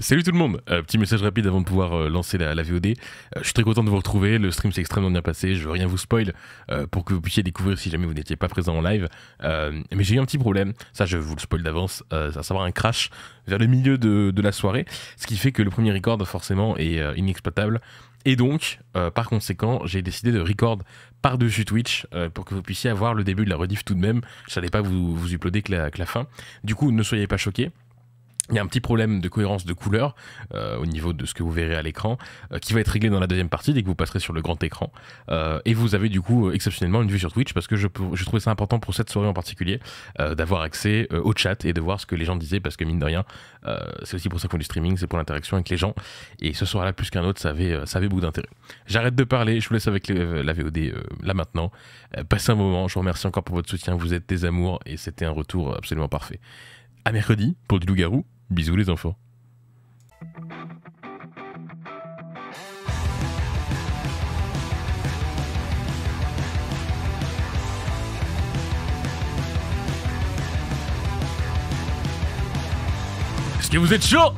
Salut tout le monde euh, Petit message rapide avant de pouvoir euh, lancer la, VOD. Euh, je suis très content de vous retrouver, le stream s'est extrêmement bien passé, je veux rien vous spoil pour que vous puissiez découvrir si jamais vous n'étiez pas présent en live. mais j'ai eu un petit problème, ça je vous le spoil d'avance, à savoir un crash vers le milieu de, la soirée, ce qui fait que le premier record forcément est inexploitable. Et donc, par conséquent, j'ai décidé de record par-dessus Twitch pour que vous puissiez avoir le début de la rediff tout de même. Je savais pas vous, vous uploader que la fin. Du coup, ne soyez pas choqués il y a un petit problème de cohérence de couleur euh, au niveau de ce que vous verrez à l'écran euh, qui va être réglé dans la deuxième partie dès que vous passerez sur le grand écran euh, et vous avez du coup exceptionnellement une vue sur Twitch parce que je, je trouvais ça important pour cette soirée en particulier d'avoir accès au chat et de voir ce que les gens disaient parce que mine de rien c'est aussi pour ça qu'on fait du streaming c'est pour l'interaction avec les gens et ce soir là plus qu'un autre ça avait, ça avait beaucoup d'intérêt j'arrête de parler je vous laisse avec la VOD là maintenant passez un moment je vous remercie encore pour votre soutien vous êtes des amours et c'était un retour absolument parfait à mercredi pour du loup-garou Bisous les enfants. Est-ce que vous êtes chaud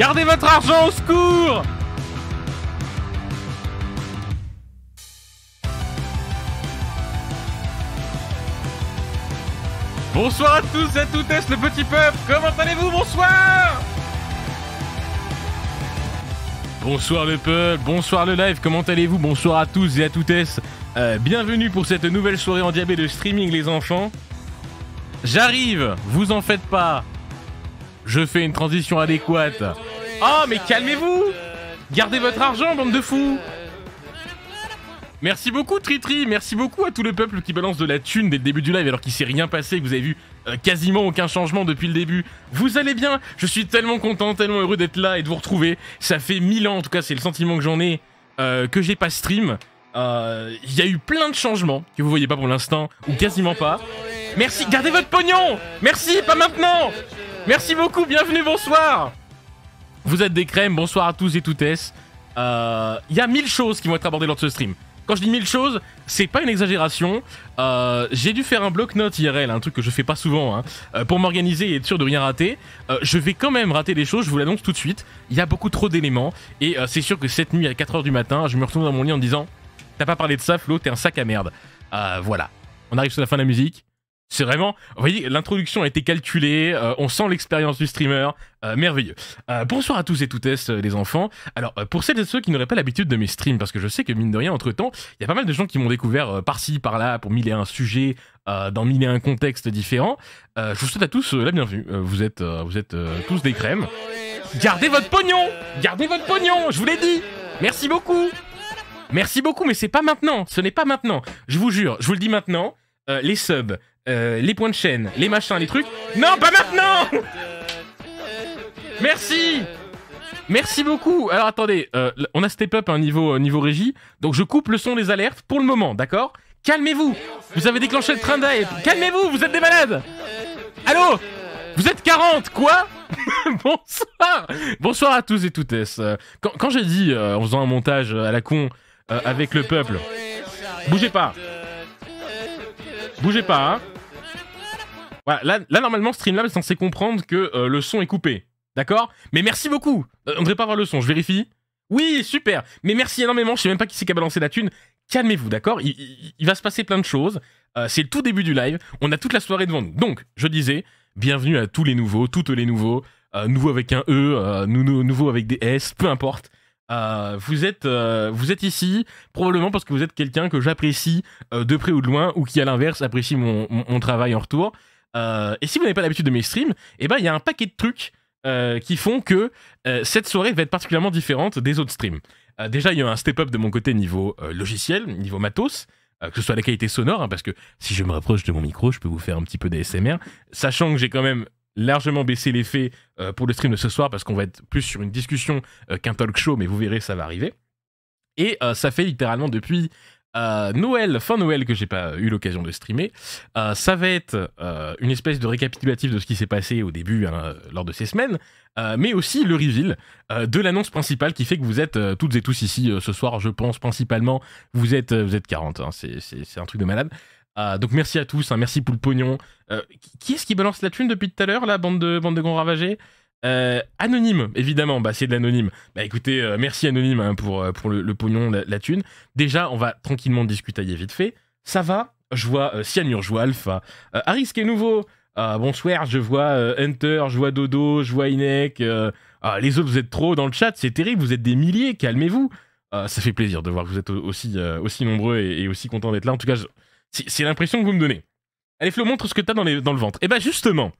Gardez votre argent au secours Bonsoir à tous et à toutes, le petit peuple Comment allez-vous Bonsoir Bonsoir le peuple, bonsoir le live, comment allez-vous Bonsoir à tous et à toutes. Euh, bienvenue pour cette nouvelle soirée en diabète de streaming les enfants. J'arrive, vous en faites pas. Je fais une transition adéquate. Oh, mais calmez-vous Gardez votre argent, bande de fous Merci beaucoup Tritri, merci beaucoup à tout le peuple qui balance de la thune dès le début du live alors qu'il s'est rien passé, que vous avez vu euh, quasiment aucun changement depuis le début. Vous allez bien Je suis tellement content, tellement heureux d'être là et de vous retrouver. Ça fait mille ans, en tout cas c'est le sentiment que j'en ai, euh, que j'ai pas stream. Euh, il y a eu plein de changements que vous voyez pas pour l'instant, ou quasiment pas. Merci, gardez votre pognon Merci, pas maintenant Merci beaucoup, bienvenue, bonsoir vous êtes des crèmes, bonsoir à tous et toutes. Il euh, y a mille choses qui vont être abordées lors de ce stream. Quand je dis mille choses, c'est pas une exagération. Euh, j'ai dû faire un bloc-notes IRL, un truc que je fais pas souvent, hein, euh, pour m'organiser et être sûr de rien rater. je vais quand même rater des choses, je vous l'annonce tout de suite. Il y a beaucoup trop d'éléments. Et c'est sûr que cette nuit à 4h du matin, je me retrouve dans mon lit en disant T'as pas parlé de ça, Flo, t'es un sac à merde. voilà. On arrive sur la fin de la musique. C'est vraiment, vous voyez, l'introduction a été calculée, euh, on sent l'expérience du streamer, euh, merveilleux. Euh, bonsoir à tous et toutes les enfants. Alors, pour celles et ceux qui n'auraient pas l'habitude de mes streams, parce que je sais que mine de rien, entre temps, il y a pas mal de gens qui m'ont découvert par-ci, par-là, pour mille et un sujets, dans mille et un contextes différents. je vous souhaite à tous la bienvenue. vous êtes, vous êtes tous des crèmes. Gardez votre pognon Gardez votre pognon, je vous l'ai dit Merci beaucoup Merci beaucoup, mais c'est pas maintenant, ce n'est pas maintenant. Je vous jure, je vous le dis maintenant, les subs, euh, les points de chaîne, les machins, les trucs. Non, pas maintenant Merci Merci beaucoup. Alors attendez, euh, on a step up un hein, niveau, euh, niveau régie, donc je coupe le son des alertes pour le moment, d'accord Calmez-vous Vous avez déclenché le train d'alerte. Calmez-vous, vous êtes des malades Allô Vous êtes 40, quoi Bonsoir Bonsoir à tous et toutes. Quand, j'ai dit, en faisant un montage à la con avec le peuple, bougez pas Bougez pas, hein. Voilà, là, normalement, Streamlab est censé comprendre que euh, le son est coupé. D'accord Mais merci beaucoup On euh, On devrait pas avoir le son, je vérifie. Oui, super Mais merci énormément, je sais même pas qui c'est qui a balancé la thune. Calmez-vous, d'accord il, va se passer plein de choses. Euh, c'est le tout début du live, on a toute la soirée devant nous. Donc, je disais, bienvenue à tous les nouveaux, toutes les nouveaux, Nouveau avec un E, nouveau avec des S, peu importe. Euh, vous êtes euh, vous êtes ici probablement parce que vous êtes quelqu'un que j'apprécie euh, de près ou de loin ou qui à l'inverse apprécie mon, travail en retour. et si vous n'avez pas l'habitude de mes streams, eh ben il y a un paquet de trucs qui font que cette soirée va être particulièrement différente des autres streams. déjà il y a un step up de mon côté niveau logiciel, niveau matos. Que ce soit la qualité sonore, hein, parce que si je me rapproche de mon micro, je peux vous faire un petit peu d'ASMR, sachant que j'ai quand même largement baisser l'effet euh, pour le stream de ce soir parce qu'on va être plus sur une discussion euh, qu'un talk show, mais vous verrez, ça va arriver. Et euh, ça fait littéralement depuis Noël, fin Noël, que j'ai pas eu l'occasion de streamer. ça va être une espèce de récapitulatif de ce qui s'est passé au début, hein, lors de ces semaines, mais aussi le reveal de l'annonce principale qui fait que vous êtes toutes et tous ici ce soir, je pense, principalement. Vous êtes, vous êtes 40, hein, c'est un truc de malade. Ah, donc merci à tous, hein, merci pour le pognon. Euh, qui est-ce qui balance la thune depuis tout à l'heure, la bande de, bande grands ravagés euh, Anonyme, évidemment, bah, c'est de l'anonyme. Bah écoutez, euh, merci Anonyme hein, pour, pour le, pognon, la, thune. Déjà, on va tranquillement discuter vite fait. Ça va Je vois Cyanure, je vois Alpha. Aris qui est nouveau ah, bonsoir, je vois Hunter, je vois Dodo, je vois Inek. Ah, les autres, vous êtes trop dans le chat, c'est terrible, vous êtes des milliers, calmez-vous. ça fait plaisir de voir que vous êtes aussi, aussi nombreux et, aussi contents d'être là. En tout cas, je, c'est l'impression que vous me donnez. Allez Flo, montre ce que t'as dans, dans le ventre. Et eh bah ben, justement,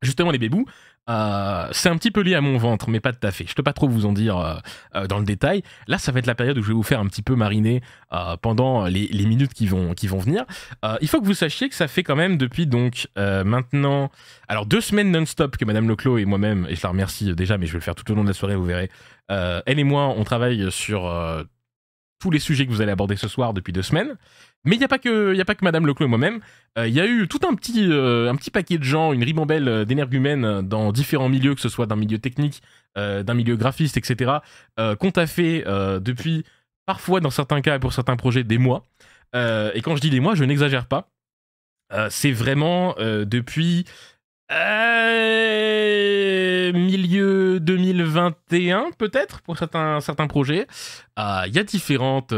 justement les bébous, euh, c'est un petit peu lié à mon ventre, mais pas de à fait. Je peux pas trop vous en dire euh, euh, dans le détail. Là, ça va être la période où je vais vous faire un petit peu mariner pendant les, minutes qui vont, venir. il faut que vous sachiez que ça fait quand même depuis donc maintenant, alors deux semaines non-stop que Madame Leclos et moi-même, et je la remercie déjà, mais je vais le faire tout au long de la soirée, vous verrez. elle et moi, on travaille sur tous les sujets que vous allez aborder ce soir depuis deux semaines. Mais il n'y a, pas que, Madame Leclos et moi-même. Euh, il y a eu tout un petit, euh, un petit paquet de gens, une ribambelle euh, d'énergumènes dans différents milieux, que ce soit d'un milieu technique, d'un milieu graphiste, etc., qu'on t'a fait depuis, parfois dans certains cas et pour certains projets, des mois. et quand je dis des mois, je n'exagère pas. C'est vraiment depuis milieu 2021, peut-être, pour certains, certains projets. Ah, il y a différentes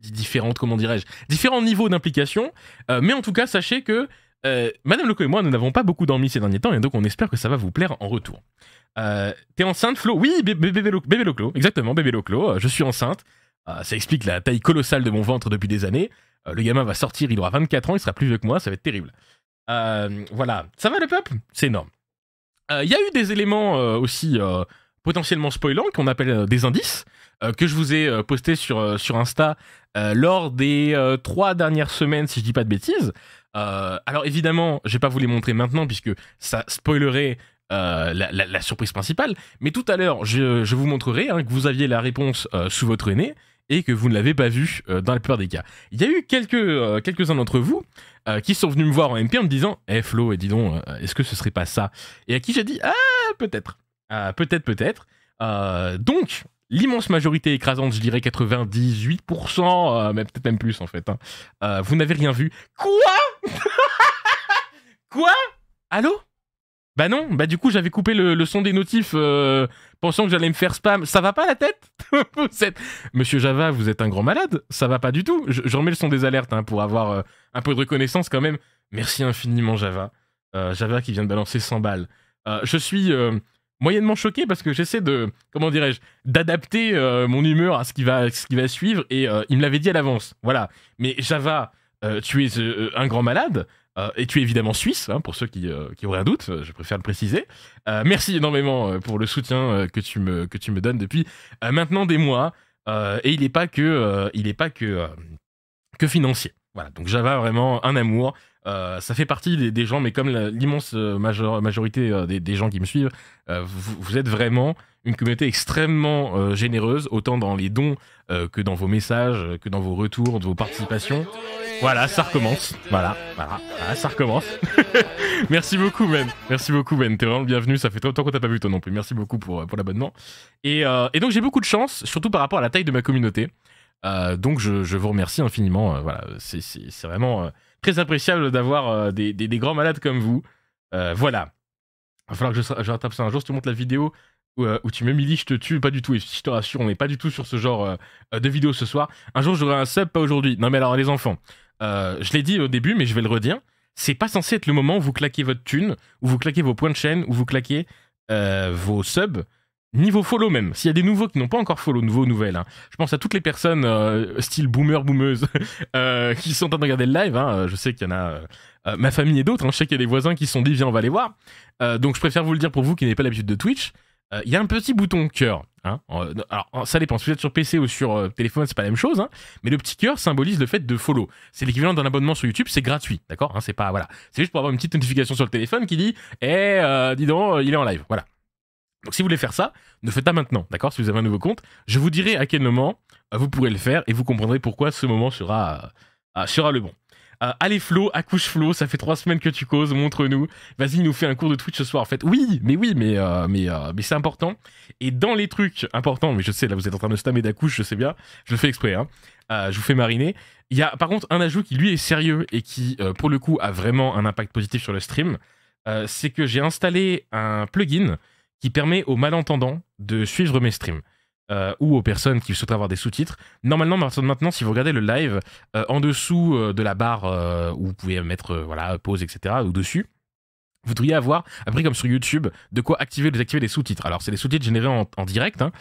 différentes, comment dirais-je, différents niveaux d'implication. Euh, mais en tout cas, sachez que euh, Madame Loco et moi, nous n'avons pas beaucoup dormi ces derniers temps, et donc on espère que ça va vous plaire en retour. Euh, t'es enceinte, Flo Oui, bébé, bébé, bébé Loclo, exactement, bébé Loclo, je suis enceinte. ça explique la taille colossale de mon ventre depuis des années. le gamin va sortir, il aura 24 ans, il sera plus vieux que moi, ça va être terrible. voilà, ça va le peuple C'est énorme. Il y a eu des éléments aussi potentiellement spoilants qu'on appelle des indices. Euh, que je vous ai euh, posté sur, euh, sur Insta lors des trois dernières semaines, si je dis pas de bêtises. alors évidemment, je vais pas vous les montrer maintenant puisque ça spoilerait la, surprise principale. Mais tout à l'heure, je, vous montrerai hein, que vous aviez la réponse sous votre nez et que vous ne l'avez pas vue dans la plupart des cas. Il y a eu quelques, quelques-uns d'entre vous qui sont venus me voir en MP en me disant Eh Flo, et dis donc, est-ce que ce serait pas ça ?» Et à qui j'ai dit « Ah, peut-être. Ah, peut-être, peut-être. Donc, l'immense majorité écrasante, je dirais 98%, euh, mais peut-être même plus en fait, hein. euh, vous n'avez rien vu. Quoi Quoi Allô Bah non, bah du coup j'avais coupé le, son des notifs euh, pensant que j'allais me faire spam. Ça va pas la tête Monsieur Java, vous êtes un grand malade, ça va pas du tout. Je, remets le son des alertes hein, pour avoir euh, un peu de reconnaissance quand même. Merci infiniment Java. Java qui vient de balancer 100 balles. je suis moyennement choqué parce que j'essaie de, comment dirais-je, d'adapter euh, mon humeur à ce qui va, ce qui va suivre et euh, il me l'avait dit à l'avance. Voilà. Mais Java, euh, tu es un grand malade. et tu es évidemment suisse, hein, pour ceux qui, qui, auraient un doute, je préfère le préciser. merci énormément pour le soutien que tu me, que tu me donnes depuis maintenant des mois. et il n'est pas que, il est pas que, que financier. Voilà, donc Java, vraiment un amour. Euh, ça fait partie des, gens, mais comme l'immense euh, majorité euh, des, gens qui me suivent, vous, êtes vraiment une communauté extrêmement généreuse, autant dans les dons que dans vos messages, que dans vos retours, de vos participations. Voilà, ça recommence. Voilà, voilà, ça recommence. Merci beaucoup, Ben. Merci beaucoup, Ben. T'es vraiment le Ça fait trop longtemps qu'on t'a pas vu, toi non plus. Merci beaucoup pour, pour l'abonnement. Et, donc, j'ai beaucoup de chance, surtout par rapport à la taille de ma communauté. donc, je, je vous remercie infiniment. voilà, c'est vraiment très appréciable d'avoir euh, des, grands malades comme vous. Euh, voilà. Il va falloir que je, rattrape ça un jour. si tu montre la vidéo où, euh, tu me tu je te tue, pas du tout. Et si je te rassure, on n'est pas du tout sur ce genre de vidéo ce soir. Un jour, j'aurai un sub, pas aujourd'hui. Non, mais alors, les enfants, je l'ai dit au début, mais je vais le redire. C'est pas censé être le moment où vous claquez votre thune, où vous claquez vos points de chaîne, où vous claquez vos subs. Niveau follow même, s'il y a des nouveaux qui n'ont pas encore follow, nouveaux, nouvelles, hein. je pense à toutes les personnes euh, style boomer, boomeuse, euh, qui sont en train de regarder le live, hein. je sais qu'il y en a, euh, ma famille et d'autres, hein. je sais qu'il y a des voisins qui sont dit viens on va les voir, donc je préfère vous le dire pour vous qui n'avez pas l'habitude de Twitch, il y a un petit bouton cœur, alors ça dépend, si vous êtes sur PC ou sur téléphone c'est pas la même chose, mais le petit cœur symbolise le fait de follow, c'est l'équivalent d'un abonnement sur YouTube, c'est gratuit, d'accord, c'est pas, voilà, c'est juste pour avoir une petite notification sur le téléphone qui dit, eh, dis donc, il est en live, voilà. Donc si vous voulez faire ça, ne faites pas maintenant, d'accord Si vous avez un nouveau compte, je vous dirai à quel moment euh, vous pourrez le faire et vous comprendrez pourquoi ce moment sera, euh, euh, sera le bon. allez Flo, accouche Flo, ça fait trois semaines que tu causes, montre-nous. Vas-y, nous fais un cours de Twitch ce soir en fait. Oui, mais oui, mais mais mais c'est important. Et dans les trucs importants, mais je sais là vous êtes en train de stammer d'accouche, je sais bien, je le fais exprès. Hein. je vous fais mariner. Il y a par contre un ajout qui lui est sérieux et qui pour le coup a vraiment un impact positif sur le stream. c'est que j'ai installé un plugin qui permet aux malentendants de suivre mes streams. Euh, ou aux personnes qui souhaitent avoir des sous-titres. Normalement, maintenant, si vous regardez le live, euh, en dessous euh, de la barre où vous pouvez mettre voilà, pause, etc., ou dessus, vous devriez avoir, après comme sur YouTube, de quoi activer ou désactiver des sous-titres. Alors, c'est des sous-titres générés en, direct, hein,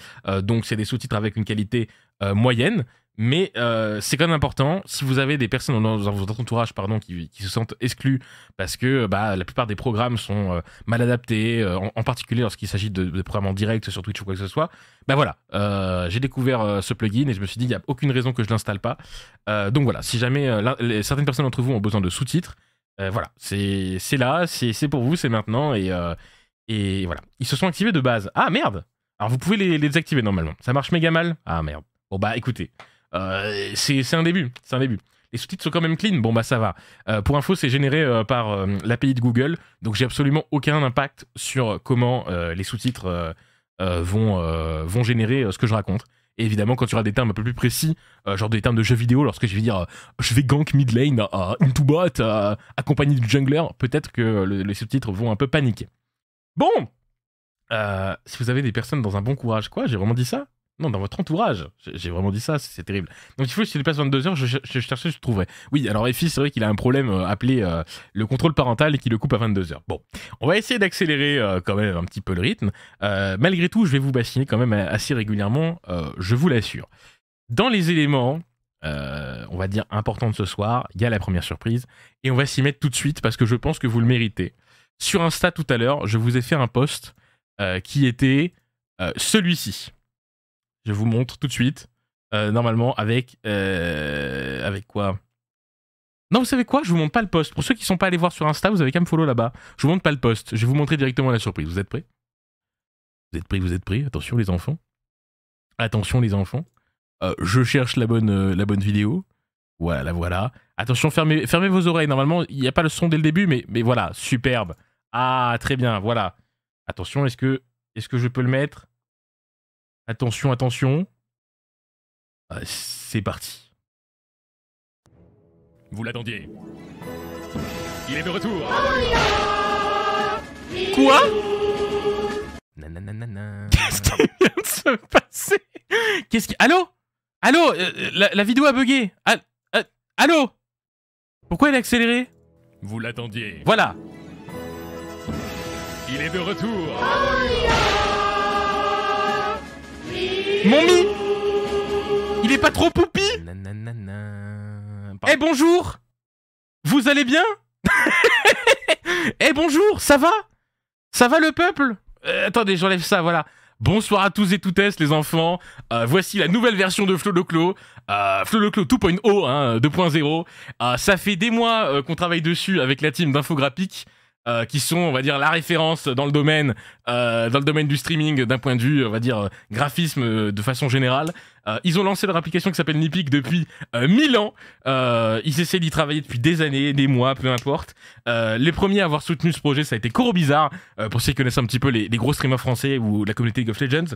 donc c'est des sous-titres avec une qualité moyenne, mais euh, c'est quand même important, si vous avez des personnes dans, votre entourage pardon, qui, se sentent exclues parce que euh, bah, la plupart des programmes sont euh, mal adaptés, en, particulier lorsqu'il s'agit de, programmes en direct sur Twitch ou quoi que ce soit, bah voilà, j'ai découvert ce plugin et je me suis dit, il n'y a aucune raison que je ne l'installe pas. donc voilà, si jamais certaines personnes d'entre vous ont besoin de sous-titres, voilà, c'est là, c'est pour vous, c'est maintenant et, et voilà. Ils se sont activés de base. Ah merde Alors vous pouvez les, les désactiver normalement. Ça marche méga mal Ah merde. Bon bah écoutez, euh, c'est un début, c'est un début. Les sous-titres sont quand même clean, bon bah ça va. Euh, pour info, c'est généré euh, par l'API de Google, donc j'ai absolument aucun impact sur comment les sous-titres vont, vont générer ce que je raconte. Et évidemment, quand tu auras des termes un peu plus précis, genre des termes de jeux vidéo, lorsque je vais dire je vais gank mid lane à into bot accompagné du jungler, peut-être que les sous-titres vont un peu paniquer. Bon Si vous avez des personnes dans un bon courage, quoi J'ai vraiment dit ça non, dans votre entourage. J'ai vraiment dit ça, c'est terrible. Donc il faut que si je dépasse 22 h je, je, je, cherchais, je trouverais. Oui, alors Effie, c'est vrai qu'il a un problème euh, appelé euh, le contrôle parental et qui le coupe à 22 heures. Bon, on va essayer d'accélérer euh, quand même un petit peu le rythme. malgré tout, je vais vous bassiner quand même assez régulièrement, je vous l'assure. Dans les éléments, on va dire importants de ce soir, il y a la première surprise et on va s'y mettre tout de suite parce que je pense que vous le méritez. Sur Insta tout à l'heure, je vous ai fait un post qui était celui-ci. Je vous montre tout de suite. Euh, normalement, avec. Euh, avec quoi Non, vous savez quoi Je vous montre pas le post. Pour ceux qui sont pas allés voir sur Insta, vous avez qu'à me follow là-bas. Je vous montre pas le post. Je vais vous montrer directement la surprise. Vous êtes prêts Vous êtes prêts, vous êtes prêts Attention, les enfants. Attention, les enfants. Euh, je cherche la bonne, la bonne vidéo. Voilà, voilà. Attention, fermez, fermez vos oreilles. Normalement, il n'y a pas le son dès le début, mais, mais voilà, superbe. Ah, très bien, voilà. Attention, est-ce que, est -ce que je peux le mettre Attention, attention. Ah, c'est parti. Vous l'attendiez. Il est de retour. Quoi Qu'est-ce qui vient de se passer Qu'est-ce qui... Allô Allô euh, euh, la, vidéo a bugué. Euh, allô Pourquoi elle a accéléré Vous l'attendiez. Voilà. Il est de retour. Mon mi Il est pas trop poupi Eh bonjour Vous allez bien Eh bonjour, ça va Ça va le peuple euh, Attendez, j'enlève ça, voilà. Bonsoir à tous et toutes les enfants. Euh, voici la nouvelle version de Flo Le Euh, Flo 2.0, hein, 2.0. Euh, ça fait des mois qu'on travaille dessus avec la team d'infographique. Euh, qui sont, on va dire, la référence dans le domaine, euh, dans le domaine du streaming d'un point de vue, on va dire, euh, graphisme de façon générale. ils ont lancé leur application qui s'appelle Nipic depuis 1000 ans. ils essaient d'y travailler depuis des années, des mois, peu importe. les premiers à avoir soutenu ce projet, ça a été Coro Bizarre, pour ceux qui connaissent un petit peu les, gros streamers français ou la communauté League of Legends.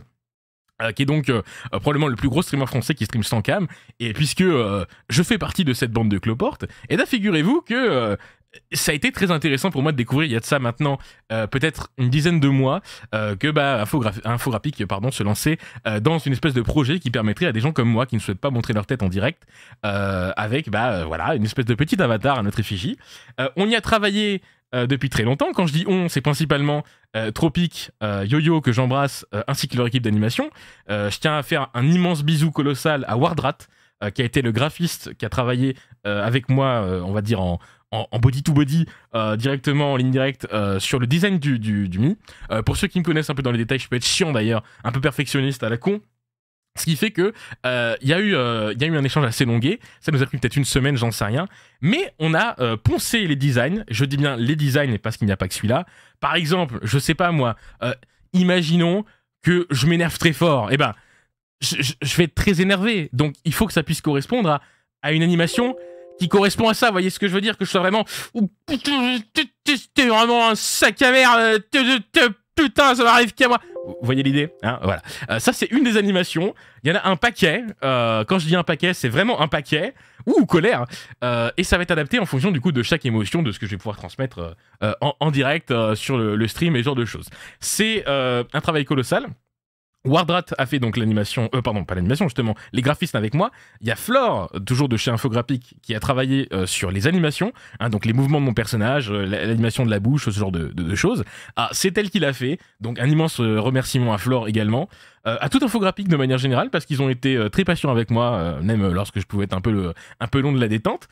qui est donc probablement le plus gros streamer français qui stream sans cam, et puisque je fais partie de cette bande de cloporte, et eh là ben, figurez-vous que ça a été très intéressant pour moi de découvrir, il y a de ça maintenant euh, peut-être une dizaine de mois, euh, que bah, euh, pardon, se lançait dans une espèce de projet qui permettrait à des gens comme moi qui ne souhaitent pas montrer leur tête en direct, avec bah, voilà, une espèce de petit avatar à notre effigie. on y a travaillé depuis très longtemps. Quand je dis on, c'est principalement euh, Tropic, que j'embrasse, ainsi que leur équipe d'animation. je tiens à faire un immense bisou colossal à Wardrat, qui a été le graphiste qui a travaillé avec moi, on va dire en, en, body to body euh, directement en ligne directe euh, sur le design du, du, Mi. Euh, pour ceux qui me connaissent un peu dans les détails, je peux être chiant d'ailleurs, un peu perfectionniste à la con. Ce qui fait que il y, a eu, y a eu un échange assez longué, ça nous a pris peut-être une semaine, j'en sais rien, mais on a poncé les designs, je dis bien les designs et parce qu'il n'y a pas que celui-là. Par exemple, je sais pas moi, imaginons que je m'énerve très fort, et eh ben je, vais être très énervé, donc il faut que ça puisse correspondre à, à une animation qui correspond à ça, vous voyez ce que je veux dire Que je sois vraiment... T'es vraiment un sac à merde euh, Putain, ça m'arrive qu'à moi Vous voyez l'idée hein, Voilà. Euh, ça, c'est une des animations. Il y en a un paquet. Euh, quand je dis un paquet, c'est vraiment un paquet. ou colère Et ça va être adapté en fonction, du coup, de chaque émotion, de ce que je vais pouvoir transmettre en, direct sur le, le, stream et ce genre de choses. C'est un travail colossal. Wardrat a fait donc l'animation, euh, pardon, pas l'animation justement, les graphistes avec moi. Il y a Flore, toujours de chez Infographique, qui a travaillé euh, sur les animations, hein, donc les mouvements de mon personnage, euh, l'animation de la bouche, ce genre de, choses. Ah, c'est elle qui l'a fait, donc un immense euh, remerciement à Flore également, à tout Infographique de manière générale, parce qu'ils ont été très patients avec moi, même lorsque je pouvais être un peu, le, un peu long de la détente.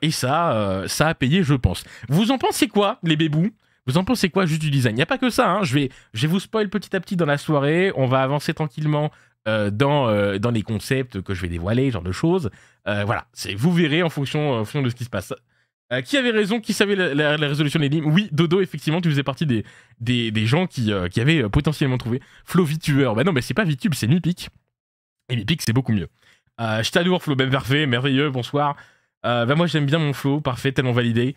et ça, ça a payé, je pense. Vous en pensez quoi, les bébous vous en pensez quoi juste du design Il n'y a pas que ça, hein. je, vais, je vous spoil petit à petit dans la soirée, on va avancer tranquillement euh, dans, euh, dans les concepts que je vais dévoiler, genre de choses. Euh, voilà, c'est vous verrez en fonction, en fonction de ce qui se passe. qui avait raison Qui savait la, résolution des lignes Oui, Dodo, effectivement, tu faisais partie des, des, gens qui, qui avaient potentiellement trouvé. Flo Vitueur, bah non, mais c'est pas Vitube, c'est Mipic. Et Mipic, c'est beaucoup mieux. je t'adore, Flo, ben parfait, merveilleux, bonsoir. bah moi, j'aime bien mon Flo, parfait, tellement validé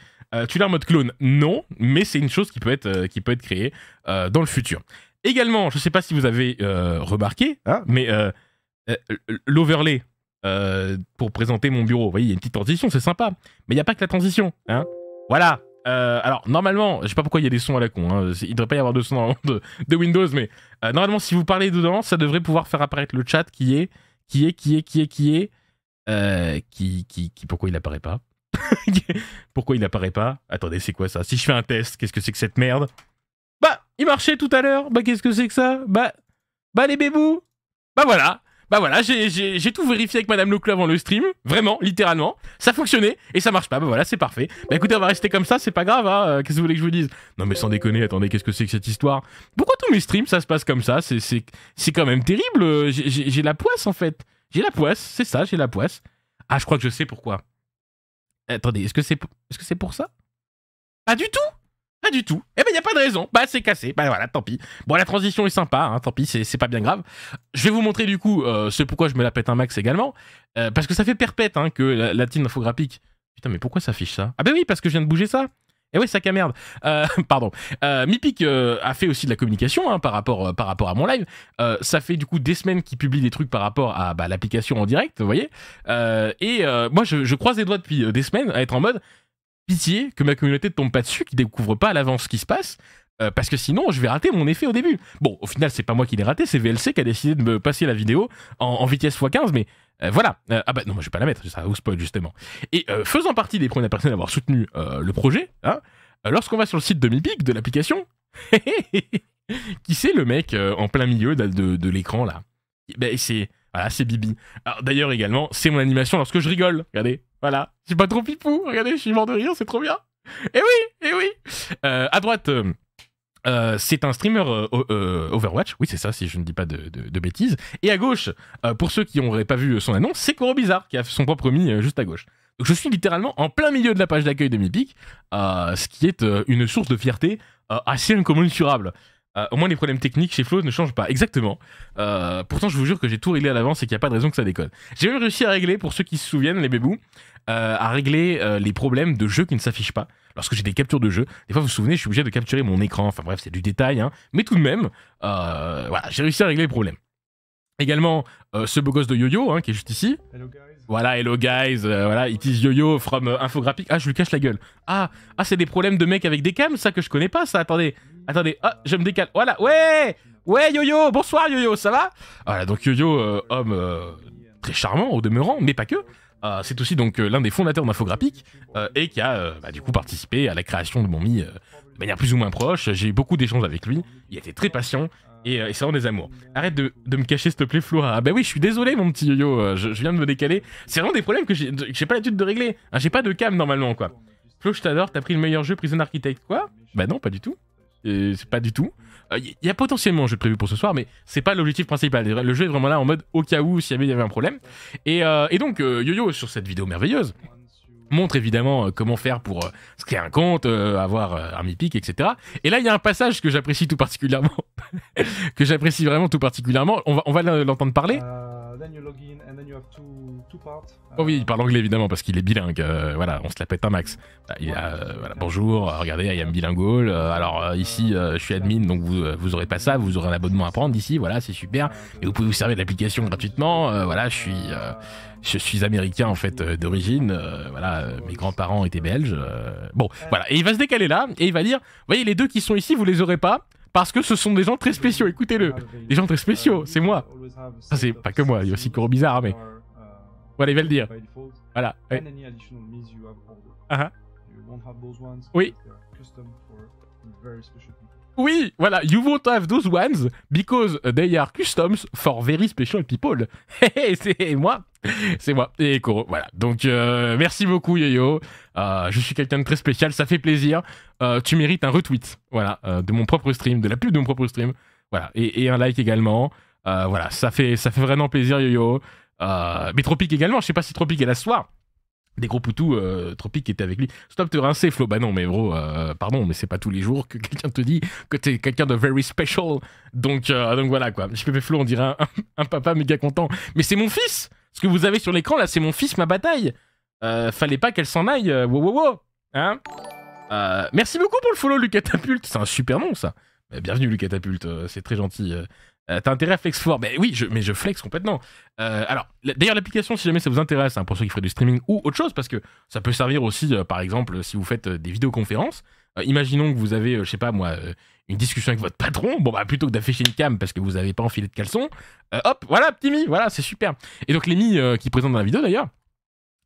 tu l'as en mode clone Non, mais c'est une chose qui peut être, euh, qui peut être créée euh, dans le futur. Également, je ne sais pas si vous avez euh, remarqué, ah. mais l'overlay pour présenter mon bureau, vous voyez, il y a une petite transition, c'est sympa. Mais il n'y a pas que la transition. Hein. Voilà. alors, normalement, je ne sais pas pourquoi il y a des sons à la con. Hein, il ne devrait pas y avoir de sons de, de, Windows, mais normalement, si vous parlez dedans, ça devrait pouvoir faire apparaître le chat qui est, qui est, qui est, qui est, qui est, qui, qui, qui, pourquoi il n'apparaît pas Pourquoi il n'apparaît pas Attendez, c'est quoi ça Si je fais un test, qu'est-ce que c'est que cette merde Bah, il marchait tout à l'heure. Bah, qu'est-ce que c'est que ça Bah, bah les bébous. Bah voilà. Bah voilà, j'ai tout vérifié avec Madame Leclerc avant le stream, vraiment, littéralement. Ça fonctionnait et ça marche pas, bah voilà, c'est parfait. Bah écoutez, on va rester comme ça, c'est pas grave, hein. euh, qu'est-ce que vous voulez que je vous dise Non mais sans déconner, attendez, qu'est-ce que c'est que cette histoire Pourquoi tous mes streams ça se passe comme ça C'est quand même terrible, j'ai la poisse en fait. J'ai la poisse, c'est ça, j'ai la poisse. Ah, je crois que je sais pourquoi. Attendez, est-ce que c'est pour ça Pas du tout Pas du tout Eh ben, il n'y a pas de raison. Bah, c'est cassé. Bah, voilà, tant pis. Bon, la transition est sympa, hein, tant pis, c'est pas bien grave. Je vais vous montrer, du coup, c'est euh, ce pourquoi je me la pète un max également. Euh, parce que ça fait perpète hein, que la, team infographique... Putain, mais pourquoi ça affiche ça Ah ben oui, parce que je viens de bouger ça et eh oui, sac à merde. Euh, pardon. Euh, Mipic euh, a fait aussi de la communication hein, par, rapport, euh, par rapport à mon live. ça fait du coup des semaines qu'il publie des trucs par rapport à bah, l'application en direct, vous voyez. et moi, je, croise les doigts depuis des semaines à être en mode pitié que ma communauté ne tombe pas dessus, ne découvre pas à l'avance ce qui se passe. parce que sinon, je vais rater mon effet au début. Bon, au final, c'est pas moi qui l'ai raté, c'est VLC qui a décidé de me passer la vidéo en, en vitesse x15, mais euh, voilà. Euh, ah bah non, moi je vais pas la mettre, ça vous spoil justement. Et euh, faisant partie des premières personnes à avoir soutenu le projet, hein, lorsqu'on va sur le site de Mipic, de l'application, qui c'est le mec en plein milieu de, l'écran là ben, c'est voilà, c'est Bibi. D'ailleurs également, c'est mon animation lorsque je rigole. Regardez, voilà, je suis pas trop pipou. Regardez, je suis mort de rire, c'est trop bien. Eh oui, eh oui. à droite. Euh, c'est un streamer euh, euh, Overwatch, oui c'est ça si je ne dis pas de, bêtises. Et à gauche, pour ceux qui n'auraient pas vu son annonce, c'est Koro Bizarre qui a son propre mi juste à gauche. Donc je suis littéralement en plein milieu de la page d'accueil de Mipic ce qui est une source de fierté assez incommensurable. au moins les problèmes techniques chez Flo ne changent pas, exactement. pourtant je vous jure que j'ai tout réglé à l'avance et qu'il n'y a pas de raison que ça déconne. J'ai même réussi à régler, pour ceux qui se souviennent, les bébous, euh, à régler euh, les problèmes de jeux qui ne s'affichent pas. Lorsque j'ai des captures de jeux, des fois vous vous souvenez, je suis obligé de capturer mon écran. Enfin bref, c'est du détail, hein. mais tout de même, euh, voilà, j'ai réussi à régler les problèmes. Également, ce beau gosse de YoYo hein, qui est juste ici. Hello guys. Voilà, hello guys, voilà, it is YoYo from Infographic. Ah, je lui cache la gueule. Ah, ah c'est des problèmes de mecs avec des cams, ça que je connais pas, ça. Attendez, attendez, ah, je me décale. Voilà, ouais, ouais, YoYo, bonsoir YoYo, ça va Voilà, donc YoYo, homme très charmant au demeurant, mais pas que. Euh, c'est aussi donc euh, l'un des fondateurs d'Infographique euh, et qui a bah, du coup participé à la création de Bonmi de manière plus ou moins proche. J'ai eu beaucoup d'échanges avec lui. Il était très patient et, c'est vraiment des amours. Arrête de, me cacher, s'il te plaît, Flora. Ah bah oui, je suis désolé, mon petit yo-yo. Je, viens de me décaler. C'est vraiment des problèmes que j'ai pas l'habitude de régler. Hein, j'ai pas de cam normalement, quoi. Flo, je t'adore. T'as pris le meilleur jeu Prison Architect, quoi Bah non, pas du tout. C'est pas du tout. Il euh, y a potentiellement un jeu prévu pour ce soir, mais c'est pas l'objectif principal. Le jeu est vraiment là en mode au cas où, s'il y avait un problème. Et, euh, donc, euh, YoYo, sur cette vidéo merveilleuse, montre évidemment comment faire pour se créer un compte, avoir un etc. Et là, il y a un passage que j'apprécie tout particulièrement, que j'apprécie vraiment tout particulièrement. On va, l'entendre parler. Oh oui, il parle anglais évidemment parce qu'il est bilingue. Euh, voilà, on se la pète un max. Bah, il a, euh, voilà, bonjour, euh, regardez, I am bilingual. alors ici, je suis admin, donc vous, vous aurez pas ça, vous aurez un abonnement à prendre ici, voilà, c'est super. Et vous pouvez vous servir de l'application gratuitement. voilà, je suis je suis américain en fait d'origine, voilà, mes grands-parents étaient belges. bon, voilà, et il va se décaler là et il va dire, voyez les deux qui sont ici, vous les aurez pas, parce que ce sont des gens très spéciaux, écoutez-le. Des gens très spéciaux, c'est moi. c'est pas que moi, il y a aussi Koro Bizarre, mais... il va le dire. Voilà. Ah, ah. Oui. Oui, voilà, you won't have those ones because they are customs for very special people. hé, c'est moi, c'est moi et Koro. Voilà. Donc euh, merci beaucoup YoYo yo euh, je suis quelqu'un de très spécial, ça fait plaisir. Euh, tu mérites un retweet, voilà, de mon propre stream, de la pub de mon propre stream, voilà, et, un like également. voilà, ça fait ça fait vraiment plaisir Yo-Yo. mais Tropic également, je sais pas si Tropic est là ce soir. Des gros poutous, Tropic était avec lui. Stop te rincer, Flo. Bah non, mais gros, pardon, mais c'est pas tous les jours que quelqu'un te dit que t'es quelqu'un de very special. Donc, donc voilà quoi. JPP Flo, on dirait un, un papa méga content. Mais c'est mon fils! Ce que vous avez sur l'écran, là, c'est mon fils, ma bataille. Euh, fallait pas qu'elle s'en aille. Wow, wow, wow. merci beaucoup pour le follow, Lucatapulte. C'est un super nom, ça. bienvenue, Lucatapulte. Euh, c'est très gentil. Euh. T'as intérêt à flex fort. Mais oui, je, mais je flex complètement. alors, d'ailleurs, l'application, si jamais ça vous intéresse, hein, pour ceux qui feraient du streaming ou autre chose, parce que ça peut servir aussi, par exemple, si vous faites des vidéoconférences. imaginons que vous avez, je sais pas moi, une discussion avec votre patron, bon bah plutôt que d'afficher une cam parce que vous avez pas enfilé de caleçon, euh, hop, voilà, petit mi, voilà, c'est super. Et donc les mi euh, qui présentent dans la vidéo d'ailleurs,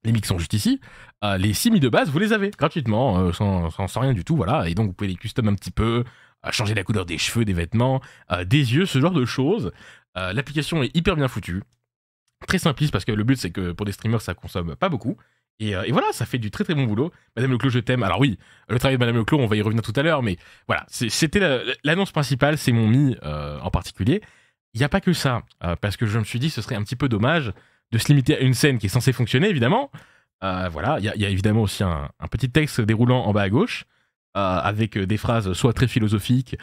les mi qui sont juste ici, euh, les 6 mi de base, vous les avez gratuitement, sans, sans, sans, rien du tout, voilà, et donc vous pouvez les custom un petit peu, changer la couleur des cheveux, des vêtements, des yeux, ce genre de choses. L'application est hyper bien foutue, très simpliste parce que le but c'est que pour des streamers ça consomme pas beaucoup. Euh, et, voilà, ça fait du très très bon boulot. Madame Leclos, je t'aime. Alors oui, le travail de Madame Leclos, on va y revenir tout à l'heure, mais voilà, c'était l'annonce principale, c'est mon Mi euh, en particulier. Il n'y a pas que ça, euh, parce que je me suis dit, ce serait un petit peu dommage de se limiter à une scène qui est censée fonctionner, évidemment. voilà, il y, a évidemment aussi un, petit texte déroulant en bas à gauche, avec des phrases soit très philosophiques,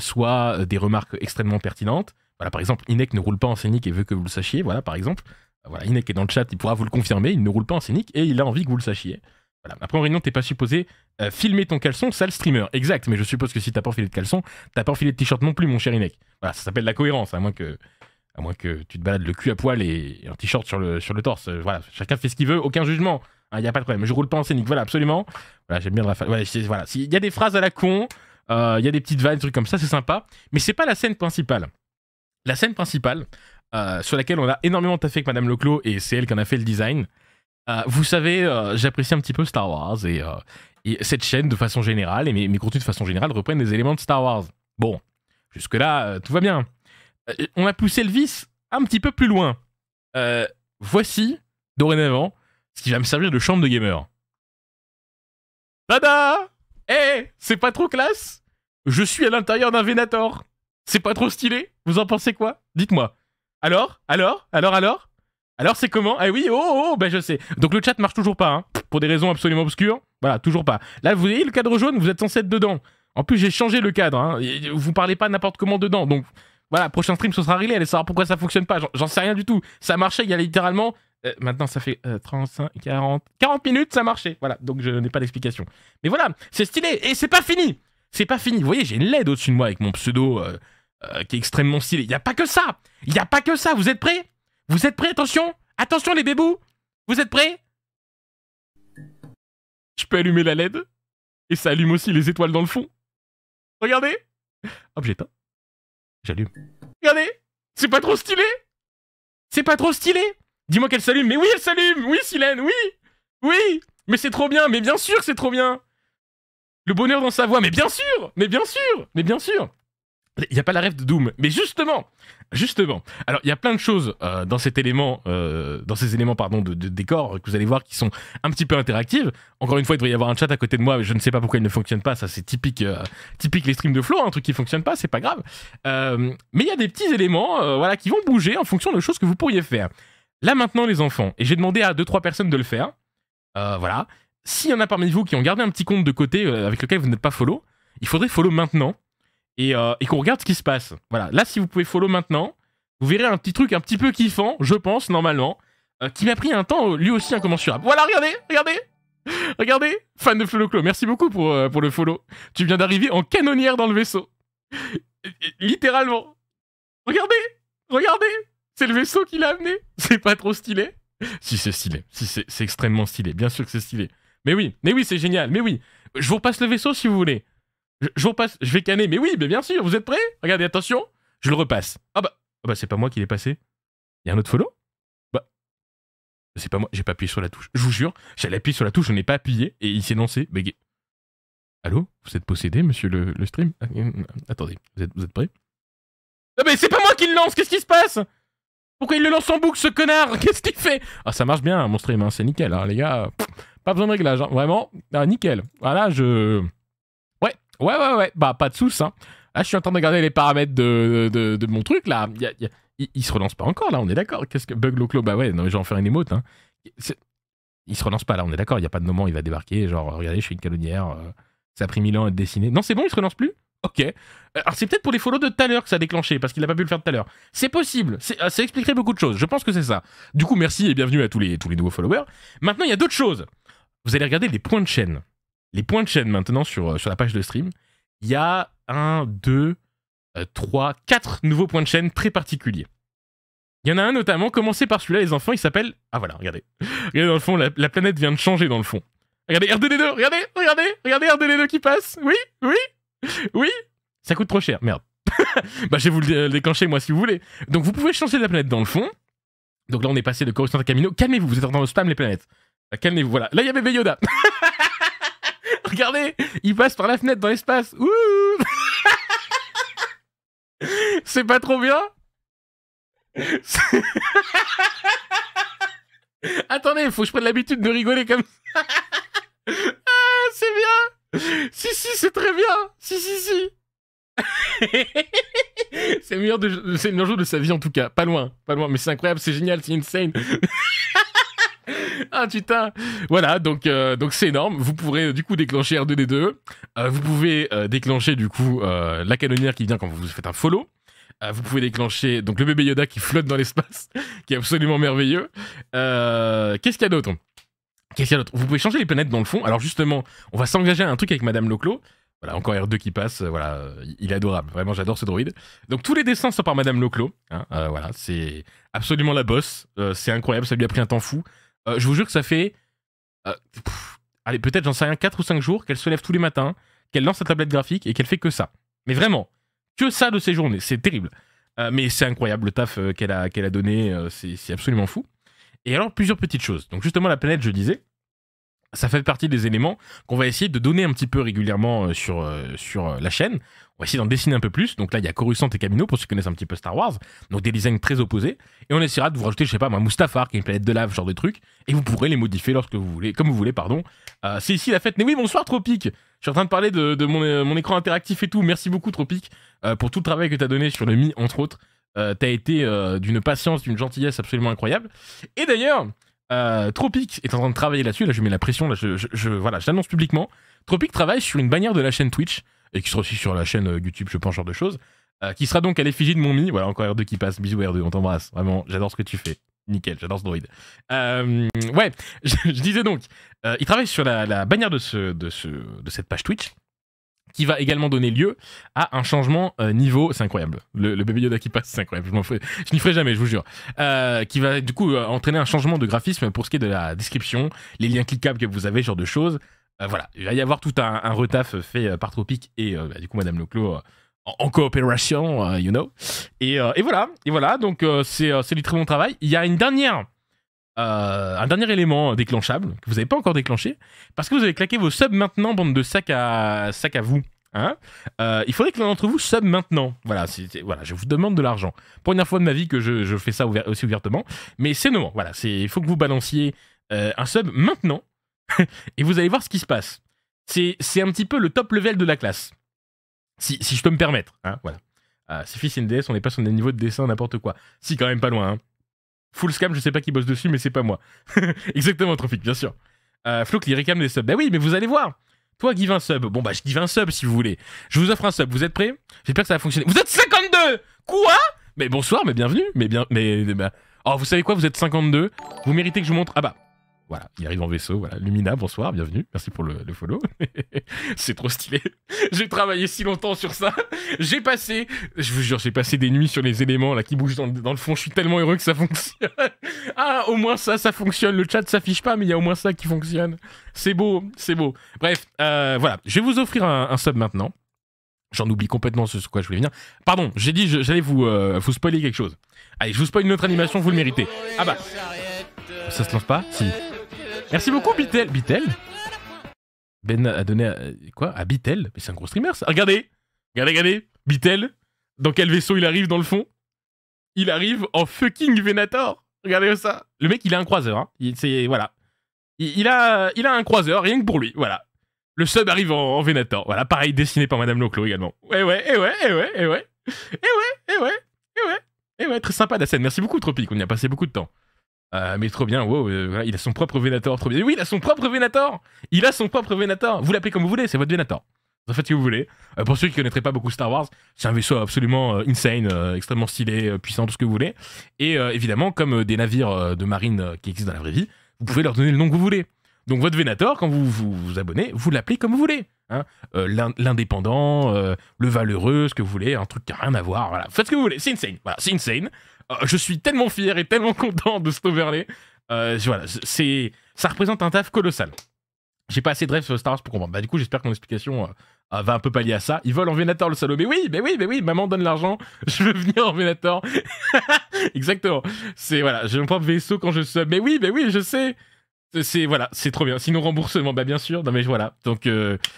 soit des remarques extrêmement pertinentes. Voilà, par exemple, Inek ne roule pas en scénique et veut que vous le sachiez, voilà, par exemple. Bah voilà, Inek est dans le chat, il pourra vous le confirmer, il ne roule pas en scénic et il a envie que vous le sachiez. Voilà. Après, en réunion, t'es pas supposé euh, filmer ton caleçon, sale streamer. Exact, mais je suppose que si t'as pas enfilé de caleçon, t'as pas enfilé de t-shirt non plus, mon cher Inek. Voilà, ça s'appelle la cohérence, à moins que, à moins que tu te balades le cul à poil et, un t-shirt sur le, sur le torse. Euh, voilà, chacun fait ce qu'il veut, aucun jugement. Il hein, y n'y a pas de problème. Je roule pas en scénic. voilà, absolument. Voilà, j'aime bien la Il voilà. S'il y a des phrases à la con, il euh, y a des petites vannes, des trucs comme ça, c'est sympa. Mais c'est pas la scène principale. La scène principale, euh, sur laquelle on a énormément taffé avec Madame Leclos et c'est elle qui en a fait le design. Euh, vous savez, euh, j'apprécie un petit peu Star Wars et, cette chaîne de façon générale et mes, contenus de façon générale reprennent des éléments de Star Wars. Bon, jusque-là, tout va bien. on a poussé le vice un petit peu plus loin. voici, dorénavant, ce qui va me servir de chambre de gamer. Tada Eh, c'est pas trop classe Je suis à l'intérieur d'un Venator. C'est pas trop stylé Vous en pensez quoi Dites-moi. Alors Alors Alors Alors Alors c'est comment Ah oui, oh, oh, oh, ben je sais. Donc le chat marche toujours pas, hein, pour des raisons absolument obscures. Voilà, toujours pas. Là, vous voyez le cadre jaune, vous êtes censé être dedans. En plus, j'ai changé le cadre, hein. vous parlez pas n'importe comment dedans, donc voilà, prochain stream, ce sera réglé, allez savoir pourquoi ça fonctionne pas, j'en sais rien du tout. Ça marchait, il y a littéralement... Euh, maintenant, ça fait 35, 40... 40 minutes, ça marchait. Voilà, donc je n'ai pas d'explication. Mais voilà, c'est stylé, et c'est pas fini C'est pas fini, vous voyez, j'ai une LED au-dessus de moi avec mon pseudo... Euh, euh, qui est extrêmement stylé. Il n'y a pas que ça Il n'y a pas que ça Vous êtes prêts Vous êtes prêts Attention Attention les bébous Vous êtes prêts Je peux allumer la LED et ça allume aussi les étoiles dans le fond. Regardez Hop, j'éteins. J'allume. Regardez C'est pas trop stylé C'est pas trop stylé Dis-moi qu'elle s'allume. Mais oui, elle s'allume Oui, Silène, oui Oui Mais c'est trop bien Mais bien sûr c'est trop bien Le bonheur dans sa voix Mais bien sûr Mais bien sûr Mais bien sûr il n'y a pas la rêve de Doom. Mais justement, justement. Alors, il y a plein de choses euh, dans cet élément, euh, dans ces éléments, pardon, de, de, décor que vous allez voir qui sont un petit peu interactives. Encore une fois, il devrait y avoir un chat à côté de moi, mais je ne sais pas pourquoi il ne fonctionne pas. Ça, c'est typique, euh, typique les streams de Flo, hein, un truc qui ne fonctionne pas, c'est pas grave. mais il y a des petits éléments, voilà, qui vont bouger en fonction de choses que vous pourriez faire. Là maintenant, les enfants, et j'ai demandé à deux trois personnes de le faire. voilà. S'il y en a parmi vous qui ont gardé un petit compte de côté avec lequel vous n'êtes pas follow, il faudrait follow maintenant euh, et, qu'on regarde ce qui se passe. Voilà. Là, si vous pouvez follow maintenant, vous verrez un petit truc un petit peu kiffant, je pense, normalement, euh, qui m'a pris un temps lui aussi incommensurable. Voilà, regardez, regardez Regardez Fan de Floclo, merci beaucoup pour, euh, pour le follow. Tu viens d'arriver en canonnière dans le vaisseau. Littéralement. Regardez Regardez C'est le vaisseau qui l'a amené C'est pas trop stylé Si, c'est stylé. Si, c'est extrêmement stylé. Bien sûr que c'est stylé. Mais oui, mais oui, c'est génial. Mais oui, je vous repasse le vaisseau si vous voulez. Je, repasse, je vais canner. Mais oui, mais bien sûr, vous êtes prêts Regardez, attention. Je le repasse. Ah bah, ah bah c'est pas moi qui l'ai passé. Il y a un autre follow Bah, c'est pas moi, j'ai pas appuyé sur la touche. Je vous jure, j'allais appuyer sur la touche, je n'ai pas appuyé et il s'est lancé. bégué. Allô Vous êtes possédé, monsieur le, stream ah, Attendez, vous êtes, vous êtes prêts ah mais c'est pas moi qui le lance, qu'est-ce qui se passe Pourquoi il le lance en boucle ce connard Qu'est-ce qu'il fait Ah ça marche bien mon stream, hein, c'est nickel, hein, les gars. pas besoin de réglage, hein, vraiment. Ah, nickel. Voilà, je... Ouais, ouais, ouais. Bah, pas de souce. Hein. Ah, je suis en train de regarder les paramètres de, de, mon truc, là. Il, se relance pas encore, là, on est d'accord. Qu'est-ce que Bug Loclo Bah ouais, non, j'en faire une émote. Hein. Il se relance pas, là, on est d'accord. Il y a pas de moment, il va débarquer. Genre, regardez, je suis une calonnière. ça euh, a pris mille ans à être dessiné. Non, c'est bon, il se relance plus Ok. Euh, alors, c'est peut-être pour les follow de tout à l'heure que ça a déclenché, parce qu'il a pas pu le faire tout à l'heure. C'est possible. Ah, ça expliquerait beaucoup de choses. Je pense que c'est ça. Du coup, merci et bienvenue à tous les, tous les nouveaux followers. Maintenant, il y a d'autres choses. Vous allez regarder les points de chaîne les points de chaîne maintenant sur, euh, sur la page de stream. Il y a 1, 2, 3, 4 nouveaux points de chaîne très particuliers. Il y en a un notamment, commencez par celui-là, les enfants, il s'appelle. Ah voilà, regardez. Regardez dans le fond, la, planète vient de changer dans le fond. Regardez RDD2, regardez, regardez, regardez RDD2 qui passe. Oui, oui, oui. Ça coûte trop cher, merde. bah je vais vous euh, le déclencher moi si vous voulez. Donc vous pouvez changer la planète dans le fond. Donc là on est passé de Coruscant à Camino. Calmez-vous, vous êtes en train de spam les planètes. Bah, calmez-vous, voilà. Là il y avait Yoda. regardez, il passe par la fenêtre dans l'espace. C'est pas trop bien Attendez, faut que je prenne l'habitude de rigoler comme ça. Ah, c'est bien. Si, si, c'est très bien. Si, si, si. c'est le meilleur, de... de sa vie en tout cas. Pas loin, pas loin, mais c'est incroyable, c'est génial, c'est insane. ah putain Voilà, donc euh, donc c'est énorme. Vous pourrez euh, du coup déclencher R2D2. Euh, vous pouvez déclencher du coup la canonnière qui vient quand vous faites un follow. vous pouvez déclencher donc le bébé Yoda qui flotte dans l'espace, qui est absolument merveilleux. Qu'est-ce qu'il y a d'autre Qu'est-ce qu'il y a d'autre Vous pouvez changer les planètes dans le fond. Alors justement, on va s'engager à un truc avec Madame Loclo. Voilà, encore R2 qui passe, voilà, il est adorable, vraiment j'adore ce droïde. Donc tous les dessins sont par Madame Loclo, hein. voilà, c'est absolument la bosse, c'est incroyable, ça lui a pris un temps fou. Euh, je vous jure que ça fait. Euh, allez, peut-être, j'en sais rien, 4 ou 5 jours qu'elle se lève tous les matins, qu'elle lance sa tablette graphique et qu'elle fait que ça. Mais vraiment, que ça de ses journées. C'est terrible. Euh, mais c'est incroyable le taf qu'elle a, qu'elle a donné. c'est absolument fou. Et alors, plusieurs petites choses. Donc, justement, la planète, je disais ça fait partie des éléments qu'on va essayer de donner un petit peu régulièrement euh, sur, euh, sur euh, la chaîne. On va essayer d'en dessiner un peu plus. Donc là, il y a Coruscant et Camino, pour ceux qui connaissent un petit peu Star Wars. Donc des designs très opposés. Et on essaiera de vous rajouter, je sais pas, moi, qui est une planète de lave, genre de trucs. Et vous pourrez les modifier lorsque vous voulez, comme vous voulez, pardon. c'est ici la fête. Mais oui, bonsoir Tropique. Je suis en train de parler de, de mon, mon, écran interactif et tout. Merci beaucoup Tropique pour tout le travail que tu as donné sur le Mi, entre autres. Tu as été d'une patience, d'une gentillesse absolument incroyable. Et d'ailleurs, euh, Tropic est en train de travailler là-dessus. Là, je mets la pression. Là, je, je, voilà, j'annonce publiquement. Tropic travaille sur une bannière de la chaîne Twitch et qui sera aussi sur la chaîne euh, YouTube, je pense, genre de choses. Euh, qui sera donc à l'effigie de mon mi. Voilà, encore R2 qui passe. Bisous R2, on t'embrasse. Vraiment, j'adore ce que tu fais. Nickel, j'adore ce droïde. Euh, ouais, je, disais donc, il travaille sur la, la bannière de, ce, de, ce, de cette page Twitch qui va également donner lieu à un changement euh, niveau. C'est incroyable. Le, le, bébé Yoda qui passe, c'est incroyable. Je, je n'y ferai jamais, je vous jure. Euh, qui va du coup euh, entraîner un changement de graphisme pour ce qui est de la description, les liens cliquables que vous avez, ce genre de choses. voilà, il va y avoir tout un, retaf fait par Tropique et bah, du coup Madame Leclos en coopération, you know. Et, voilà, et voilà. Donc c'est, c'est du très bon travail. Il y a une dernière euh, un dernier élément déclenchable que vous n'avez pas encore déclenché, parce que vous avez claqué vos subs maintenant, bande de sacs à, sac à vous. Hein. Euh, il faudrait que l'un d'entre vous sub maintenant. Voilà, voilà, je vous demande de l'argent. Première fois de ma vie que je, fais ça aussi ouvertement, mais c'est normal, Voilà, il faut que vous balanciez euh, un sub maintenant, et vous allez voir ce qui se passe. C'est un petit peu le top level de la classe, si, si je peux me permettre. Hein, voilà. Ah, c'est fils NDS, on n'est pas sur des niveaux de dessin, n'importe quoi. Si, quand même pas loin. Hein. Full Scam, je sais pas qui bosse dessus, mais c'est pas moi. Exactement, Trophique, bien sûr. Euh, Flo qui des subs. Bah oui, mais vous allez voir. Toi, give un sub. Bon, bah, je give un sub si vous voulez. Je vous offre un sub. Vous êtes prêts J'espère que ça va fonctionner. Vous êtes 52 Quoi Mais bonsoir, mais bienvenue. Mais bien. Mais. Bah. Oh, vous savez quoi Vous êtes 52. Vous méritez que je vous montre. Ah bah. Voilà, il arrive en vaisseau. Voilà, Lumina, bonsoir, bienvenue, merci pour le, follow. c'est trop stylé. j'ai travaillé si longtemps sur ça. J'ai passé, je vous jure, j'ai passé des nuits sur les éléments là qui bougent dans, le fond. Je suis tellement heureux que ça fonctionne. ah, au moins ça, ça fonctionne. Le chat s'affiche pas, mais il y a au moins ça qui fonctionne. C'est beau, c'est beau. Bref, euh, voilà, je vais vous offrir un, sub maintenant. J'en oublie complètement ce sur quoi je voulais venir. Pardon, j'ai dit, j'allais vous, euh, vous spoiler quelque chose. Allez, je vous spoil une autre animation, vous le méritez. Ah bah. Ça se lance pas Si. Merci beaucoup, Bitel. Bitel Ben a donné à, euh, quoi À ah, Bitel Mais c'est un gros streamer, ça. Regardez Regardez, regardez Bitel Dans quel vaisseau il arrive dans le fond Il arrive en fucking Venator Regardez ça Le mec, il a un croiseur. Hein. Il, c'est, voilà. Il, a, il a un croiseur, rien que pour lui. Voilà. Le sub arrive en, Venator. Voilà, pareil, dessiné par Madame Loclo également. Ouais, ouais, et ouais, et ouais, et ouais. Et ouais, ouais, et ouais. ouais, très sympa la scène. Merci beaucoup, tropique On y a passé beaucoup de temps. Ah, mais trop bien, euh, il a son propre Venator, trop bien. oui, il a son propre Venator Il a son propre Venator Vous l'appelez comme vous voulez, c'est votre Venator. Vous en faites ce que vous voulez. Euh, pour ceux qui ne connaîtraient pas beaucoup Star Wars, c'est un vaisseau absolument euh, insane, extrêmement stylé, puissant, tout ce que vous voulez. Et évidemment, comme des navires de marine qui existent dans la vraie vie, vous pouvez leur donner le nom que vous voulez. Donc votre Venator, quand vous vous, abonnez, vous l'appelez comme vous voulez. Hein. L'indépendant, le valeureux, ce que vous voulez, un truc qui n'a rien à voir. Faites ce que vous voulez, c'est insane. c'est insane. Euh, je suis tellement fier et tellement content de cet overlay. Euh, voilà, c'est, ça représente un taf colossal. J'ai pas assez de rêves sur Star Wars pour comprendre. Bah, du coup, j'espère que mon explication euh, va un peu pallier à ça. Ils volent en Venator le salaud. Mais oui, mais oui, mais oui, maman donne l'argent. Je veux venir en Venator. Exactement. C'est voilà, j'ai mon propre vaisseau quand je suis. Mais oui, mais oui, je sais. C'est voilà, c'est trop bien. Sinon remboursement, bah bien sûr. Non mais voilà. Donc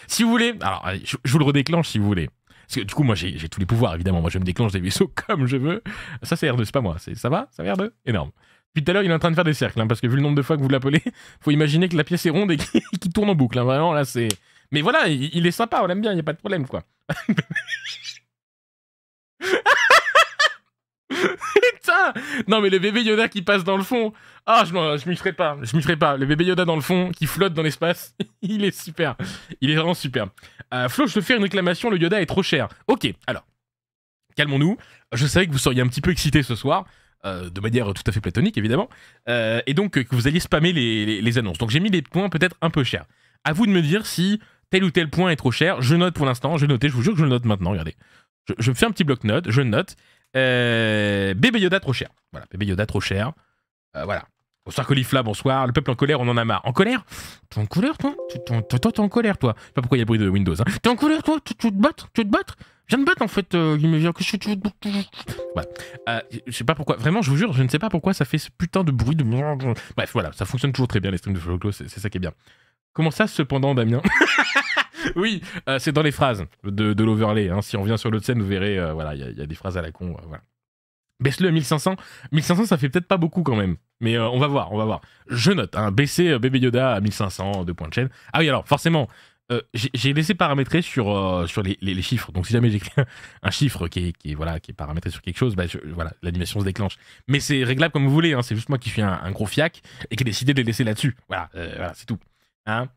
si vous voulez, alors je, je, vous le redéclenche si vous voulez. Parce que du coup, moi, j'ai tous les pouvoirs, évidemment. Moi, je me déclenche des vaisseaux comme je veux. Ça, c'est R2, c'est pas moi. Ça va Ça va R2 Énorme. Puis tout à l'heure, il est en train de faire des cercles, hein, parce que vu le nombre de fois que vous l'appelez, faut imaginer que la pièce est ronde et qu'il tourne en boucle. Hein. Vraiment, là, c'est. Mais voilà, il, est sympa, on l'aime bien, il n'y a pas de problème, quoi. Putain Non mais le bébé Yoda qui passe dans le fond. Ah, je, m'y ferai pas, je m'y ferai pas. Le bébé Yoda dans le fond, qui flotte dans l'espace, il est super. Il est vraiment super. Euh, Flo, je te fais une réclamation, le Yoda est trop cher. Ok, alors, calmons-nous. Je savais que vous seriez un petit peu excité ce soir. Euh, de manière tout à fait platonique évidemment, euh, et donc que vous alliez spammer les, annonces. Donc j'ai mis des points peut-être un peu chers. À vous de me dire si tel ou tel point est trop cher. Je note pour l'instant, je vais je vous jure que je note maintenant, regardez. Je, fais un petit bloc note je note, bébé Yoda trop cher. Voilà, bébé Yoda trop cher. voilà. Bonsoir Colifla, bonsoir. Le peuple en colère, on en a marre. En colère T'es en colère, toi t'es en colère, toi. Je sais pas pourquoi il y a bruit de Windows. T'es en colère, toi tu, te battre Tu te battre Je viens de battre, en fait. il me vient que je je sais pas pourquoi. Vraiment, je vous jure, je ne sais pas pourquoi ça fait ce putain de bruit de. Bref, voilà. Ça fonctionne toujours très bien, les streams de Clos C'est ça qui est bien. Comment ça, cependant, Damien oui, euh, c'est dans les phrases de, l'overlay. Hein. Si on vient sur l'autre scène, vous verrez, euh, voilà, il y, a des phrases à la con. Baisse-le à 1500. 1500, ça fait peut-être pas beaucoup quand même. Mais euh, on va voir, on va voir. Je note, hein, baisser bébé Yoda à 1500, deux points de chaîne. Ah oui, alors, forcément, j'ai laissé paramétrer sur, sur les, chiffres. Donc, si jamais j'écris un chiffre qui est, voilà, qui est paramétré sur quelque chose, bah, voilà, l'animation se déclenche. Mais c'est réglable comme vous voulez. Hein. c'est juste moi qui suis un, gros fiac et qui ai décidé de les laisser là-dessus. Voilà, c'est tout. Hein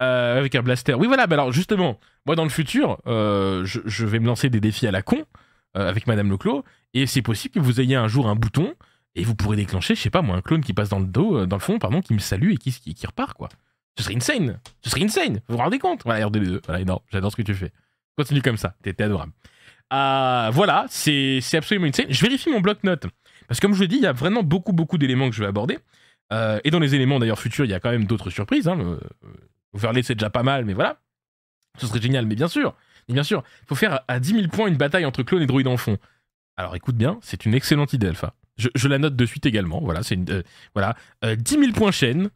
euh, avec un blaster. Oui, voilà, ben alors justement, moi dans le futur, euh, je, vais me lancer des défis à la con euh, avec Madame Leclos, et c'est possible que vous ayez un jour un bouton, et vous pourrez déclencher, je sais pas moi, un clone qui passe dans le dos, dans le fond, pardon, qui me salue et qui, qui, qui repart, quoi. Ce serait insane Ce serait insane Vous vous rendez compte Voilà, r 2 2 e. voilà, énorme, j'adore ce que tu fais. Continue comme ça, t'es adorable. voilà, c'est absolument insane. Je vérifie mon bloc-notes, parce que comme je vous l'ai dit, il y a vraiment beaucoup, beaucoup d'éléments que je vais aborder. et dans les éléments d'ailleurs futurs, il y a quand même d'autres surprises. Hein, Overlay, c'est déjà pas mal, mais voilà. Ce serait génial, mais bien sûr, mais bien sûr, il faut faire à 10 000 points une bataille entre clones et droïdes en fond. Alors écoute bien, c'est une excellente idée, Alpha. Je, la note de suite également. Voilà, c'est une, euh, voilà, euh, 10 000 points chaîne.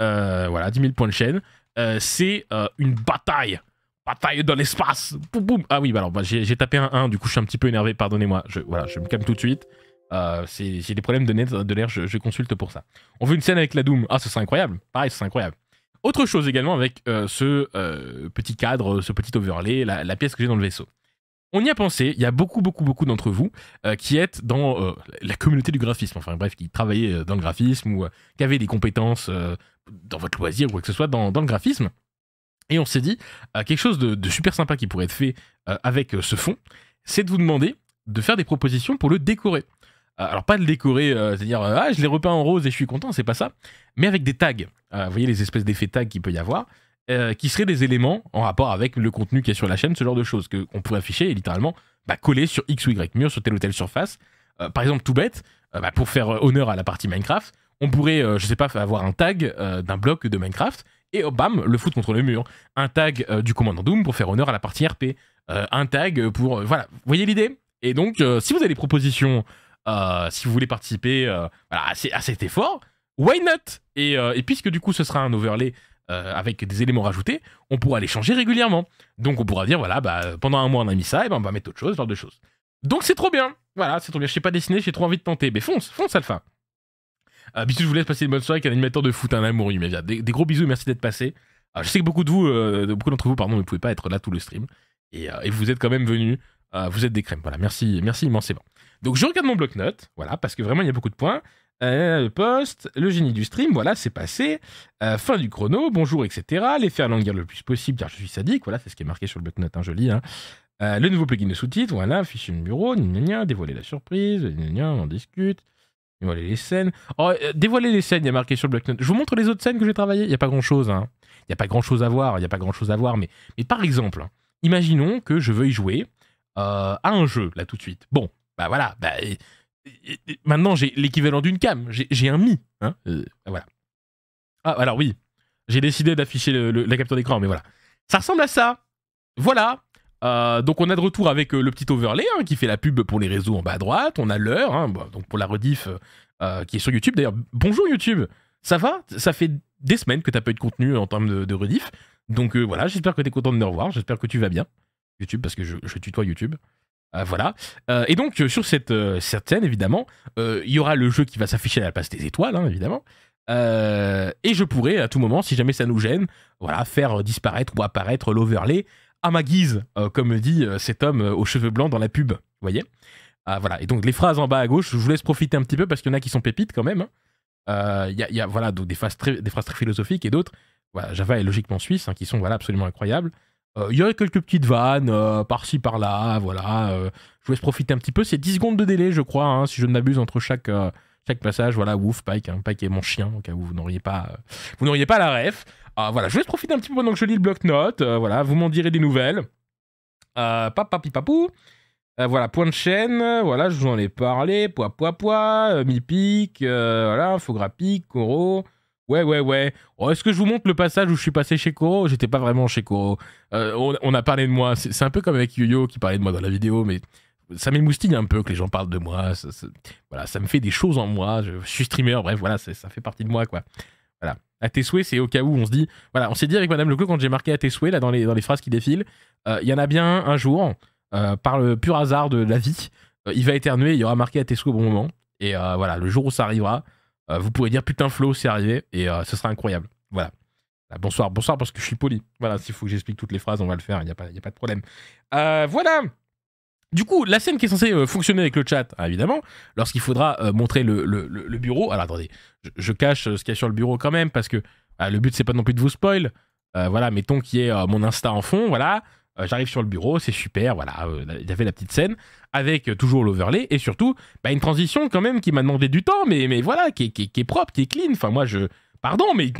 Euh, voilà, 10 points chaîne. Euh, c'est une bataille. Bataille dans l'espace. Boum, Ah oui, bah alors, bah, j'ai, tapé un 1, du coup, je suis un petit peu énervé, pardonnez-moi. Je, voilà, je me calme tout de suite. j'ai des problèmes de, de l'air, je, je, consulte pour ça. On veut une scène avec la Doom. Ah, ce serait incroyable. Pareil, ce serait incroyable. Autre chose également avec euh, ce euh, petit cadre, ce petit overlay, la, pièce que j'ai dans le vaisseau. On y a pensé, il y a beaucoup, beaucoup, beaucoup d'entre vous euh, qui êtes dans la communauté du graphisme, enfin bref, qui travaillaient dans le graphisme ou qui avaient des compétences dans votre loisir ou quoi que ce soit dans, le graphisme. Et on s'est dit, quelque chose de, super sympa qui pourrait être fait avec ce fond, c'est de vous demander de faire des propositions pour le décorer. alors pas de le décorer, c'est-à-dire, ah, je l'ai repeint en rose et je suis content, c'est pas ça, mais avec des tags. Euh, vous voyez les espèces d'effets tags qu'il peut y avoir, euh, qui seraient des éléments en rapport avec le contenu qu'il y a sur la chaîne, ce genre de choses qu'on pourrait afficher et littéralement bah, coller sur X ou Y mur, sur telle ou telle surface. Euh, par exemple, tout bête, bah, pour faire honneur à la partie Minecraft, on pourrait, je sais pas, avoir un tag d'un bloc de Minecraft et bam, le foot contre le mur. Un tag du Commandant Doom pour faire honneur à la partie RP. un tag pour. voilà, vous voyez l'idée Et donc, si vous avez des propositions, si vous voulez participer voilà, à cet effort, why not euh, et, puisque du coup ce sera un overlay euh, avec des éléments rajoutés, on pourra les changer régulièrement. Donc on pourra dire, voilà, bah, pendant un mois on a mis ça, et ben on va mettre autre chose, ce genre de choses. Donc c'est trop bien Voilà, c'est trop bien, je sais pas dessiner, j'ai trop envie de tenter. Mais fonce, fonce Alpha euh, Bisous, je vous laisse passer une bonne soirée avec un animateur de foot, un amour, Mais des, des gros bisous, merci d'être passé. je sais que beaucoup de vous, beaucoup d'entre vous, pardon, ne pouvez pas être là tout le stream. Et, et vous êtes quand même venus, vous êtes des crèmes. Voilà, merci, merci immensément. Donc je regarde mon bloc-notes, voilà, parce que vraiment il y a beaucoup de points le euh, poste, le génie du stream, voilà, c'est passé. Euh, fin du chrono, bonjour, etc. Les faire languir le plus possible, car je suis sadique, voilà, c'est ce qui est marqué sur le bloc note, hein, joli. Hein. Euh, le nouveau plugin de sous-titres, voilà, Afficher de bureau, dévoiler la surprise, on en on discute. Dévoiler les scènes. Oh, dévoiler les scènes, il y a marqué sur le bloc note. Je vous montre les autres scènes que j'ai travaillées, il n'y a pas grand-chose. Hein. Il n'y a pas grand-chose à voir, il n'y a pas grand-chose à voir, mais, mais par exemple, imaginons que je veuille jouer à un jeu, là, tout de suite. Bon, bah voilà, bah, maintenant j'ai l'équivalent d'une cam, j'ai un mi. Hein. Euh, voilà. Ah, alors oui, j'ai décidé d'afficher la capture d'écran, mais voilà. Ça ressemble à ça. Voilà. Euh, donc on a de retour avec euh, le petit overlay hein, qui fait la pub pour les réseaux en bas à droite. On a l'heure, hein. donc pour la rediff qui est sur YouTube. D'ailleurs, bonjour YouTube. Ça va Ça fait des semaines que t'as pas eu de contenu en termes de, rediff. Donc voilà, j'espère que tu es content de me revoir. J'espère que tu vas bien. YouTube, parce que je tutoie YouTube. Euh, voilà. Euh, et donc, euh, sur cette, scène, évidemment, il y aura le jeu qui va s'afficher à la place des étoiles, hein, évidemment. et je pourrai, à tout moment, si jamais ça nous gêne, voilà, faire disparaître ou apparaître l'overlay à ma guise, comme dit cet homme aux cheveux blancs dans la pub. Vous voyez ah, Voilà. Et donc, les phrases en bas à gauche, je vous laisse profiter un petit peu parce qu'il y en a qui sont pépites quand même. Hein. Il y, a voilà, donc des, phrases très, philosophiques et d'autres. Java est logiquement suisse, hein, qui sont voilà, absolument incroyables. Euh, il y aurait quelques petites vannes euh, par-ci par-là, voilà. Euh, je vous laisse profiter un petit peu. C'est 10 secondes de délai, je crois, hein, si je ne m'abuse, entre chaque, passage. Voilà, ouf, Pike. Hein, Pike est mon chien, donc vous n'auriez pas, vous n'auriez pas la ref. voilà, je vais laisse profiter un petit peu pendant que je lis le bloc-notes. voilà, vous m'en direz des nouvelles. Papa, papapipapou. voilà, point de chaîne, voilà, je vous en ai parlé, Pois, pois, pois. mi-pic, voilà, infographique, Coro, Ouais, ouais, ouais. Oh, est-ce que je vous montre le passage où je suis passé chez Koro J'étais pas vraiment chez Koro. Euh, on, a parlé de moi. C'est un peu comme avec yo qui parlait de moi dans la vidéo, mais ça m'émoustille un peu que les gens parlent de moi. Ça, voilà, ça me fait des choses en moi. Je, suis streamer, bref, voilà, ça fait partie de moi, quoi. Voilà. À tes souhaits, c'est au cas où on se dit. Voilà, on s'est dit avec Madame Leclerc quand j'ai marqué à tes souhaits, là, dans les, dans les phrases qui défilent, euh, il y en a bien un, jour, euh, par le pur hasard de la vie, il va éternuer, il y aura marqué à tes souhaits au bon moment. Et voilà, le jour où ça arrivera, euh, vous pourrez dire putain Flo, c'est arrivé et euh, ce sera incroyable. Voilà. Bah, bonsoir, bonsoir parce que je suis poli. Voilà, s'il faut que j'explique toutes les phrases, on va le faire, il n'y a, pas, a pas de problème. Euh, voilà Du coup, la scène qui est censée fonctionner avec le chat, ah, évidemment, lorsqu'il faudra montrer le, bureau. Alors attendez, je, cache ce qu'il y a sur le bureau quand même parce que le but c'est pas non plus de vous spoil. voilà, mettons qu'il y ait mon Insta en fond, voilà. Euh, j'arrive sur le bureau, c'est super, voilà, euh, il y avait la petite scène, avec toujours l'overlay, et surtout, bah, une transition quand même qui m'a demandé du temps, mais, mais voilà, qui est, propre, qui est clean. Enfin, moi, je. Pardon, mais.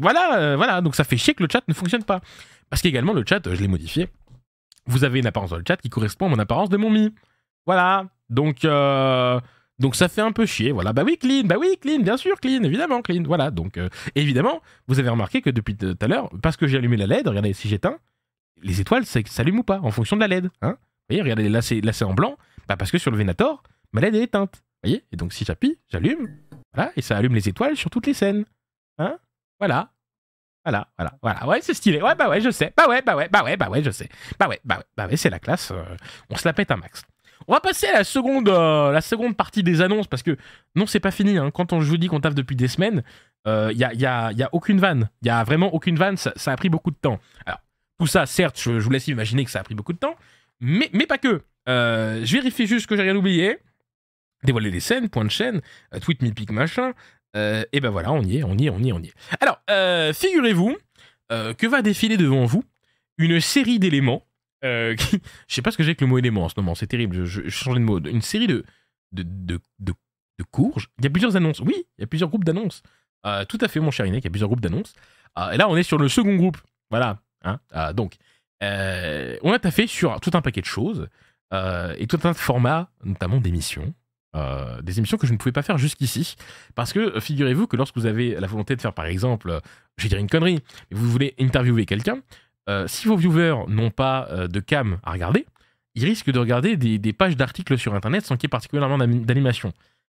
Voilà, euh, voilà. Donc ça fait chier que le chat ne fonctionne pas. Parce qu'également, le chat, je l'ai modifié. Vous avez une apparence dans le chat qui correspond à mon apparence de mon mi. Voilà. Donc. Donc ça fait un peu chier, voilà. Bah oui, clean, bah oui, clean, bien sûr, clean, évidemment, clean. Voilà, donc évidemment, vous avez remarqué que depuis tout à l'heure, parce que j'ai allumé la LED, regardez, si j'éteins, les étoiles s'allument ou pas en fonction de la LED. Hein vous voyez, regardez, là c'est en blanc, bah, parce que sur le Venator, ma LED est éteinte. Vous voyez Et donc si j'appuie, j'allume, voilà, et ça allume les étoiles sur toutes les scènes. Hein Voilà. Voilà, voilà, voilà. Ouais, c'est stylé. Ouais, bah ouais, je sais. Bah ouais, bah ouais, bah ouais, bah ouais, je sais. Bah ouais, bah ouais, bah ouais, c'est la classe. Euh, on se la pète un max. On va passer à la seconde, euh, la seconde partie des annonces parce que non, c'est pas fini. Hein. Quand on, je vous dis qu'on taffe depuis des semaines, il euh, n'y a, y a, y a, aucune vanne. Il n'y a vraiment aucune vanne. Ça, ça, a pris beaucoup de temps. Alors, tout ça, certes, je, vous laisse imaginer que ça a pris beaucoup de temps, mais, pas que. Euh, je vérifie juste que j'ai rien oublié. Dévoiler les scènes, point de chaîne, euh, tweet mille pics, machin. Euh, et ben voilà, on y est, on y est, on y est, on y est. Alors, figurez-vous que va défiler devant vous une série d'éléments. je sais pas ce que j'ai avec le mot élément en ce moment, c'est terrible, je, je, de mot. Une série de, de, de, de, courges. Il y a plusieurs annonces, oui, il y a plusieurs groupes d'annonces. tout à fait, mon cher Inek, il y a plusieurs groupes d'annonces. Ah, et là, on est sur le second groupe. Voilà, Hein, donc, euh, on a taffé sur tout un paquet de choses euh, et tout un format, notamment d'émissions. Euh, des émissions que je ne pouvais pas faire jusqu'ici. Parce que figurez-vous que lorsque vous avez la volonté de faire, par exemple, je vais dire une connerie, vous voulez interviewer quelqu'un, si vos viewers n'ont pas de cam à regarder, ils risquent de regarder des, pages d'articles sur Internet sans qu'il y ait particulièrement d'animation.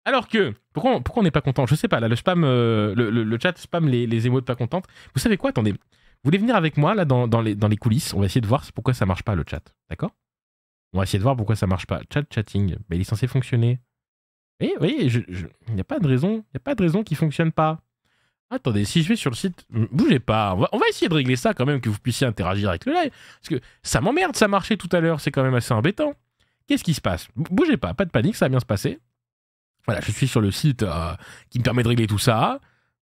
Alors que, pourquoi, on n'est pas content Je sais pas, là, le spam, le, chat spam les, les émotes pas contentes. Vous savez quoi Attendez, vous voulez venir avec moi là dans, les, coulisses On va essayer de voir pourquoi ça marche pas le chat, d'accord On va essayer de voir pourquoi ça marche pas. Chat chatting, mais il est censé fonctionner. Oui, oui, il n'y a pas de raison, il a pas de raison qui fonctionne pas. Attendez, si je vais sur le site, bougez pas. On va, essayer de régler ça quand même que vous puissiez interagir avec le live, parce que ça m'emmerde, ça marchait tout à l'heure, c'est quand même assez embêtant. Qu'est-ce qui se passe Bougez pas, pas de panique, ça va bien se passer. Voilà, je suis sur le site euh, qui me permet de régler tout ça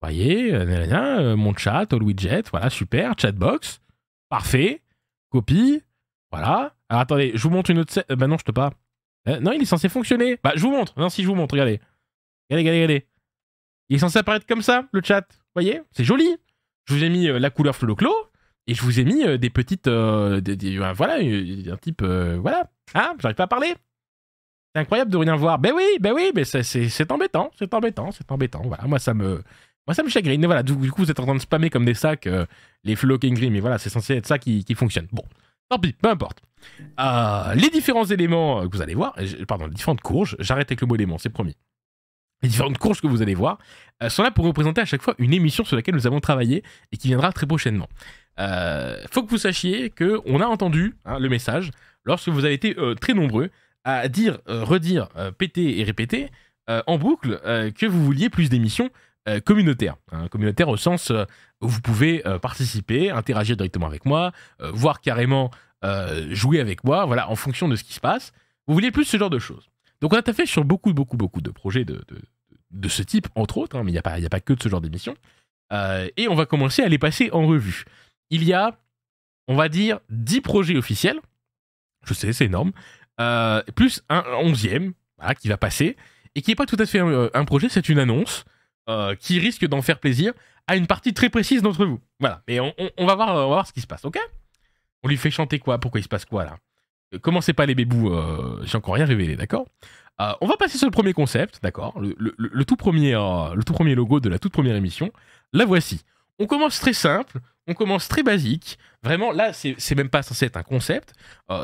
voyez, euh, euh, mon chat, all widget, voilà, super, chatbox, parfait, copie, voilà. Alors attendez, je vous montre une autre scène. Euh, bah non, je te pas. non, il est censé fonctionner. Bah, je vous montre. Non, si je vous montre, regardez. Regardez, regardez, regardez. Il est censé apparaître comme ça, le chat. Vous voyez C'est joli. Je vous ai mis la couleur clos et je vous ai mis des petites. Des, voilà, un type. voilà. Ah, j'arrive pas à parler. C'est incroyable de rien voir. Ben oui, ben oui, mais c'est embêtant, c'est embêtant, c'est embêtant. Voilà, moi ça me, moi, ça me chagrine. Voilà, du, coup, vous êtes en train de spammer comme des sacs euh, les Flocking Green, mais voilà, c'est censé être ça qui, qui fonctionne. Bon, tant pis, peu importe. Euh, les différents éléments que vous allez voir, pardon, les différentes courges, j'arrête avec le mot élément, c'est promis. Les différentes courges que vous allez voir euh, sont là pour représenter à chaque fois une émission sur laquelle nous avons travaillé et qui viendra très prochainement. faut que vous sachiez que on a entendu hein, le message lorsque vous avez été très nombreux à dire, redire, péter et répéter en boucle que vous vouliez plus d'émissions euh, communautaire. Hein, communautaire au sens euh, où vous pouvez euh, participer, interagir directement avec moi, voire carrément jouer avec moi, voilà, en fonction de ce qui se passe. Vous voulez plus ce genre de choses. Donc on a fait sur beaucoup, beaucoup, beaucoup de projets de, de, ce type, entre autres, hein, mais il n'y a, pas, a pas que de ce genre d'émission. et on va commencer à les passer en revue. Il y a, on va dire, 10 projets officiels. Je sais, c'est énorme. plus un onzième voilà, qui va passer et qui n'est pas tout à fait un projet, c'est une annonce. Euh, qui risque d'en faire plaisir à une partie très précise d'entre vous. Voilà. Mais on, va voir, on va voir ce qui se passe, ok On lui fait chanter quoi Pourquoi il se passe quoi là euh, Commencez pas les bébous, euh, j'ai encore rien révélé, d'accord On va passer sur le premier concept, d'accord le, tout premier, le tout premier logo de la toute première émission. La voici. On commence très simple, on commence très basique. Vraiment, là, c'est même pas censé être un concept.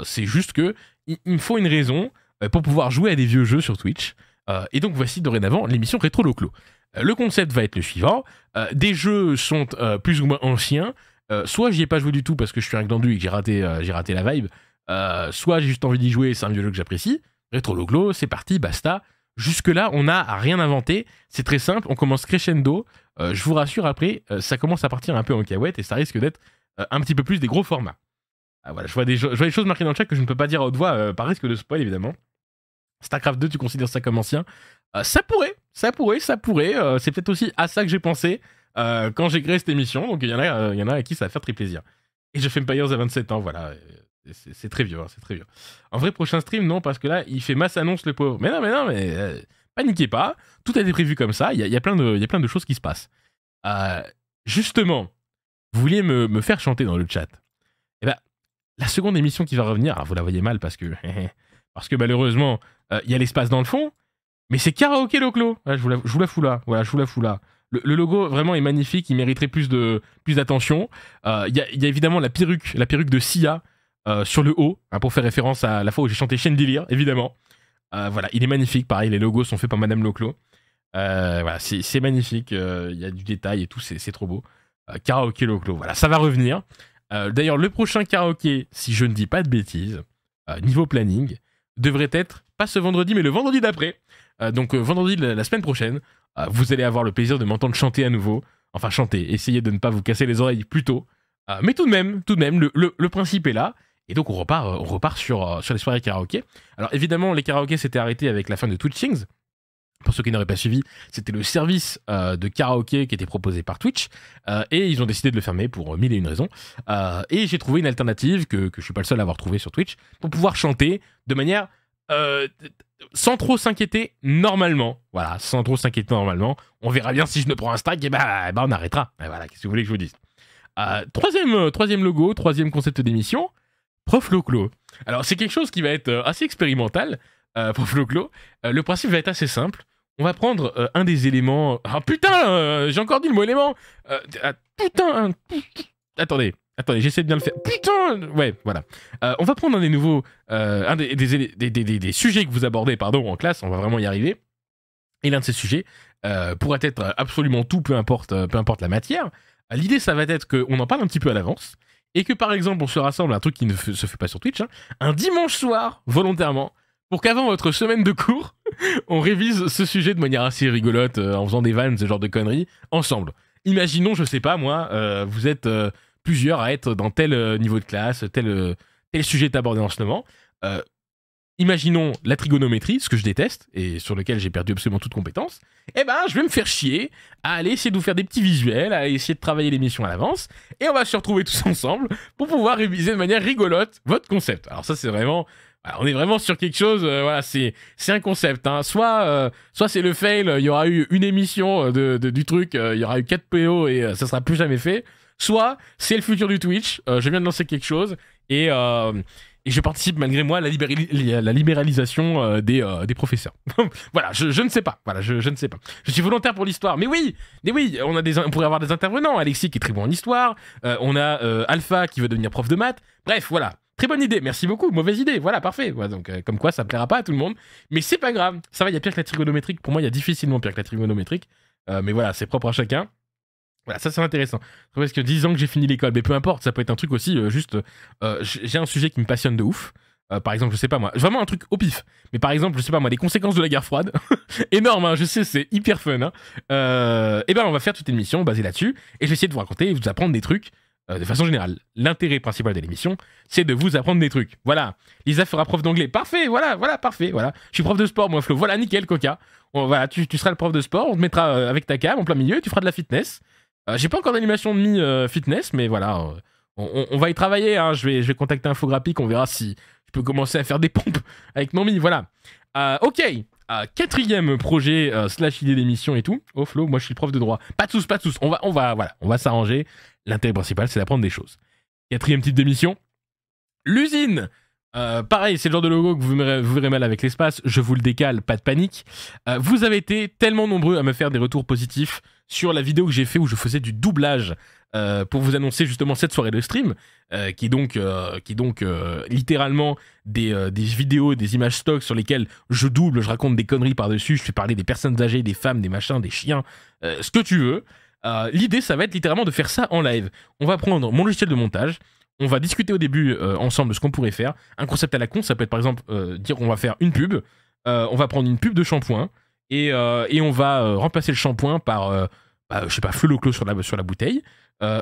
c'est juste que il, me faut une raison pour pouvoir jouer à des vieux jeux sur Twitch. et donc voici dorénavant l'émission Rétro Loclo. Euh, le concept va être le suivant. Euh, des jeux sont euh, plus ou moins anciens. soit j'y ai pas joué du tout parce que je suis un glandu et que j'ai raté, j'ai raté la vibe. soit j'ai juste envie d'y jouer et c'est un vieux jeu que j'apprécie. Rétro Loglo, c'est parti, basta. Jusque-là, on n'a rien inventé. C'est très simple. On commence crescendo. je vous rassure, après, ça commence à partir un peu en cahouette et ça risque d'être un petit peu plus des gros formats. Ah, voilà, je vois, des je vois des choses marquées dans le chat que je ne peux pas dire à haute voix par risque de spoil, évidemment. StarCraft 2, tu considères ça comme ancien Ça pourrait ça pourrait, ça pourrait. Euh, c'est peut-être aussi à ça que j'ai pensé euh, quand j'ai créé cette émission. Donc il y, en a, euh, y en a à qui ça va faire très plaisir. Et je fais Empires à 27 ans, voilà. C'est très vieux, hein, c'est très vieux. En vrai, prochain stream, non, parce que là, il fait masse annonce, le pauvre. Mais non, mais non, mais paniquez pas. Tout a été prévu comme ça. Il y a, plein de, y plein de choses qui se passent. justement, vous vouliez me, faire chanter dans le chat. Eh ben, la seconde émission qui va revenir, ah, vous la voyez mal parce que, parce que malheureusement, il y a l'espace dans le fond. Mais c'est Karaoke Loclo. Ah, je, vous la, je fous là. Voilà, je vous la fous là. Le, logo vraiment est magnifique, il mériterait plus de plus d'attention. Euh, il y, a évidemment la perruque, la perruque de Sia euh, sur le haut, hein, pour faire référence à la fois où j'ai chanté Delire, évidemment. Euh, voilà, il est magnifique. Pareil, les logos sont faits par Madame Loclo. voilà, c'est magnifique. Il y a du détail et tout, c'est trop beau. karaoke Loclo, voilà, ça va revenir. D'ailleurs, le prochain karaoké, si je ne dis pas de bêtises, niveau planning, devrait être pas ce vendredi, mais le vendredi d'après. Euh, donc euh, vendredi la, la, semaine prochaine, euh, vous allez avoir le plaisir de m'entendre chanter à nouveau. Enfin chanter, essayez de ne pas vous casser les oreilles plus tôt. mais tout de même, tout de même, le, principe est là. Et donc on repart, on repart sur, sur les soirées karaoké. Alors évidemment, les karaokés s'étaient arrêtés avec la fin de Twitchings. Pour ceux qui n'auraient pas suivi, c'était le service de karaoké qui était proposé par Twitch. et ils ont décidé de le fermer pour mille et une raisons. et j'ai trouvé une alternative que, que je suis pas le seul à avoir trouvé sur Twitch pour pouvoir chanter de manière sans trop s'inquiéter normalement. Voilà, sans trop s'inquiéter normalement. On verra bien si je ne prends un strike, et bah, on arrêtera. Ben voilà, qu'est-ce que vous voulez que je vous dise euh, troisième, euh, troisième logo, troisième concept d'émission, Prof Loclo. Alors c'est quelque chose qui va être euh, assez expérimental, Prof Loclo. le principe va être assez simple. On va prendre un des éléments... Ah putain, j'ai encore dit le mot élément ah, putain, Attendez, Attendez, j'essaie de bien le faire. Putain Ouais, voilà. Euh, on va prendre un des nouveaux... Euh, un des, des, sujets que vous abordez, pardon, en classe. On va vraiment y arriver. Et l'un de ces sujets euh, pourrait être absolument tout, peu importe, peu importe la matière. L'idée, ça va être qu'on en parle un petit peu à l'avance. Et que, par exemple, on se rassemble, un truc qui ne se fait pas sur Twitch, hein, un dimanche soir, volontairement, pour qu'avant votre semaine de cours, on révise ce sujet de manière assez rigolote, en faisant des vannes, ce genre de conneries, ensemble. Imaginons, je sais pas, moi, vous êtes plusieurs à être dans tel euh, niveau de classe, tel, euh, sujet est abordé en ce moment. Euh, imaginons la trigonométrie, ce que je déteste et sur lequel j'ai perdu absolument toute compétence, eh ben je vais me faire chier à aller essayer de vous faire des petits visuels, à essayer de travailler l'émission à l'avance, et on va se retrouver tous ensemble pour pouvoir réviser de manière rigolote votre concept. Alors ça c'est vraiment... on est vraiment sur quelque chose, voilà, c'est un concept. Hein. Soit, soit c'est le fail, il y aura eu une émission de, du truc, il y aura eu 4 PO et ça sera plus jamais fait soit c'est le futur du Twitch, euh, je viens de lancer quelque chose et, euh, je participe malgré moi à la, libéralisation euh, des, professeurs. voilà, je, ne sais pas. Voilà, je, ne sais pas. Je suis volontaire pour l'histoire, mais oui, mais oui, on a des, pourrait avoir des intervenants. Alexis qui est très bon en histoire, on a Alpha qui veut devenir prof de maths. Bref, voilà. Très bonne idée, merci beaucoup. Mauvaise idée, voilà, parfait. donc, comme quoi, ça plaira pas à tout le monde, mais c'est pas grave. Ça va, il y a pire que la trigonométrique. Pour moi, il y a difficilement pire que la trigonométrique, mais voilà, c'est propre à chacun. Voilà, ça c'est intéressant. Parce que 10 ans que j'ai fini l'école, mais peu importe, ça peut être un truc aussi, euh, juste, euh, j'ai un sujet qui me passionne de ouf. Euh, par exemple, je sais pas moi, vraiment un truc au pif, mais par exemple, je sais pas moi, des conséquences de la guerre froide, énorme, hein, je sais, c'est hyper fun. Hein. eh et ben, on va faire toute une émission basée là-dessus, et je de vous raconter et vous apprendre des trucs de façon générale. L'intérêt principal de l'émission, c'est de vous apprendre des trucs. Voilà, Lisa fera prof d'anglais, parfait, voilà, voilà, parfait, voilà. Je suis prof de sport, moi, Flo, voilà, nickel, Coca. On, va tu, seras le prof de sport, on te mettra avec ta cam en plein milieu, tu feras de la fitness. Euh, j'ai pas encore d'animation de mi euh, fitness, mais voilà, euh, on, va y travailler. Hein. Je, vais, je vais contacter Infographique, on verra si je peux commencer à faire des pompes avec mon mi. Voilà. ok, quatrième projet slash idée d'émission et tout. Oh Flo, moi je suis le prof de droit. Pas de tous, pas tous. On va, on va, voilà, on va s'arranger. L'intérêt principal, c'est d'apprendre des choses. Quatrième type d'émission, l'usine. pareil, c'est le genre de logo que vous verrez, mal avec l'espace. Je vous le décale, pas de panique. vous avez été tellement nombreux à me faire des retours positifs sur la vidéo que j'ai fait où je faisais du doublage euh, pour vous annoncer justement cette soirée de stream, euh, qui est donc, euh, qui donc littéralement des, vidéos, des images stock sur lesquelles je double, je raconte des conneries par-dessus, je fais parler des personnes âgées, des femmes, des machins, des chiens, ce que tu veux. L'idée, ça va être littéralement de faire ça en live. On va prendre mon logiciel de montage, on va discuter au début ensemble de ce qu'on pourrait faire. Un concept à la con, ça peut être par exemple dire on va faire une pub, on va prendre une pub de shampoing, euh, et, on va euh, remplacer le shampoing par, euh, bah, je sais pas, feu sur la, sur la bouteille.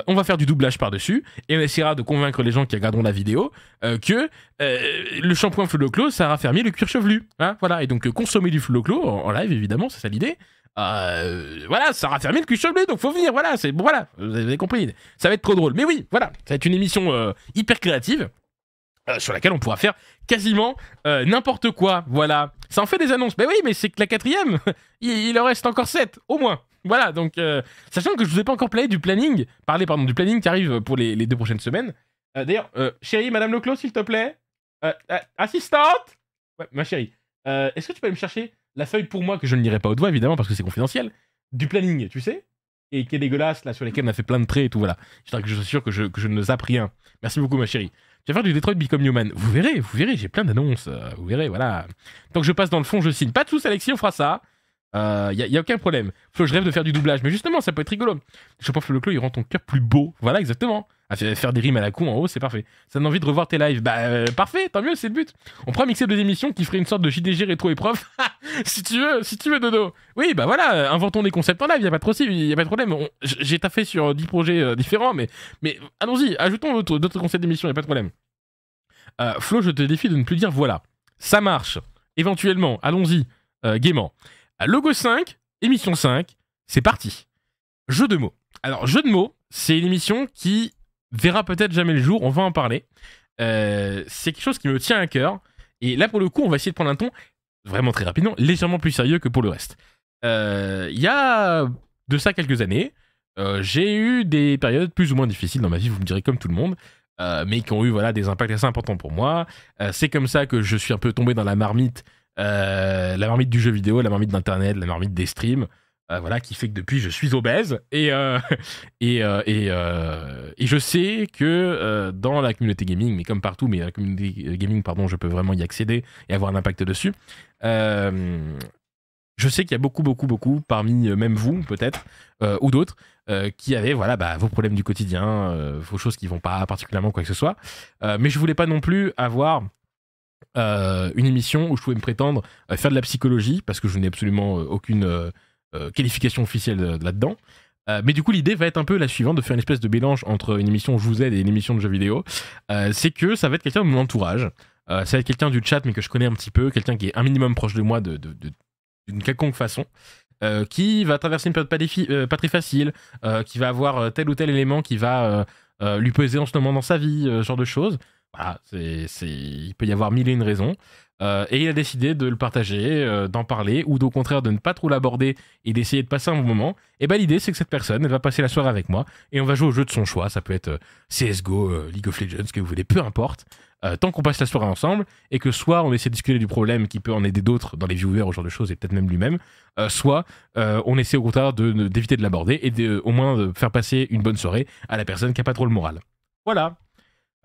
on va faire du doublage par-dessus et on essaiera de convaincre les gens qui regarderont la vidéo que le shampoing clos ça raffermit le cuir chevelu. Hein, voilà, et donc consommer du Floclo en, en, live, évidemment, c'est ça l'idée. voilà, ça raffermit le cuir chevelu, donc faut venir. Voilà, c'est voilà, vous avez compris. Ça va être trop drôle. Mais oui, voilà, ça va être une émission hyper créative. Euh, sur laquelle on pourra faire quasiment euh, n'importe quoi. Voilà. Ça en fait des annonces. mais ben oui, mais c'est que la quatrième. il, en reste encore sept, au moins. Voilà, donc, euh, sachant que je vous ai pas encore parlé du planning, parlé, pardon, du planning qui arrive pour les, deux prochaines semaines. D'ailleurs, chérie, Madame Leclos, s'il te plaît. assistante Ouais, ma chérie. Est-ce que tu peux aller me chercher la feuille pour moi, que je ne lirai pas au doigt, évidemment, parce que c'est confidentiel, du planning, tu sais Et qui est dégueulasse, là, sur laquelle on a fait plein de traits et tout, voilà. J'espère que je suis sûr que je, que je ne zappe rien. Merci beaucoup, ma chérie. Je vais faire du Detroit Become Human. Vous verrez, vous verrez, j'ai plein d'annonces. Euh, vous verrez, voilà. Tant que je passe dans le fond, je signe. Pas de tous, Alexis, on fera ça. Il euh, y a, aucun problème. Flo, je rêve de faire du doublage. Mais justement, ça peut être rigolo. Je pense que le clou, il rend ton cœur plus beau. Voilà, exactement. Ah, faire des rimes à la con en haut, c'est parfait. Ça donne envie de revoir tes lives. Bah, euh, parfait, tant mieux, c'est le but. On prend un mixer deux émissions qui ferait une sorte de JDG rétro-épreuve. si tu veux, si tu veux, Dodo. Oui, bah voilà, euh, inventons des concepts en live, y a pas de y a pas de problème. J'ai taffé sur 10 euh, projets différents, mais, mais allons-y, ajoutons d'autres concepts d'émission, y a pas de problème. Flo, je te défie de ne plus dire voilà. Ça marche. Éventuellement, allons-y, gaiement. Logo 5, émission 5, c'est parti. Jeu de mots. Alors, jeu de mots, c'est une émission qui verra peut-être jamais le jour, on va en parler. Euh, c'est quelque chose qui me tient à cœur. Et là, pour le coup, on va essayer de prendre un ton, vraiment très rapidement, légèrement plus sérieux que pour le reste. Euh, il y a de ça quelques années, euh, j'ai eu des périodes plus ou moins difficiles dans ma vie, vous me direz comme tout le monde, mais qui ont eu voilà, des impacts assez importants pour moi. c'est comme ça que je suis un peu tombé dans la marmite, la marmite du jeu vidéo, la marmite d'Internet, la marmite des streams. Euh, voilà, qui fait que depuis, je suis obèse. Et, euh, euh, et, je sais que dans la communauté gaming, mais comme partout, mais la communauté gaming, pardon, je peux vraiment y accéder et avoir un impact dessus. je sais qu'il y a beaucoup, beaucoup, beaucoup, parmi même vous peut-être, ou d'autres, qui avaient voilà bah, vos problèmes du quotidien, vos choses qui vont pas particulièrement quoi que ce soit. mais je voulais pas non plus avoir une émission où je pouvais me prétendre faire de la psychologie parce que je n'ai absolument aucune euh, qualification officielle euh, là-dedans. Euh, mais du coup, l'idée va être un peu la suivante de faire une espèce de mélange entre une émission Je vous aide et une émission de jeux vidéo. c'est que ça va être quelqu'un de mon entourage, ça va être quelqu'un du chat, mais que je connais un petit peu, quelqu'un qui est un minimum proche de moi d'une de, quelconque façon. qui va traverser une période pas, pas très facile, qui va avoir tel ou tel élément qui va lui peser en ce moment dans sa vie, ce genre de choses c'est, il peut y avoir mille et une raisons. Euh, et il a décidé de le partager, euh, d'en parler, ou au contraire de ne pas trop l'aborder et d'essayer de passer un bon moment. Et bien l'idée, c'est que cette personne, elle va passer la soirée avec moi et on va jouer au jeu de son choix. Ça peut être euh, CSGO, League of Legends, ce que vous voulez, peu importe. tant qu'on passe la soirée ensemble et que soit on essaie de discuter du problème qui peut en aider d'autres dans les viewers, au genre de choses, et peut-être même lui-même, soit on essaie au contraire d'éviter de, l'aborder et de, au moins de faire passer une bonne soirée à la personne qui n'a pas trop le moral. Voilà.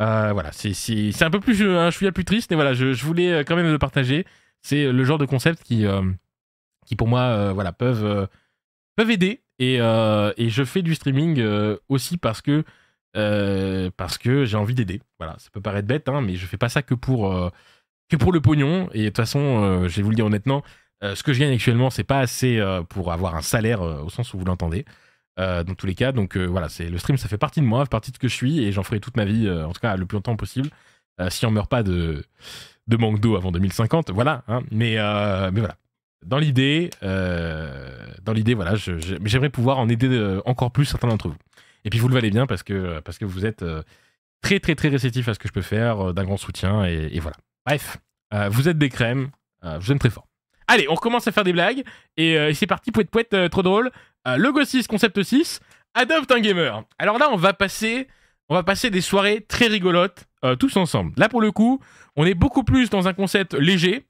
Euh, voilà, c'est un peu plus. Euh, un je suis un plus triste, mais voilà, je, voulais euh, quand même le partager. C'est le genre de concept qui, qui pour moi, voilà, peuvent, peuvent aider. Et, je fais du streaming aussi parce que, parce que j'ai envie d'aider. Voilà, ça peut paraître bête, hein, mais je fais pas ça que pour, que pour le pognon. Et de toute façon, je vais vous le dire honnêtement, ce que je gagne actuellement, c'est pas assez pour avoir un salaire au sens où vous l'entendez. Euh, dans tous les cas, donc euh, voilà, c'est le stream, ça fait partie de moi, partie de ce que je suis, et j'en ferai toute ma vie, euh, en tout cas le plus longtemps possible, si on meurt pas de, de manque d'eau avant 2050, voilà. Hein. mais, mais voilà, dans l'idée, dans l'idée, voilà, j'aimerais pouvoir en aider encore plus certains d'entre vous. Et puis vous le valez bien parce que parce que vous êtes très très très réceptif à ce que je peux faire, d'un grand soutien, et, et voilà. Bref, vous êtes des crèmes, je vous aime très fort. Allez, on recommence à faire des blagues. Et, euh, c'est parti, être poète, euh, trop drôle. Euh, Logo 6, concept 6, adopte un gamer. Alors là, on va passer, on va passer des soirées très rigolotes, tous ensemble. Là, pour le coup, on est beaucoup plus dans un concept léger,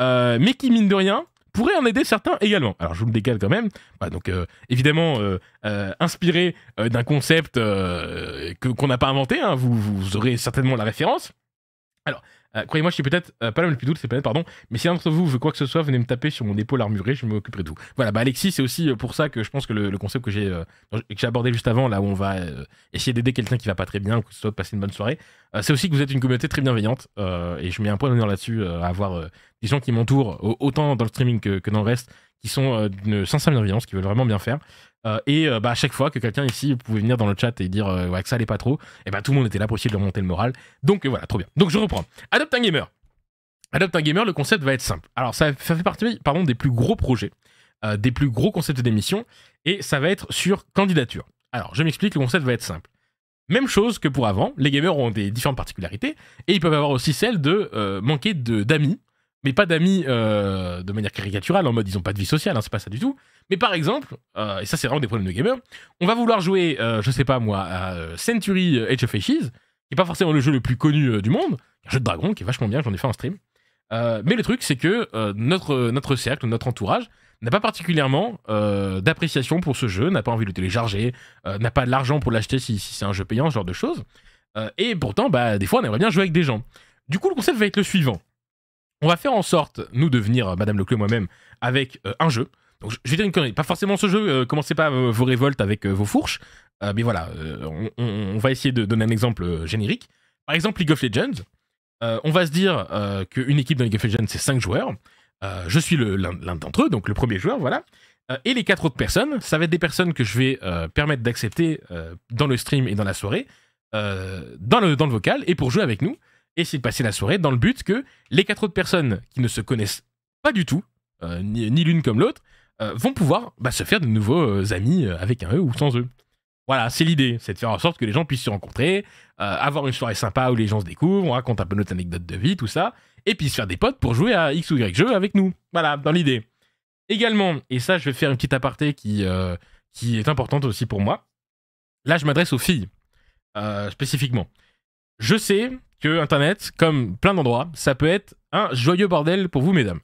mais qui, mine de rien, pourrait en aider certains également. Alors je vous le décale quand même. Bah, donc évidemment inspiré d'un concept que qu'on n'a pas inventé. Hein. vous, vous aurez certainement la référence. Alors euh, croyez-moi, je suis peut-être euh, pas le plus doux c'est peut-être pardon. Mais si l'un d'entre vous veut quoi que ce soit, venez me taper sur mon épaule armurée, je m'occuperai de vous. Voilà, bah Alexis, c'est aussi euh, pour ça que je pense que le, concept que j'ai abordé juste avant, là où on va essayer d'aider quelqu'un qui va pas très bien, ou que ce soit de passer une bonne soirée, c'est aussi que vous êtes une communauté très bienveillante. et je mets un point d'honneur là-dessus, à avoir des gens qui m'entourent, autant dans le streaming que, que, dans le reste, qui sont d'une sincère bienveillance, qui veulent vraiment bien faire. Euh, et euh, bah, à chaque fois que quelqu'un ici pouvait venir dans le chat et dire euh, ouais, que ça allait pas trop, et eh bah, tout le monde était là pour essayer de remonter le moral. Donc voilà, trop bien. Donc je reprends. Adopte un gamer. Adopte un gamer, le concept va être simple. Alors ça, fait partie pardon, des plus gros projets, des plus gros concepts d'émission, et ça va être sur candidature. Alors je m'explique, le concept va être simple. Même chose que pour avant, les gamers ont des différentes particularités, et ils peuvent avoir aussi celle de manquer d'amis mais pas d'amis euh, de manière caricaturale, en mode ils ont pas de vie sociale, hein, c'est pas ça du tout. Mais par exemple, euh, et ça c'est vraiment des problèmes de gamers, on va vouloir jouer, euh, je sais pas moi, à Century Age of Ashes, qui est pas forcément le jeu le plus connu du monde, un jeu de dragon qui est vachement bien, j'en ai fait un stream. mais le truc c'est que notre, notre cercle, notre entourage, n'a pas particulièrement d'appréciation pour ce jeu, n'a pas envie de le télécharger, n'a pas l'argent pour l'acheter si, c'est un jeu payant, ce genre de choses. et pourtant, bah, des fois on aimerait bien jouer avec des gens. Du coup, le concept va être le suivant. On va faire en sorte, nous, de venir, euh, Madame Leclerc moi-même, avec euh, un jeu. Donc, je vais dire une connerie. Pas forcément ce jeu, euh, commencez pas vos révoltes avec vos fourches. mais voilà, on, va essayer de donner un exemple générique. Par exemple, League of Legends. on va se dire qu'une équipe dans League of Legends, c'est 5 joueurs. je suis l'un d'entre eux, donc le premier joueur, voilà. et les quatre autres personnes, ça va être des personnes que je vais permettre d'accepter dans le stream et dans la soirée, dans, le, dans le vocal, et pour jouer avec nous et essayer de passer la soirée dans le but que les quatre autres personnes qui ne se connaissent pas du tout, euh, ni, l'une comme l'autre, euh, vont pouvoir bah, se faire de nouveaux euh, amis avec un E ou sans eux. Voilà, c'est l'idée, c'est de faire en sorte que les gens puissent se rencontrer, avoir une soirée sympa où les gens se découvrent, on raconte un peu notre anecdote de vie, tout ça, et puis se faire des potes pour jouer à X ou Y jeu avec nous. Voilà, dans l'idée. Également, et ça je vais faire une petite aparté qui, qui est importante aussi pour moi, là je m'adresse aux filles, spécifiquement. Je sais Internet, comme plein d'endroits, ça peut être un joyeux bordel pour vous, mesdames.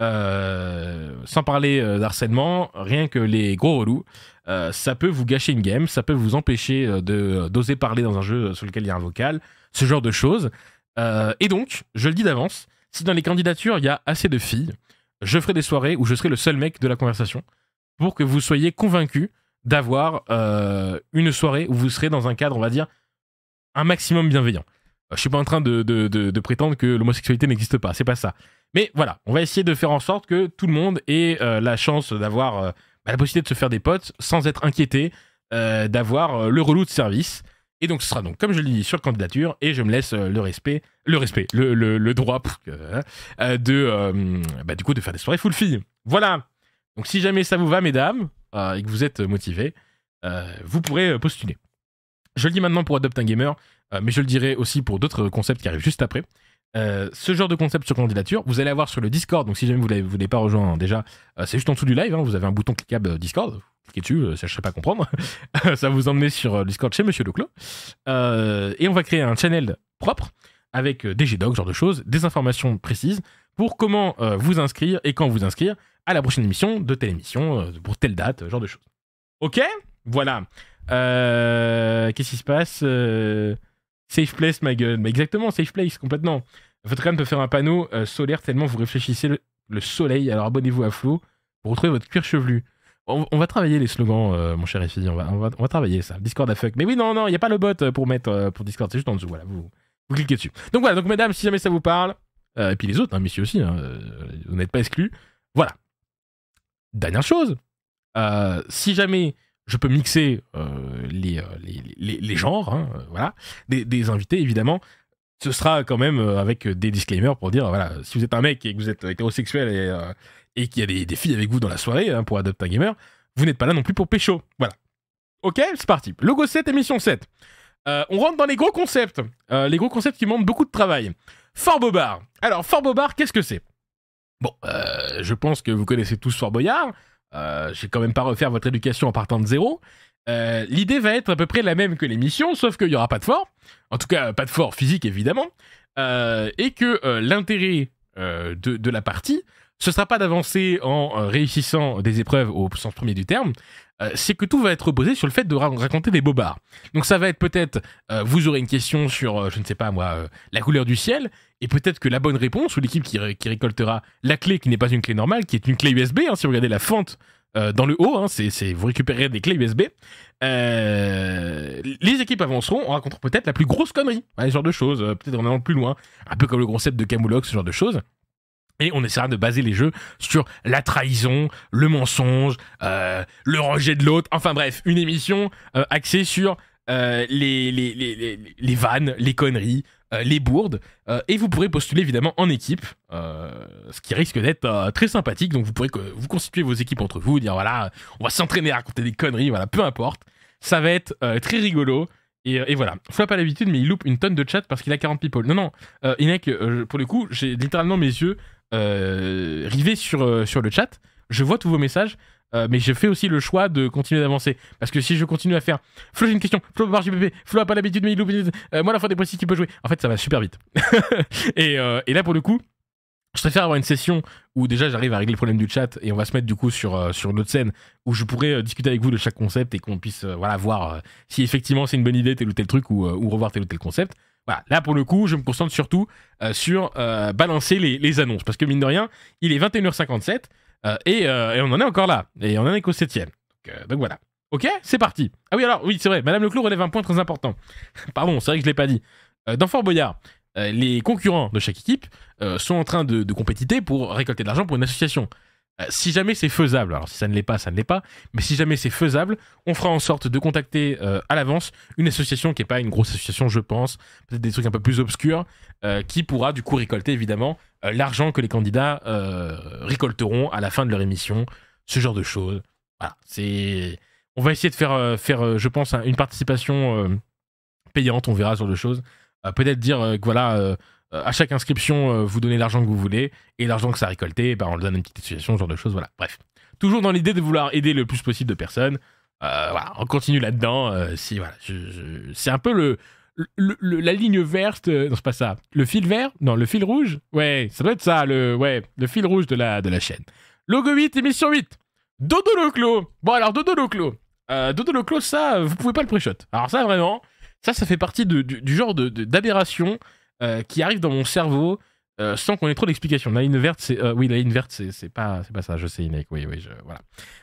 Euh, sans parler euh, d'harcèlement, rien que les gros relous, euh, ça peut vous gâcher une game, ça peut vous empêcher d'oser parler dans un jeu sur lequel il y a un vocal, ce genre de choses. et donc, je le dis d'avance, si dans les candidatures il y a assez de filles, je ferai des soirées où je serai le seul mec de la conversation pour que vous soyez convaincus d'avoir une soirée où vous serez dans un cadre, on va dire, un maximum bienveillant. Euh, je suis pas en train de, prétendre que l'homosexualité n'existe pas, c'est pas ça. Mais voilà, on va essayer de faire en sorte que tout le monde ait euh, la chance d'avoir euh, bah, la possibilité de se faire des potes sans être inquiété d'avoir le relou de service. Et donc ce sera donc, comme je l'ai dit, sur candidature, et je me laisse le respect, le respect, le, droit de, bah, du coup, de faire des soirées full filles. Voilà. Donc si jamais ça vous va, mesdames, et que vous êtes motivés, vous pourrez postuler. Je le dis maintenant pour Adopt un Gamer, euh, mais je le dirai aussi pour d'autres concepts qui arrivent juste après. Euh, ce genre de concept sur candidature, vous allez avoir sur le Discord. Donc, si jamais vous ne voulez pas rejoint déjà, euh, c'est juste en dessous du live. Hein. vous avez un bouton cliquable Discord. cliquez dessus, ça je ne sais pas comprendre. ça vous emmener sur le Discord chez Monsieur Leclos. et on va créer un channel propre avec des GDocs, genre de choses, des informations précises pour comment vous inscrire et quand vous inscrire à la prochaine émission de telle émission, pour telle date, genre de choses. Ok Voilà. Qu'est-ce qui se passe Safe place, ma gueule. Mais exactement, safe place, complètement. Votre crème peut faire un panneau euh, solaire tellement vous réfléchissez le, soleil. Alors abonnez-vous à Flo pour retrouver votre cuir chevelu. On, va travailler les slogans, euh, mon cher FI. On va, on, va, travailler ça. Discord à fuck. Mais oui, non, non, il n'y a pas le bot euh, pour mettre pour Discord. C'est juste en dessous. Voilà, vous, vous cliquez dessus. Donc voilà, donc mesdames, si jamais ça vous parle, et puis les autres, hein, messieurs aussi, hein, vous n'êtes pas exclus. Voilà. Dernière chose. si jamais je peux mixer euh, euh, les, genres, hein, euh, voilà, des, invités évidemment. Ce sera quand même avec des disclaimers pour dire voilà, si vous êtes un mec et que vous êtes hétérosexuel et, et qu'il y a des, filles avec vous dans la soirée hein, pour Adopt un Gamer, vous n'êtes pas là non plus pour pécho. Voilà. Ok, c'est parti. Logo 7, émission 7. on rentre dans les gros concepts. les gros concepts qui demandent beaucoup de travail. Fort Bobard. Alors, Fort Bobard, qu'est-ce que c'est Bon, je pense que vous connaissez tous Fort Boyard. Euh, j'ai quand même pas refaire votre éducation en partant de zéro. Euh, l'idée va être à peu près la même que l'émission, sauf qu'il n'y aura pas de fort, en tout cas pas de fort physique évidemment, euh, et que l'intérêt de, la partie ce ne sera pas d'avancer en euh, réussissant des épreuves au sens premier du terme, euh, c'est que tout va être reposé sur le fait de raconter des bobards. Donc ça va être peut-être, euh, vous aurez une question sur, je ne sais pas moi, la couleur du ciel, et peut-être que la bonne réponse, ou l'équipe qui, récoltera la clé qui n'est pas une clé normale, qui est une clé USB, hein, si vous regardez la fente dans le haut, hein, c'est vous récupérez des clés USB, les équipes avanceront on racontant peut-être la plus grosse connerie, hein, ce genre de choses, peut-être en allant plus loin, un peu comme le concept de Camoulox, ce genre de choses. Et on essaiera de baser les jeux sur la trahison, le mensonge, euh, le rejet de l'autre. Enfin bref, une émission euh, axée sur euh, les, les, vannes, les conneries, les bourdes. et vous pourrez postuler évidemment en équipe, ce qui risque d'être très sympathique. Donc vous pourrez vous constituer vos équipes entre vous, dire voilà, on va s'entraîner à raconter des conneries, voilà, peu importe. Ça va être très rigolo. Et, et, voilà. Flop pas l'habitude, mais il loupe une tonne de chat parce qu'il a 40 people. Non, non, Inek, pour le coup, j'ai littéralement mes yeux euh, rivé sur, euh, sur le chat, je vois tous vos messages. Euh, mais je fais aussi le choix de continuer d'avancer. Parce que si je continue à faire Flo, j'ai une question, Flo pas l'habitude, mais il moi la fois des précis qui peut jouer. En fait, ça va super vite. et, là, pour le coup, je préfère avoir une session où déjà j'arrive à régler le problème du chat et on va se mettre du coup sur, sur notre scène où je pourrais discuter avec vous de chaque concept et qu'on puisse voilà, voir si effectivement c'est une bonne idée tel ou tel truc ou revoir tel ou tel concept. Voilà, là pour le coup, je me concentre surtout euh, sur euh, balancer les, annonces. Parce que mine de rien, il est 21h57 euh, et, on en est encore là. Et on en est qu'au 7 donc, donc, voilà. Ok, c'est parti. Ah oui, alors, oui, c'est vrai, Madame Leclos relève un point très important. Pardon, c'est vrai que je ne l'ai pas dit. dans Fort Boyard, les concurrents de chaque équipe sont en train de compétiter pour récolter de l'argent pour une association. Euh, si jamais c'est faisable, alors si ça ne l'est pas, ça ne l'est pas, mais si jamais c'est faisable, on fera en sorte de contacter euh, à l'avance une association qui n'est pas une grosse association, je pense, peut-être des trucs un peu plus obscurs, euh, qui pourra du coup récolter évidemment l'argent que les candidats récolteront à la fin de leur émission, ce genre de choses. Voilà, c'est. On va essayer de faire, faire je pense, une participation payante, on verra sur genre de choses. peut-être dire que voilà euh, à chaque inscription, euh, vous donnez l'argent que vous voulez, et l'argent que ça a récolté, eh ben, on le donne à une petite association, ce genre de choses, voilà. Bref. Toujours dans l'idée de vouloir aider le plus possible de personnes. Euh, on continue là-dedans. si, voilà, c'est un peu le, la ligne verte. Non, c'est pas ça. Le fil vert Non, le fil rouge Ouais, ça doit être ça, le, ouais, le fil rouge de la, de la chaîne. Logo 8, émission 8. Dodo Loclo. Bon, alors, Dodo Loclo. Dodo Loclo, ça, vous pouvez pas le pré-shot. Alors, ça, vraiment, ça, ça fait partie du, genre d'aberration. De, euh, qui arrive dans mon cerveau euh, sans qu'on ait trop d'explications. La ligne verte, c'est. Euh, oui, la ligne verte, c'est pas, pas ça, je sais, Inek. Oui, oui, je, voilà.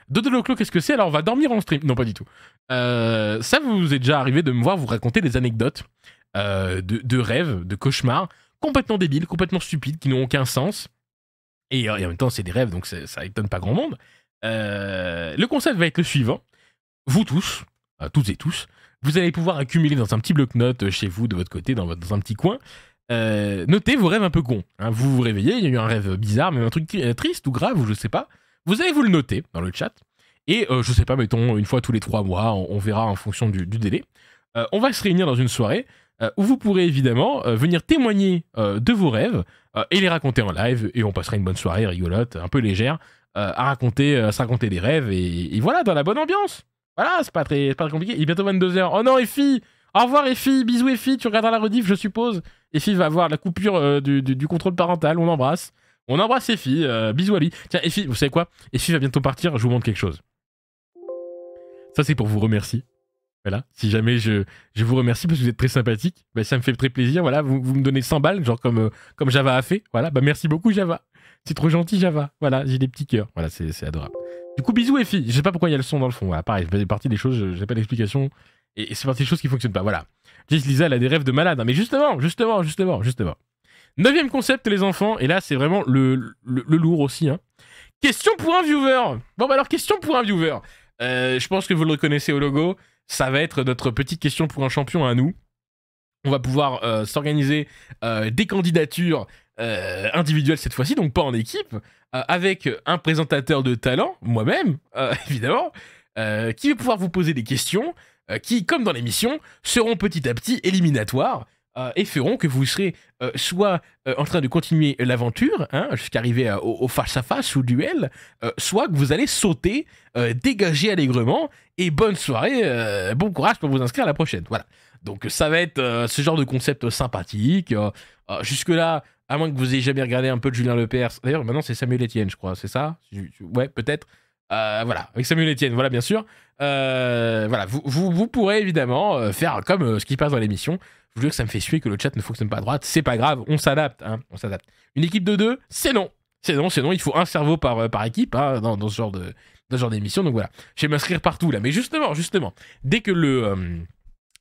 Dodo Loclo, qu'est-ce que c'est Alors, on va dormir en stream. Non, pas du tout. ça vous est déjà arrivé de me voir vous raconter des anecdotes de, de, rêves, de cauchemars, complètement débiles, complètement stupides, qui n'ont aucun sens. Et, et, en même temps, c'est des rêves, donc ça étonne pas grand monde. le concept va être le suivant. Vous tous, toutes et tous, vous allez pouvoir accumuler dans un petit bloc-notes euh, chez vous, de votre côté, dans, un petit coin. Euh, notez vos rêves un peu cons. Hein. Vous vous réveillez, il y a eu un rêve bizarre, mais un truc euh, triste ou grave, ou je sais pas. Vous allez vous le noter dans le chat. Et euh, je sais pas, mettons une fois tous les trois mois, on, verra en fonction du, délai. on va se réunir dans une soirée où vous pourrez évidemment venir témoigner de vos rêves et les raconter en live. Et on passera une bonne soirée rigolote, un peu légère, à raconter, à se des rêves. et voilà, dans la bonne ambiance. Voilà, c'est pas très, pas très compliqué. Il est bientôt 22h. Oh non, Effie Au revoir, Effie Bisous, Effie Tu regarderas la rediff, je suppose. Effie va avoir la coupure euh, du, du, contrôle parental. On embrasse. On embrasse Effie. Euh, bisous à lui. Tiens, Effie, vous savez quoi Effie va bientôt partir. Je vous montre quelque chose. Ça, c'est pour vous remercier. Voilà, si jamais je, je, vous remercie parce que vous êtes très sympathique, bah, ça me fait très plaisir. Voilà, vous, vous, me donnez 100 balles, genre comme, euh, comme Java a fait. Voilà, bah merci beaucoup Java. C'est trop gentil Java. Voilà, j'ai des petits cœurs. Voilà, c'est adorable. Du coup, bisous, Effie. Je sais pas pourquoi il y a le son dans le fond. Voilà, ah, pareil, c'est partie des choses, j'ai pas d'explication. Et c'est partie des choses qui fonctionnent pas. Voilà. Juste Lisa, elle a des rêves de malade. Hein. Mais justement, justement, justement, justement. Neuvième concept, les enfants. Et là, c'est vraiment le, lourd aussi. Hein. Question pour un viewer. Bon, bah alors, question pour un viewer. Euh, je pense que vous le reconnaissez au logo. Ça va être notre petite question pour un champion à nous. On va pouvoir euh, s'organiser euh, des candidatures euh, individuel cette fois-ci, donc pas en équipe, euh, avec un présentateur de talent, moi-même, euh, évidemment, qui va pouvoir vous poser des questions qui, comme dans l'émission, seront petit à petit éliminatoires et feront que vous serez soit en train de continuer l'aventure, hein, jusqu'à arriver au, au face-à-face ou duel, soit que vous allez sauter, dégager allègrement, et bonne soirée, bon courage pour vous inscrire à la prochaine. Voilà. Donc ça va être ce genre de concept sympathique. Jusque-là, à moins que vous ayez jamais regardé un peu de Julien Lepers. D'ailleurs, maintenant, c'est Samuel Etienne, je crois, c'est ça Ouais, peut-être. Euh, voilà, avec Samuel Etienne, voilà, bien sûr. Euh, voilà, vous, vous, pourrez évidemment euh, faire comme ce qui passe dans l'émission. Je vous jure que ça me fait suer que le chat ne fonctionne pas à droite. C'est pas grave, on s'adapte, hein, on s'adapte. Une équipe de deux, c'est non. C'est non, c'est non. Il faut un cerveau par, par équipe hein, dans, ce genre de, genre d'émission. Donc voilà, je vais m'inscrire partout là. Mais justement, justement, dès que le...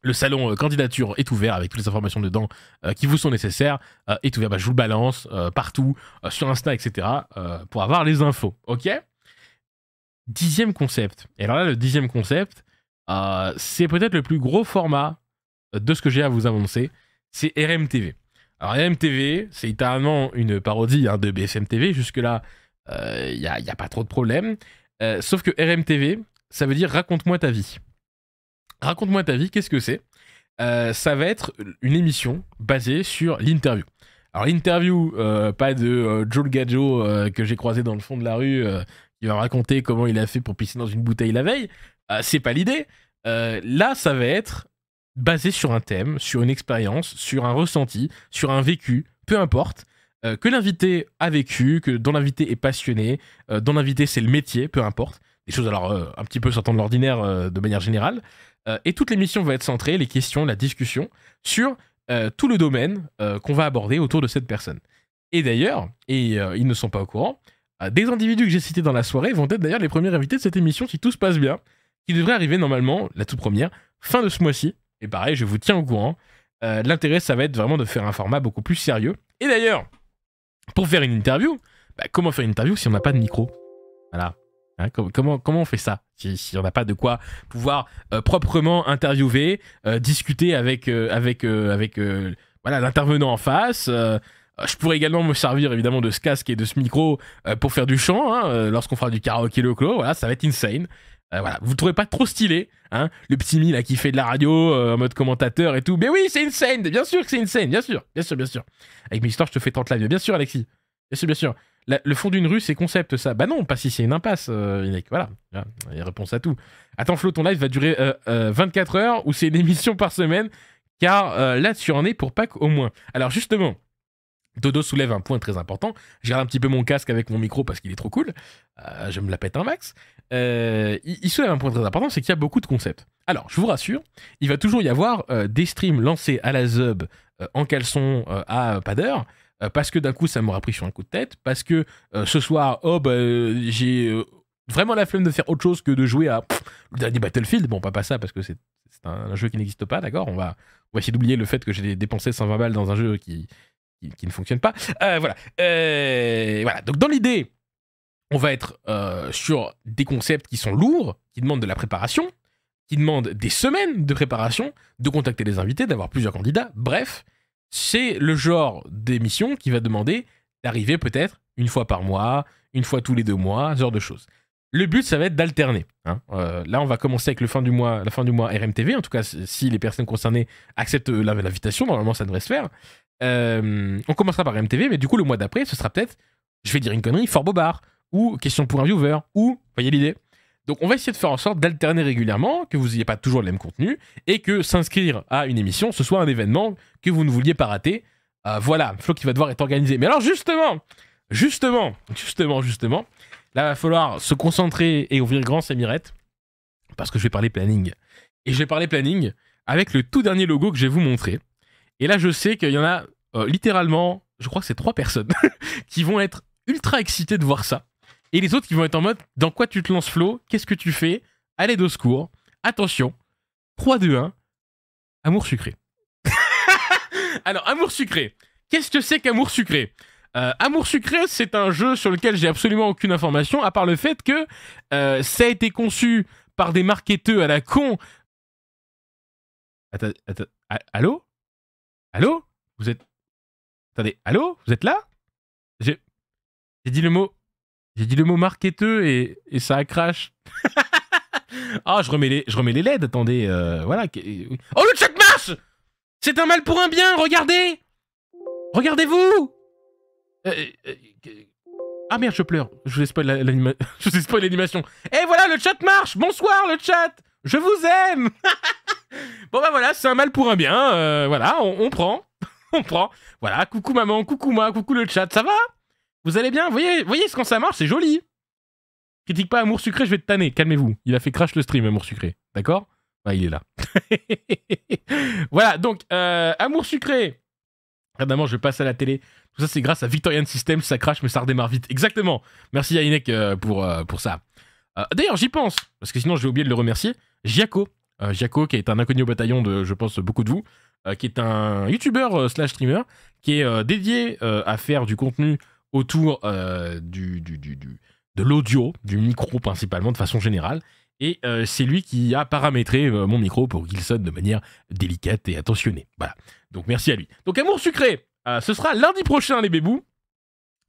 Le salon euh, candidature est ouvert avec toutes les informations dedans euh, qui vous sont nécessaires. Euh, est ouvert, bah, je vous le balance partout, sur Insta, etc. pour avoir les infos. Ok Dixième concept. Et alors là, le dixième concept, c'est peut-être le plus gros format de ce que j'ai à vous annoncer, c'est RMTV. Alors RMTV, c'est littéralement une parodie hein, de BFM jusque-là, il n'y a, pas trop de problèmes. sauf que RMTV, ça veut dire raconte-moi ta vie. Raconte-moi ta vie, qu'est-ce que c'est euh, Ça va être une émission basée sur l'interview. Alors l'interview, euh, pas de euh, Joel Joe que j'ai croisé dans le fond de la rue, qui va raconter comment il a fait pour pisser dans une bouteille la veille. c'est pas l'idée. là, ça va être basé sur un thème, sur une expérience, sur un ressenti, sur un vécu, peu importe que l'invité a vécu, que dont l'invité est passionné, dans dont l'invité c'est le métier, peu importe. Des choses alors un petit peu sortant de l'ordinaire de manière générale. Euh, et toute l'émission va être centrée, les questions, la discussion, sur euh, tout le domaine euh, qu'on va aborder autour de cette personne. Et d'ailleurs, et ils ne sont pas au courant, des individus que j'ai cités dans la soirée vont être d'ailleurs les premiers invités de cette émission si tout se passe bien, qui devrait arriver normalement, la toute première, fin de ce mois-ci. Et pareil, je vous tiens au courant. L'intérêt, ça va être vraiment de faire un format beaucoup plus sérieux. Et d'ailleurs, pour faire une interview, bah, comment faire une interview si on n'a pas de micro Voilà. Hein, comment, comment on fait ça si, on n'a pas de quoi pouvoir euh, proprement interviewer, euh, discuter avec, euh, avec, avec voilà, l'intervenant en face. je pourrais également me servir évidemment de ce casque et de ce micro pour faire du chant hein, lorsqu'on fera du karaoké clos, Voilà, ça va être insane. voilà, vous ne trouvez pas trop stylé, hein Le petit mi qui fait de la radio en mode commentateur et tout. Mais oui, c'est insane, bien sûr que c'est insane, bien sûr, bien sûr, bien sûr. Avec mes histoires, je te fais 30 lives, bien sûr, Alexis, bien sûr, bien sûr le fond d'une rue, c'est concept ça. Bah non, pas si c'est une impasse, euh, Voilà, il réponse à tout. Attends, Flo, ton live va durer 24 euh, euh, heures ou c'est une émission par semaine Car là, tu en es pour Pâques au moins. Alors justement, Dodo soulève un point très important. J'ai un petit peu mon casque avec mon micro parce qu'il est trop cool. je me la pète un max. Il, soulève un point très important, c'est qu'il y a beaucoup de concepts. Alors, je vous rassure, il va toujours y avoir des streams lancés à la Zub en caleçon à pas d'heure euh, parce que d'un coup, ça m'aura pris sur un coup de tête, parce que euh, ce soir, oh, bah, j'ai euh, vraiment la flemme de faire autre chose que de jouer à le dernier Battlefield. Bon, pas, pas ça, parce que c'est un, un, jeu qui n'existe pas, d'accord on va, essayer d'oublier le fait que j'ai dépensé 120 balles dans un jeu qui, qui, qui ne fonctionne pas. voilà. voilà. Donc, dans l'idée, on va être sur des concepts qui sont lourds, qui demandent de la préparation, qui demandent des semaines de préparation, de contacter les invités, d'avoir plusieurs candidats, bref c'est le genre d'émission qui va demander d'arriver peut-être une fois par mois, une fois tous les deux mois, ce genre de choses. Le but, ça va être d'alterner. Hein. Euh, là, on va commencer avec le fin du mois, la fin du mois RMTV. En tout cas, si les personnes concernées acceptent euh, l'invitation, normalement, ça devrait se faire. Euh, on commencera par RMTV, mais du coup, le mois d'après, ce sera peut-être, je vais dire une connerie, Fort Bobard, ou Question pour un viewer, ou, voyez l'idée. Donc on va essayer de faire en sorte d'alterner régulièrement, que vous n'ayez pas toujours le même contenu, et que s'inscrire à une émission, ce soit un événement que vous ne vouliez pas rater. Euh, voilà, Flo qui va devoir être organisé. Mais alors justement, justement, justement, justement, là il va falloir se concentrer et ouvrir grand ses parce que je vais parler planning. Et je vais parler planning avec le tout dernier logo que je vais vous montrer. Et là je sais qu'il y en a euh, littéralement, je crois que c'est trois personnes, qui vont être ultra excitées de voir ça et les autres qui vont être en mode dans quoi tu te lances Flo Qu'est-ce que tu fais Allez de secours. Attention. 3, 2, 1. Amour sucré. Alors, amour sucré. Qu'est-ce que c'est qu'amour sucré euh, Amour sucré, c'est un jeu sur lequel j'ai absolument aucune information, à part le fait que euh, ça a été conçu par des marketeurs à la con. Attends, attends, allô Allô Vous êtes. Attendez, allô Vous êtes là J'ai dit le mot j'ai dit le mot marketeux et, ça a crash. ah, je remets les, je remets les LED, attendez. Euh, voilà. Euh, oh, le chat marche C'est un mal pour un bien, regardez Regardez-vous euh, Ah merde, je pleure. Je vous ai spoil l'animation. Et voilà, le chat marche Bonsoir, le chat Je vous aime Bon bah voilà, c'est un mal pour un bien. voilà, on, on prend. on prend. Voilà, coucou maman, coucou moi, coucou le chat, ça va vous allez bien voyez, voyez ce qu'on ça marche, c'est joli. Critique pas Amour Sucré, je vais te tanner, calmez-vous. Il a fait crash le stream, Amour Sucré, d'accord bah, il est là. voilà, donc, euh, Amour Sucré. Évidemment, ah, je passe à la télé. Tout ça, c'est grâce à Victorian System, ça crache, mais ça redémarre vite. Exactement. Merci à Inek euh, pour, euh, pour ça. D'ailleurs, j'y pense, parce que sinon, j'ai oublié de le remercier. Giaco, Giacco, qui est un inconnu au bataillon de, je pense, beaucoup de vous, qui est un YouTuber slash streamer, qui est dédié à faire du contenu autour euh, du, du, du, de l'audio, du micro principalement, de façon générale. Et euh, c'est lui qui a paramétré euh, mon micro pour qu'il sonne de manière délicate et attentionnée. Voilà. Donc merci à lui. Donc Amour Sucré, ce sera lundi prochain, les bébous.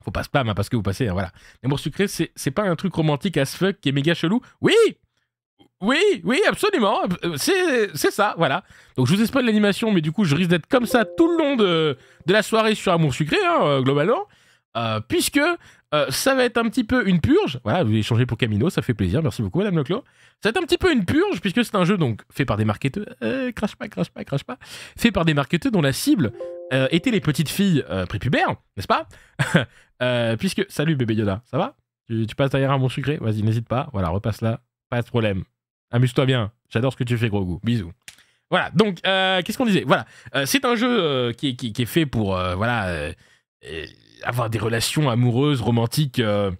Faut pas spam, hein, parce que vous passez, hein, voilà. Amour Sucré, c'est pas un truc romantique as fuck qui est méga chelou. Oui! Oui, oui, absolument. C'est ça, voilà. Donc je vous espère de l'animation, mais du coup je risque d'être comme ça tout le long de, de la soirée sur Amour Sucré, hein, globalement. Euh, puisque euh, ça va être un petit peu une purge. Voilà, vous changé pour Camino, ça fait plaisir. Merci beaucoup, Madame Leclos. Ça va être un petit peu une purge, puisque c'est un jeu donc fait par des marketeurs. Euh, crache pas, crache pas, crache pas. Fait par des marketeurs dont la cible euh, était les petites filles prépubères, n'est-ce pas Puisque. Salut, bébé Yoda, ça va tu, passes derrière un bon sucré Vas-y, n'hésite pas. Voilà, repasse là. Pas de problème. Amuse-toi bien. J'adore ce que tu fais, gros goût. Bisous. Voilà, donc, qu'est-ce qu'on disait Voilà, c'est un jeu qui, qui, est fait pour. voilà avoir des relations amoureuses, romantiques, euh,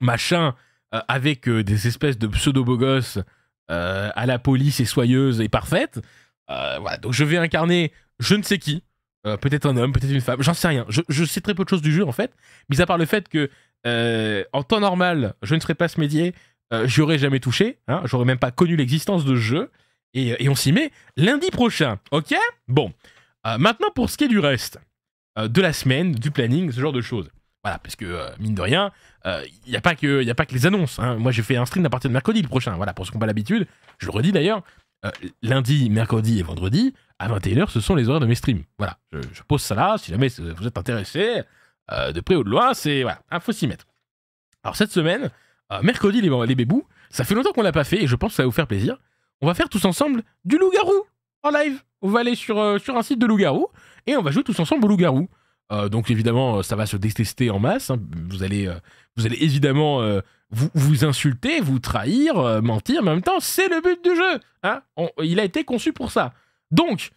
machin, euh, avec euh, des espèces de pseudo-beaux gosses à la police et soyeuse et parfaite. voilà, donc je vais incarner je ne sais qui, peut-être un homme, peut-être une femme, j'en sais rien. Je, sais très peu de choses du jeu en fait, mis à part le fait que en temps normal, je ne serais pas ce médié, j'aurais aurais jamais touché, hein, j'aurais même pas connu l'existence de jeu, et on s'y met lundi prochain, ok Bon, maintenant pour ce qui est du reste, euh, de la semaine, du planning, ce genre de choses. Voilà, parce que euh, mine de rien, il euh, n'y a, pas que, a pas que les annonces. Hein. Moi, j'ai fait un stream à partir de mercredi le prochain. Voilà, pour ceux qui n'ont pas l'habitude, je le redis d'ailleurs. lundi, mercredi et vendredi, à 21h, ce sont les horaires de mes streams. Voilà, je, pose ça là. Si jamais vous êtes intéressé, de près ou de loin, c'est. Voilà, il faut s'y mettre. Alors, cette semaine, mercredi, les, bébous, ça fait longtemps qu'on l'a pas fait et je pense que ça va vous faire plaisir. On va faire tous ensemble du loup-garou en live. On va aller sur, sur un site de loup-garou et on va jouer tous ensemble au loup-garou. Euh, donc évidemment, euh, ça va se détester en masse. Hein. Vous, allez, euh, vous allez évidemment vous, vous, insulter, vous trahir, mentir, mais en même temps, c'est le but du jeu. Hein. il a été conçu pour ça. Donc,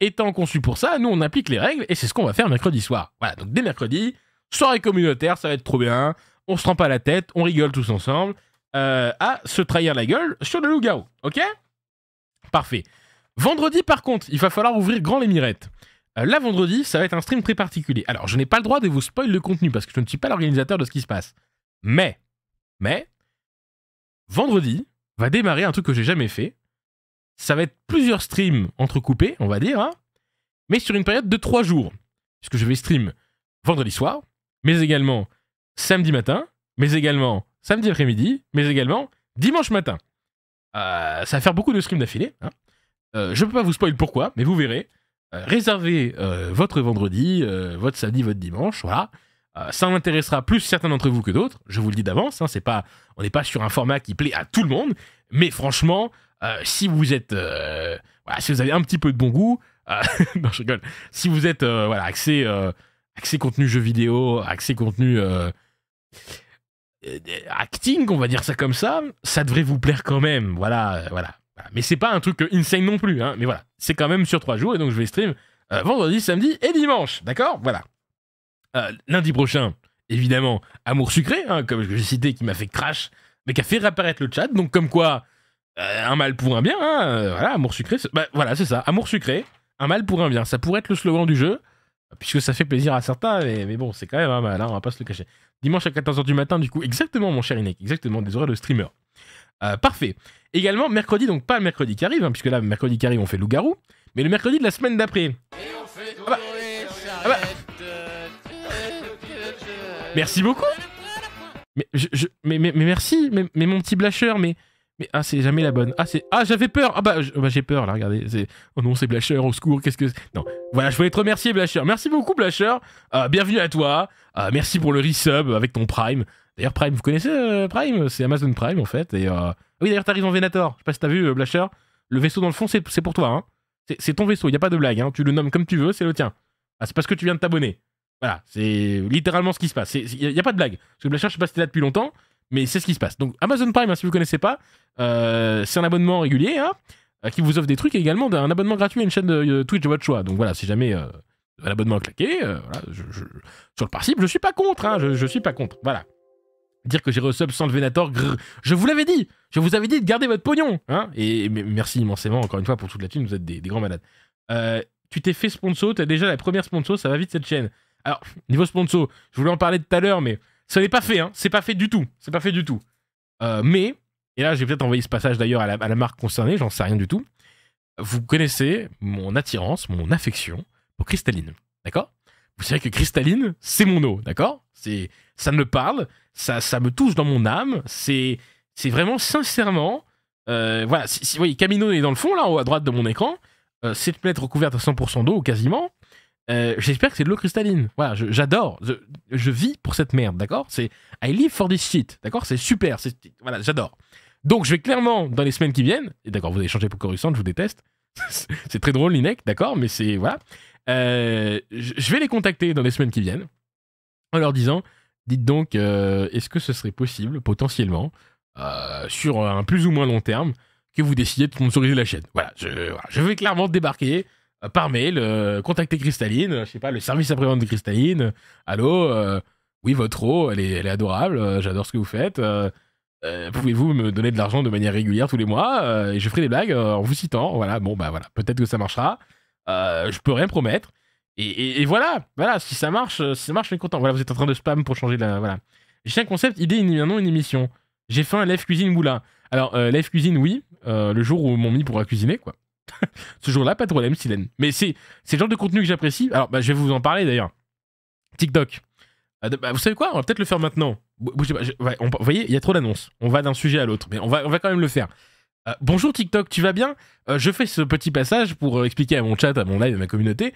étant conçu pour ça, nous, on applique les règles et c'est ce qu'on va faire mercredi soir. Voilà, donc dès mercredi, soirée communautaire, ça va être trop bien. On se rend pas la tête, on rigole tous ensemble à se trahir la gueule sur le loup-garou. Ok Parfait. Vendredi, par contre, il va falloir ouvrir grand les mirettes. Euh, là, vendredi, ça va être un stream très particulier. Alors, je n'ai pas le droit de vous spoiler le contenu parce que je ne suis pas l'organisateur de ce qui se passe. Mais, mais, vendredi va démarrer un truc que j'ai jamais fait. Ça va être plusieurs streams entrecoupés, on va dire, hein, mais sur une période de trois jours. Puisque je vais stream vendredi soir, mais également samedi matin, mais également samedi après-midi, mais également dimanche matin. Euh, ça va faire beaucoup de streams d'affilée. Hein. Euh, je ne peux pas vous spoiler pourquoi, mais vous verrez. Euh, réservez euh, votre vendredi, votre samedi, votre dimanche, voilà. ça intéressera plus certains d'entre vous que d'autres, je vous le dis d'avance, hein, c'est pas, on n'est pas sur un format qui plaît à tout le monde, mais franchement, si vous êtes, si vous avez un petit peu de bon goût, non je rigole, si vous êtes voilà, accès, accès contenu jeux vidéo, accès contenu acting, on va dire ça comme ça, ça devrait vous plaire quand même. Voilà, voilà. Bah, mais c'est pas un truc insane non plus, hein, mais voilà, c'est quand même sur trois jours, et donc je vais stream euh, vendredi, samedi et dimanche, d'accord Voilà. Euh, lundi prochain, évidemment, Amour Sucré, hein, comme j'ai cité, qui m'a fait crash, mais qui a fait réapparaître le chat, donc comme quoi, euh, un mal pour un bien, hein, voilà, Amour Sucré, bah, voilà, c'est ça, Amour Sucré, un mal pour un bien, ça pourrait être le slogan du jeu, puisque ça fait plaisir à certains, mais, mais bon, c'est quand même un mal, hein, on va pas se le cacher. Dimanche à 14h du matin, du coup, exactement, mon cher Inek, exactement, des horaires de streamer. parfait. Également, mercredi, donc pas le mercredi qui arrive, hein, puisque là, mercredi qui arrive, on fait loup-garou, mais le mercredi de la semaine d'après. Ah bah, ah bah. Merci beaucoup mais, je, mais, mais, merci, mais, mon petit blasher, mais... Mais ah, c'est jamais la bonne. Ah, c'est ah, j'avais peur. Ah bah, bah j'ai peur là, regardez. oh non, c'est Blasher au secours. Qu'est-ce que Non. Voilà, je voulais te remercier Blasher. Merci beaucoup Blasher. Euh, bienvenue à toi. Euh, merci pour le resub avec ton Prime. D'ailleurs Prime, vous connaissez euh, Prime, c'est Amazon Prime en fait et oui, d'ailleurs, t'arrives en Venator. Je sais pas si t'as vu, euh, Blasher. Le vaisseau dans le fond, c'est pour toi. Hein. C'est ton vaisseau, il n'y a pas de blague. Hein. Tu le nommes comme tu veux, c'est le tien. Ah, c'est parce que tu viens de t'abonner. Voilà, c'est littéralement ce qui se passe. Il n'y a, pas de blague. Parce que Blasher, je sais pas si t'es là depuis longtemps, mais c'est ce qui se passe. Donc Amazon Prime, hein, si vous connaissez pas, euh, c'est un abonnement régulier euh, qui vous offre des trucs et également un abonnement gratuit à une chaîne de Twitch de votre choix. Donc voilà, si jamais l'abonnement a claqué, sur le principe, je suis pas contre. je, je suis pas contre. Voilà dire que j'ai reçu sans le Venator, je vous l'avais dit Je vous avais dit de garder votre pognon hein. Et merci immensément, encore une fois, pour toute la thune, vous êtes des, grands malades. Euh, tu t'es fait sponsor, t'as déjà la première sponsor, ça va vite cette chaîne. Alors, niveau sponsor, je voulais en parler tout à l'heure, mais ça n'est pas fait, hein C'est pas fait du tout, c'est pas fait du tout. Euh, mais, et là, j'ai peut-être envoyé ce passage d'ailleurs à, à la, marque concernée, j'en sais rien du tout. Vous connaissez mon attirance, mon affection pour Cristalline, d'accord vous savez que cristalline, c'est mon eau, d'accord C'est ça me parle, ça, ça me touche dans mon âme. C'est c'est vraiment sincèrement, euh, voilà. Si, vous voyez, Camino est dans le fond là, en haut à droite de mon écran. Cette euh, 7 recouverte à 100% d'eau quasiment. Euh, j'espère que c'est de l'eau cristalline. Voilà, j'adore. Je, vis pour cette merde, d'accord C'est I live for this shit, d'accord C'est super. Voilà, j'adore. Donc je vais clairement, dans les semaines qui viennent, et d'accord, vous avez changé pour Coruscant, je vous déteste. c'est très drôle, Linec, d'accord, mais c'est. Voilà. Euh, je vais les contacter dans les semaines qui viennent en leur disant dites donc, euh, est-ce que ce serait possible, potentiellement, euh, sur un plus ou moins long terme, que vous décidiez de sponsoriser la chaîne Voilà, je, vais clairement débarquer par mail, contacter Cristaline, je sais pas, le service après-vente de Cristaline. Allô Oui, votre eau, elle est, elle est adorable, j'adore ce que vous faites. pouvez-vous me donner de l'argent de manière régulière tous les mois et je ferai des blagues en vous citant voilà bon bah voilà peut-être que ça marchera euh, je peux rien promettre. Et, voilà, voilà, si ça marche, euh, si ça marche, je suis content. Voilà, vous êtes en train de spam pour changer de... Voilà. J'ai un concept, idée, un nom, une émission. J'ai faim, Live cuisine, moulin. Alors, euh, Live cuisine, oui, le jour où mon mi pourra cuisiner, quoi. Ce jour-là, pas de problème, Silène. Mais c'est le genre de contenu que j'apprécie. Alors, bah, je vais vous en parler d'ailleurs. TikTok. Bah, vous savez quoi On va peut-être le faire maintenant. Vous, vous voyez, il y a trop d'annonces. On va d'un sujet à l'autre, mais on va, on va quand même le faire. Euh, bonjour TikTok, tu vas bien euh, Je fais ce petit passage pour euh, expliquer à mon chat, à mon live, à ma communauté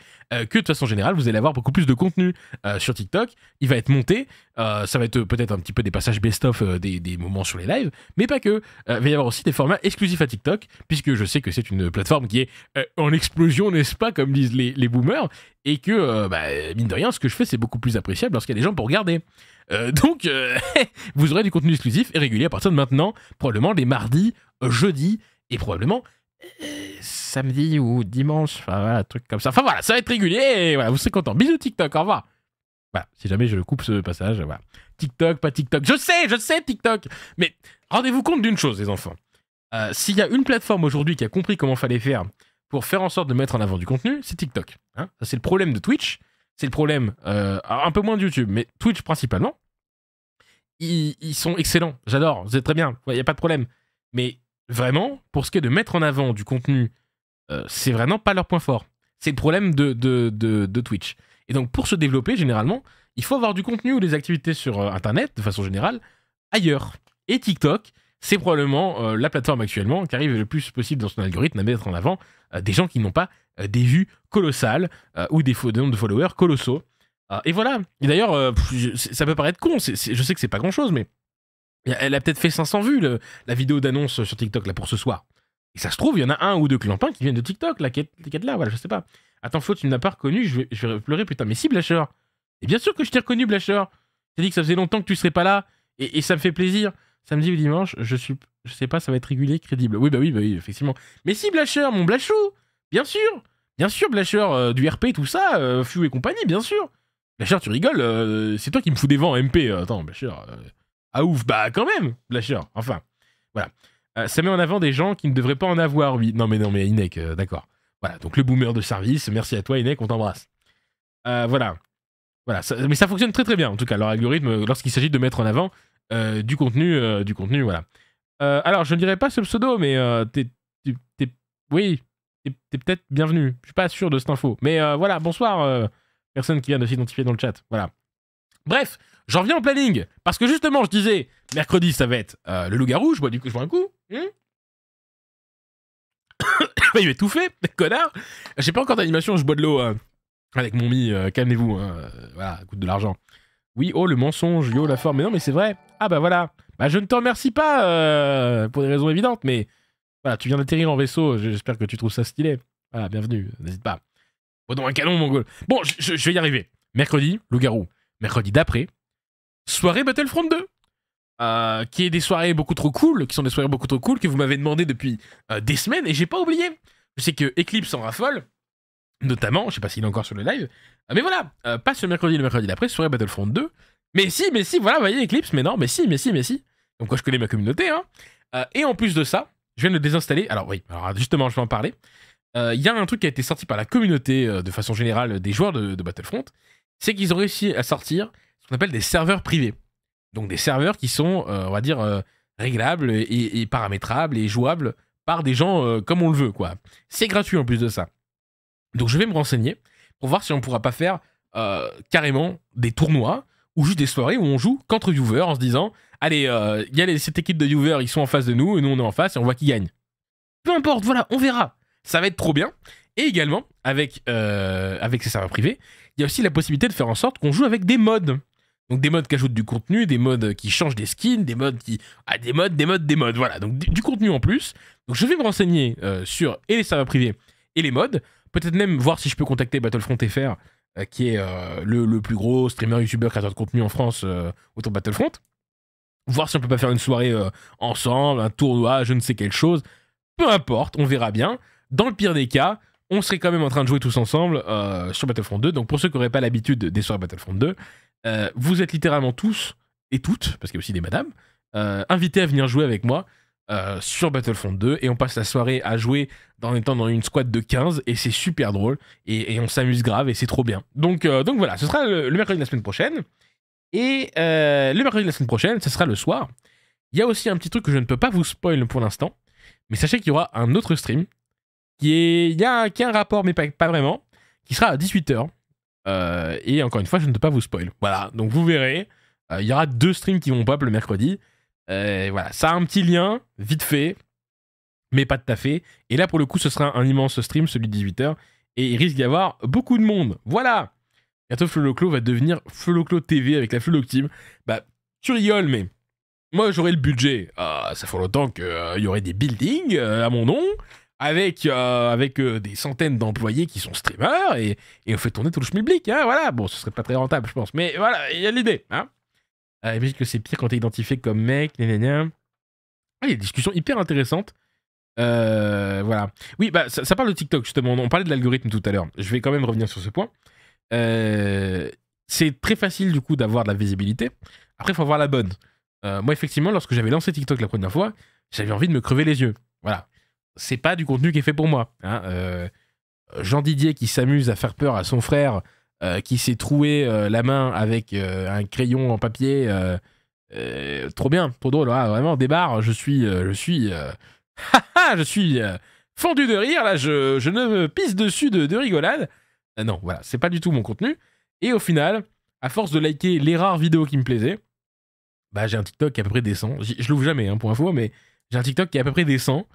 que de façon générale, vous allez avoir beaucoup plus de contenu sur TikTok. Il va être monté, ça va être peut-être un petit peu des passages best-of des, moments sur les lives, mais pas que. il va y avoir aussi des formats exclusifs à TikTok, puisque je sais que c'est une plateforme qui est en explosion, n'est-ce pas, comme disent les, boomers, et que, bah, mine de rien, ce que je fais, c'est beaucoup plus appréciable lorsqu'il y a des gens pour regarder. Euh, donc, euh, vous aurez du contenu exclusif et régulier à partir de maintenant, probablement les mardis, jeudi, et probablement euh, samedi ou dimanche, enfin voilà, un truc comme ça. Enfin voilà, ça va être régulier et vous serez content. Bisous TikTok, au revoir. Voilà, si jamais je coupe ce passage, voilà. TikTok, pas TikTok. Je sais, je sais TikTok. Mais rendez-vous compte d'une chose, les enfants. S'il y a une plateforme aujourd'hui qui a compris comment fallait faire pour faire en sorte de mettre en avant du contenu, c'est TikTok. Hein. c'est le problème de Twitch c'est le problème. Euh, un peu moins de YouTube, mais Twitch principalement. Ils, sont excellents. J'adore. Vous êtes très bien. Il n'y a pas de problème. Mais vraiment, pour ce qui est de mettre en avant du contenu, euh, c'est vraiment pas leur point fort. C'est le problème de, de, Twitch. Et donc, pour se développer, généralement, il faut avoir du contenu ou des activités sur euh, Internet, de façon générale, ailleurs. Et TikTok, c'est probablement euh, la plateforme actuellement qui arrive le plus possible dans son algorithme à mettre en avant euh, des gens qui n'ont pas euh, des vues colossales ou des, des, nombres de followers colossaux. Ah, et voilà. Et d'ailleurs, ça peut paraître con, je sais que c'est pas grand chose, mais elle a peut-être fait 500 vues la vidéo d'annonce sur TikTok là pour ce soir. Et ça se trouve, il y en a un ou deux clampins qui viennent de TikTok là, qui là, voilà, je sais pas. Attends, faut tu ne l'as pas reconnu, je vais, pleurer, putain, mais si, Blasher Et bien sûr que je t'ai reconnu, Blasher T'as dit que ça faisait longtemps que tu serais pas là, et ça me fait plaisir. Samedi ou dimanche, je suis. Je sais pas, ça va être régulier, crédible. Oui, bah oui, bah oui, effectivement. Mais si, Blasher, mon Blachou Bien sûr Bien sûr, Blasher, euh, du RP, tout ça, euh, Few et compagnie, bien sûr Blasher, tu rigoles, euh, c'est toi qui me fous des vents MP. Euh, attends, Blacher. ah ouf, bah quand même, Blasher, Enfin, voilà. ça met en avant des gens qui ne devraient pas en avoir, oui. Non, mais non, mais Inek, d'accord. Voilà, donc le boomer de service, merci à toi, Inek, on t'embrasse. voilà. Voilà, mais ça fonctionne très très bien en tout cas, leur algorithme, lorsqu'il s'agit de mettre en avant euh, du contenu, euh, du contenu, voilà. Euh, alors, je ne dirais pas ce pseudo, mais t'es, t'es, oui, t'es peut-être bienvenu. Je suis pas sûr de cette info, mais voilà. Bonsoir, personne qui vient de s'identifier dans le chat, voilà. Bref, j'en reviens au planning. Parce que justement, je disais, mercredi, ça va être le loup-garou. Je bois du coup, je bois un coup. il m'est tout fait, connard. J'ai pas encore d'animation, je bois de l'eau avec mon mi. calmez-vous. Hein, voilà, coûte de l'argent. Oui, oh, le mensonge, yo, la forme. Mais non, mais c'est vrai. Ah bah voilà. Bah je ne t'en remercie pas, euh, pour des raisons évidentes, mais voilà, tu viens d'atterrir en vaisseau, j'espère que tu trouves ça stylé. Voilà, bienvenue, n'hésite pas. Bon, dans un canon, mon Bon, je, vais y arriver. Mercredi, loup-garou. Mercredi d'après, soirée Battlefront 2. Euh, qui est des soirées beaucoup trop cool, qui sont des soirées beaucoup trop cool, que vous m'avez demandé depuis euh, des semaines et j'ai pas oublié. Je sais que Eclipse en raffole, Notamment, je sais pas s'il est encore sur le live, euh, mais voilà, euh, pas ce mercredi, le mercredi d'après, soirée Battlefront 2. Mais si, mais si, voilà, voyez Eclipse, mais non, mais si, mais si, mais si. Donc quoi, je connais ma communauté, hein. Euh, et en plus de ça, je viens de désinstaller. Alors oui, alors justement, je vais en parler. Il y a un truc qui a été sorti par la communauté, de façon générale, des joueurs de, Battlefront, c'est qu'ils ont réussi à sortir ce qu'on appelle des serveurs privés. Donc des serveurs qui sont, on va dire, réglables et, et, paramétrables et jouables par des gens comme on le veut, quoi. C'est gratuit en plus de ça. Donc je vais me renseigner pour voir si on ne pourra pas faire euh, carrément des tournois ou juste des soirées où on joue contre viewers en se disant allez, il euh, y a cette équipe de viewers, ils sont en face de nous et nous on est en face et on voit qui gagne. Peu importe, voilà, on verra. Ça va être trop bien. Et également, avec, euh, avec ces serveurs privés, il y a aussi la possibilité de faire en sorte qu'on joue avec des modes. Donc des modes qui ajoutent du contenu, des modes qui changent des skins, des modes qui... Ah, des modes, des modes, des modes, voilà. Donc du contenu en plus. Donc je vais me renseigner sur et les serveurs privés et les modes Peut-être même voir si je peux contacter Battlefront FR, euh, qui est euh, le, plus gros streamer, youtubeur, créateur de contenu en France euh, autour de Battlefront. Voir si on peut pas faire une soirée ensemble, un tournoi, je ne sais quelle chose. Peu importe, on verra bien. Dans le pire des cas, on serait quand même en train de jouer tous ensemble sur Battlefront 2. Donc pour ceux qui n'auraient pas l'habitude des soirées Battlefront 2, vous êtes littéralement tous et toutes, parce qu'il y a aussi des madames, invités à venir jouer avec moi euh, sur Battlefront 2 et on passe la soirée à jouer en étant dans une squad de 15 et c'est super drôle et, on s'amuse grave et c'est trop bien. Donc, euh, donc voilà, ce sera le, mercredi de la semaine prochaine. Et euh, le mercredi de la semaine prochaine, ce sera le soir. Il y a aussi un petit truc que je ne peux pas vous spoiler pour l'instant, mais sachez qu'il y aura un autre stream qui est. Il y a, qui un rapport, mais pas, vraiment, qui sera à 18h. et encore une fois, je ne peux pas vous spoiler. Voilà, donc vous verrez. Il y aura deux streams qui vont pop le mercredi. Euh, voilà, ça a un petit lien, vite fait, mais pas de taffé. Et là, pour le coup, ce sera un immense stream, celui de 18h, et il risque d'y avoir beaucoup de monde. Voilà Bientôt, Floloclo va devenir Floloclo TV avec la Floloc Team. Bah, tu rigoles, mais moi, j'aurais le budget. Euh, ça fera longtemps qu'il euh, y aurait des buildings à mon nom, avec, avec des centaines d'employés qui sont streamers, et, on fait tourner tout le schmilblick. Hein, voilà, bon, ce serait pas très rentable, je pense, mais voilà, il y a l'idée. Hein euh, que c'est pire quand t'es identifié comme mec, les ah, il y a des discussions hyper intéressantes. Euh, voilà. Oui, bah, ça, parle de TikTok, justement. On parlait de l'algorithme tout à l'heure. Je vais quand même revenir sur ce point. Euh, c'est très facile, du coup, d'avoir de la visibilité. Après, il faut avoir la bonne. Euh, moi, effectivement, lorsque j'avais lancé TikTok la première fois, j'avais envie de me crever les yeux. Voilà. C'est pas du contenu qui est fait pour moi. Hein. Jean Didier qui s'amuse à faire peur à son frère euh, qui s'est troué euh, la main avec euh, un crayon en papier. trop bien, trop drôle. vraiment, débarre, je suis. je suis. je suis fondu de rire. Là, je, je, ne me pisse dessus de, rigolade. non, voilà, c'est pas du tout mon contenu. Et au final, à force de liker les rares vidéos qui me plaisaient, bah, j'ai un TikTok qui est à peu près décent. Je l'ouvre jamais hein, pour info, mais j'ai un TikTok qui est à peu près décent.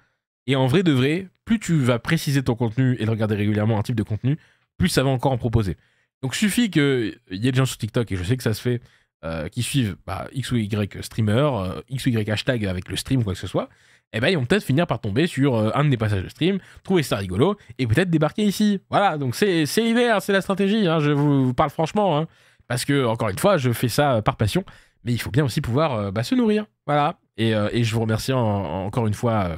Et en vrai de vrai, plus tu vas préciser ton contenu et le regarder régulièrement, un type de contenu, plus ça va encore en proposer. Donc suffit qu'il y ait des gens sur TikTok, et je sais que ça se fait, euh, qui suivent bah, X ou Y streamer, euh, X ou Y hashtag avec le stream ou quoi que ce soit, et eh bien ils vont peut-être finir par tomber sur euh, un des passages de stream, trouver ça rigolo, et peut-être débarquer ici. Voilà, donc c'est l'hiver, c'est la stratégie, hein, je vous, parle franchement. Hein, parce que, encore une fois, je fais ça par passion, mais il faut bien aussi pouvoir bah, se nourrir. Voilà, et, je vous remercie encore une fois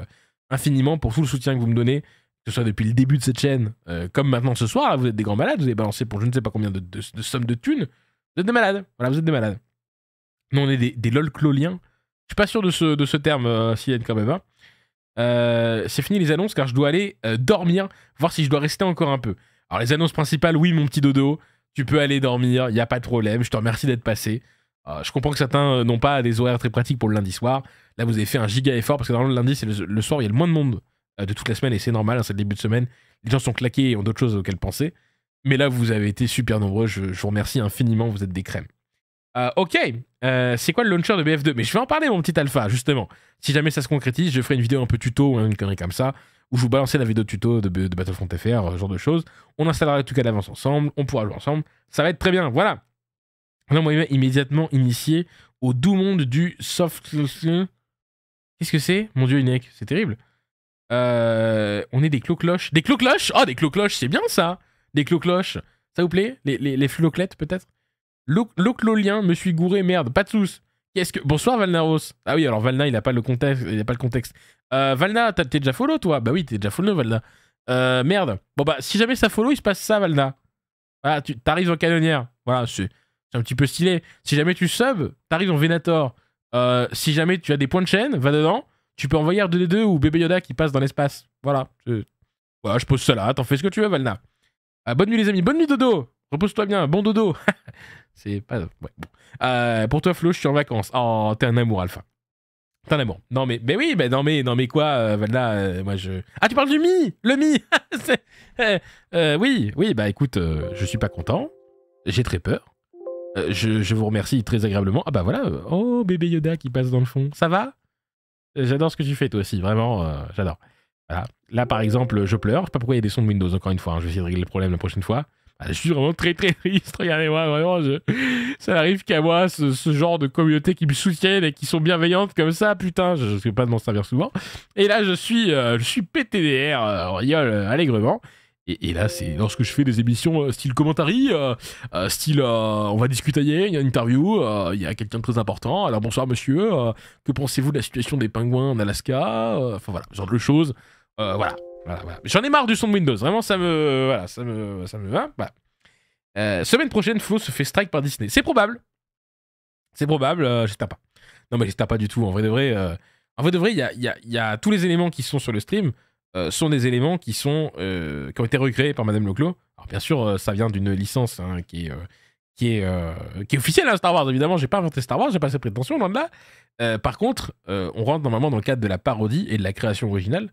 infiniment pour tout le soutien que vous me donnez que ce soit depuis le début de cette chaîne, euh, comme maintenant ce soir, vous êtes des grands malades, vous avez balancé pour je ne sais pas combien de, de sommes de thunes, vous êtes des malades. Voilà, vous êtes des malades. Nous, on est des, lolcloliens. Je suis pas sûr de ce, de ce terme, en euh, a quand même. Hein. Euh, c'est fini les annonces, car je dois aller dormir, voir si je dois rester encore un peu. Alors, les annonces principales, oui, mon petit dodo, tu peux aller dormir, il n'y a pas de problème, je te remercie d'être passé. je comprends que certains n'ont pas des horaires très pratiques pour le lundi soir. Là, vous avez fait un giga effort, parce que normalement, le lundi, c'est le, le soir, il y a le moins de monde euh, de toute la semaine, et c'est normal, hein, c'est le début de semaine. Les gens sont claqués et ont d'autres choses auxquelles penser. Mais là, vous avez été super nombreux, je, vous remercie infiniment, vous êtes des crèmes. Euh, ok, euh, c'est quoi le launcher de BF2 Mais je vais en parler, mon petit alpha, justement. Si jamais ça se concrétise, je ferai une vidéo un peu tuto ou une connerie comme ça, où je vous balancerai la vidéo tuto de, Battlefront FR, ce genre de choses. On installera tout cas d'avance ensemble, on pourra jouer ensemble. Ça va être très bien, voilà. Là, moi, immédiatement initié au doux monde du soft. Qu'est-ce que c'est Mon dieu, Inek, c'est terrible. Euh, on est des clo-cloches Des clo-cloches Oh, ah, des clo-cloches, c'est bien ça Des clocloches. Ça vous plaît Les, les, floclettes, peut-être L'oclolien, me suis gouré, merde, pas de sous. Qu'est-ce que... Bonsoir, Valnaros. Ah oui, alors Valna, il n'a pas le contexte. Il a pas le contexte. Euh, Valna, t'es déjà follow, toi Bah oui, t'es déjà follow, Valna. Euh, merde. Bon, bah, si jamais ça follow, il se passe ça, Valna. Ah tu t'arrives en canonnière. Voilà, c'est un petit peu stylé. Si jamais tu sub, t'arrives en Venator. si jamais tu as des points de chaîne, va dedans tu peux envoyer R2D2 ou bébé Yoda qui passe dans l'espace. Voilà. Je... voilà. Bah, je pose T'en fais ce que tu veux, Valna. Ah, bonne nuit, les amis. Bonne nuit, dodo. Repose-toi bien. Bon dodo. C'est pas. Euh, pour toi, Flo, je suis en vacances. Oh, t'es un amour, Alpha. T'es un amour. Non, mais, mais oui, mais non, mais, non, mais quoi, euh, Valna, euh, moi je. Ah, tu parles du Mi Le Mi Oui, oui, bah écoute, je suis pas content. J'ai très peur. Je, je, vous remercie très agréablement. Ah, bah voilà. Oh, bébé Yoda qui passe dans le fond. Ça va J'adore ce que tu fais, toi aussi. Vraiment, euh, j'adore. Voilà. Là, par exemple, je pleure. Je sais pas pourquoi il y a des sons de Windows, encore une fois. Hein. Je vais essayer de régler le problème la prochaine fois. Ah, je suis vraiment très, très triste. Regardez-moi, vraiment. Ça n'arrive qu'à moi, ce, genre de communauté qui me soutiennent et qui sont bienveillantes comme ça. Putain, je ne sais pas de m'en servir souvent. Et là, je suis, euh, je suis PTDR, euh, riole euh, allègrement. Et, là, c'est lorsque je fais des émissions euh, style commentary, euh, euh, style on va discuter, il y a une interview, il y a quelqu'un de très important. Alors bonsoir monsieur, que pensez-vous de la situation des pingouins en Alaska Enfin voilà, ce genre de choses. voilà. Voilà, voilà. J'en ai marre du son de Windows, vraiment ça me. Voilà, ça me. Ça me hein, va. semaine prochaine, Flo se fait strike par Disney. C'est probable. C'est probable, euh, j'espère pas. Non, mais j'espère pas du tout. En vrai de vrai, en vrai de vrai, il y a, y a, tous les éléments qui sont sur le stream. Euh, sont des éléments qui, sont, euh, qui ont été recréés par Madame Loclo. Alors bien sûr, euh, ça vient d'une licence hein, qui, est, qui, est, qui est officielle à hein, Star Wars, évidemment. J'ai pas inventé Star Wars, j'ai pas cette prétention, loin de là. par contre, on rentre normalement dans le cadre de la parodie et de la création originale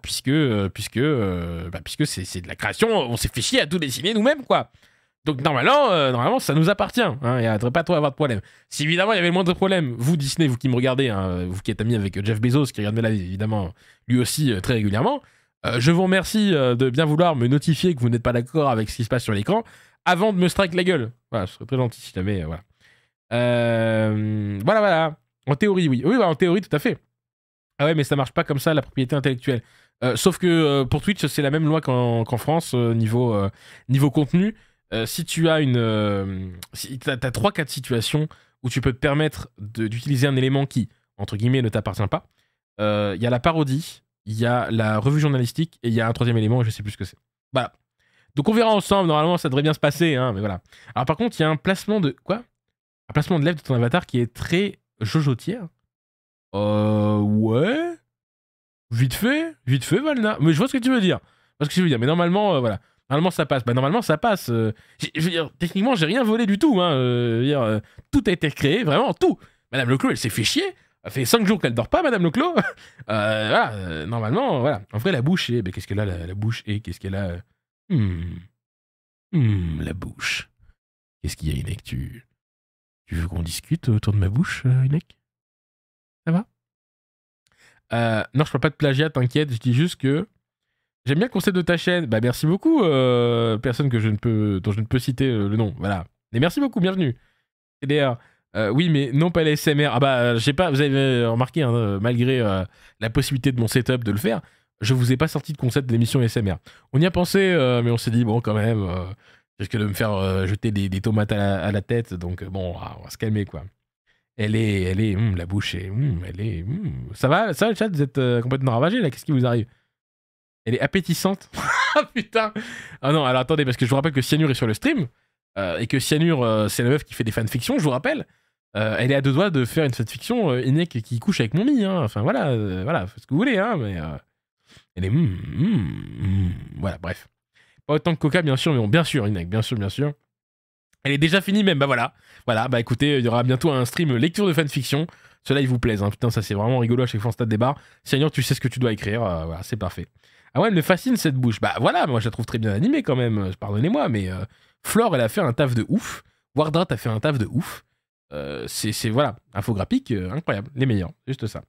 puisque, puisque, bah, puisque c'est, de la création, on s'est fait chier à tout dessiner nous-mêmes, quoi. Donc normalement, euh, normalement, ça nous appartient. Il hein, n'y pas trop à avoir de problème. Si évidemment il y avait le moindre problème, vous Disney, vous qui me regardez, hein, vous qui êtes amis avec Jeff Bezos, qui regarde vie, évidemment lui aussi euh, très régulièrement, euh, je vous remercie de bien vouloir me notifier que vous n'êtes pas d'accord avec ce qui se passe sur l'écran avant de me strike la gueule. Voilà, ce serait très gentil si tu voilà. voilà, voilà. En théorie, oui. Oui, bah, en théorie, tout à fait. Ah ouais, mais ça marche pas comme ça la propriété intellectuelle. sauf que pour Twitch, c'est la même loi qu'en France niveau, niveau contenu. Euh, si tu as une. Euh, si tu as, 3 situations où tu peux te permettre d'utiliser un élément qui, entre guillemets, ne t'appartient pas, euh, il y a la parodie, il y a la revue journalistique et il y a un troisième élément, je sais plus ce que c'est. Voilà. Donc on verra ensemble, normalement ça devrait bien se passer, hein, mais voilà. Alors par contre, il y a un placement de. Quoi Un placement de lèvres de ton avatar qui est très jojotière. Euh. Ouais. Vite fait, vite fait, Valna. Mais je vois ce que tu veux dire. Parce que tu veux dire, mais normalement, voilà. Normalement, ça passe. Bah, normalement, ça passe. Euh. je veux dire, techniquement, j'ai rien volé du tout. Hein, euh, dire, euh, tout a été créé, vraiment, tout. Madame Leclos, elle s'est fait chier. Ça fait 5 jours qu'elle dort pas, Madame Leclos. voilà, normalement, voilà. En vrai, la bouche est. qu'est-ce qu'elle a, la, bouche est Qu'est-ce qu'elle a hmm. hmm. la bouche. Qu'est-ce qu'il y a, Inek tu... tu veux qu'on discute autour de ma bouche, Inek Ça va Non, je parle pas de plagiat, t'inquiète. Je dis juste que J'aime bien le concept de ta chaîne. Bah merci beaucoup, euh, personne que je ne peux, dont je ne peux citer euh, le nom. Voilà. Mais merci beaucoup, bienvenue. et Euh, oui, mais non pas les SMR. Ah bah euh, j'ai pas. Vous avez remarqué, hein, malgré la possibilité de mon setup de le faire, je vous ai pas sorti de concept d'émission SMR. On y a pensé, mais on s'est dit bon quand même, risque de me faire jeter des, tomates à la, tête. Donc bon, on va se calmer quoi. Elle est, elle est, hmm, la bouche est, hmm, elle est. Hmm. Ça va, ça le chat, vous êtes complètement ravagé là. Qu'est-ce qui vous arrive elle est appétissante. Ah putain Ah non, alors attendez, parce que je vous rappelle que Cyanure est sur le stream, euh, et que Cyanure, euh, c'est la meuf qui fait des fanfictions, je vous rappelle. Euh, elle est à deux doigts de faire une fanfiction Inek qui couche avec Mommy, hein. Enfin voilà, voilà, ce que vous voulez, hein, mais... elle est... Hmm, hmm, hmm, voilà, bref. Pas autant que Coca, bien sûr, mais bon, bien sûr, Inek, bien sûr, bien sûr. Elle est déjà finie même, bah voilà. Voilà, bah écoutez, il y aura bientôt un stream lecture de fanfiction. Cela, il vous plaise, hein. Putain, ça c'est vraiment rigolo à chaque fois stade des débat. Cyanure, tu sais ce que tu dois écrire, voilà, c'est parfait. Ah ouais, elle me fascine cette bouche. Bah voilà, moi je la trouve très bien animée quand même, euh, pardonnez-moi, mais euh, Flore, elle a fait un taf de ouf. Wardra, a fait un taf de ouf. Euh, c'est, voilà, infographique, incroyable, les meilleurs, juste ça.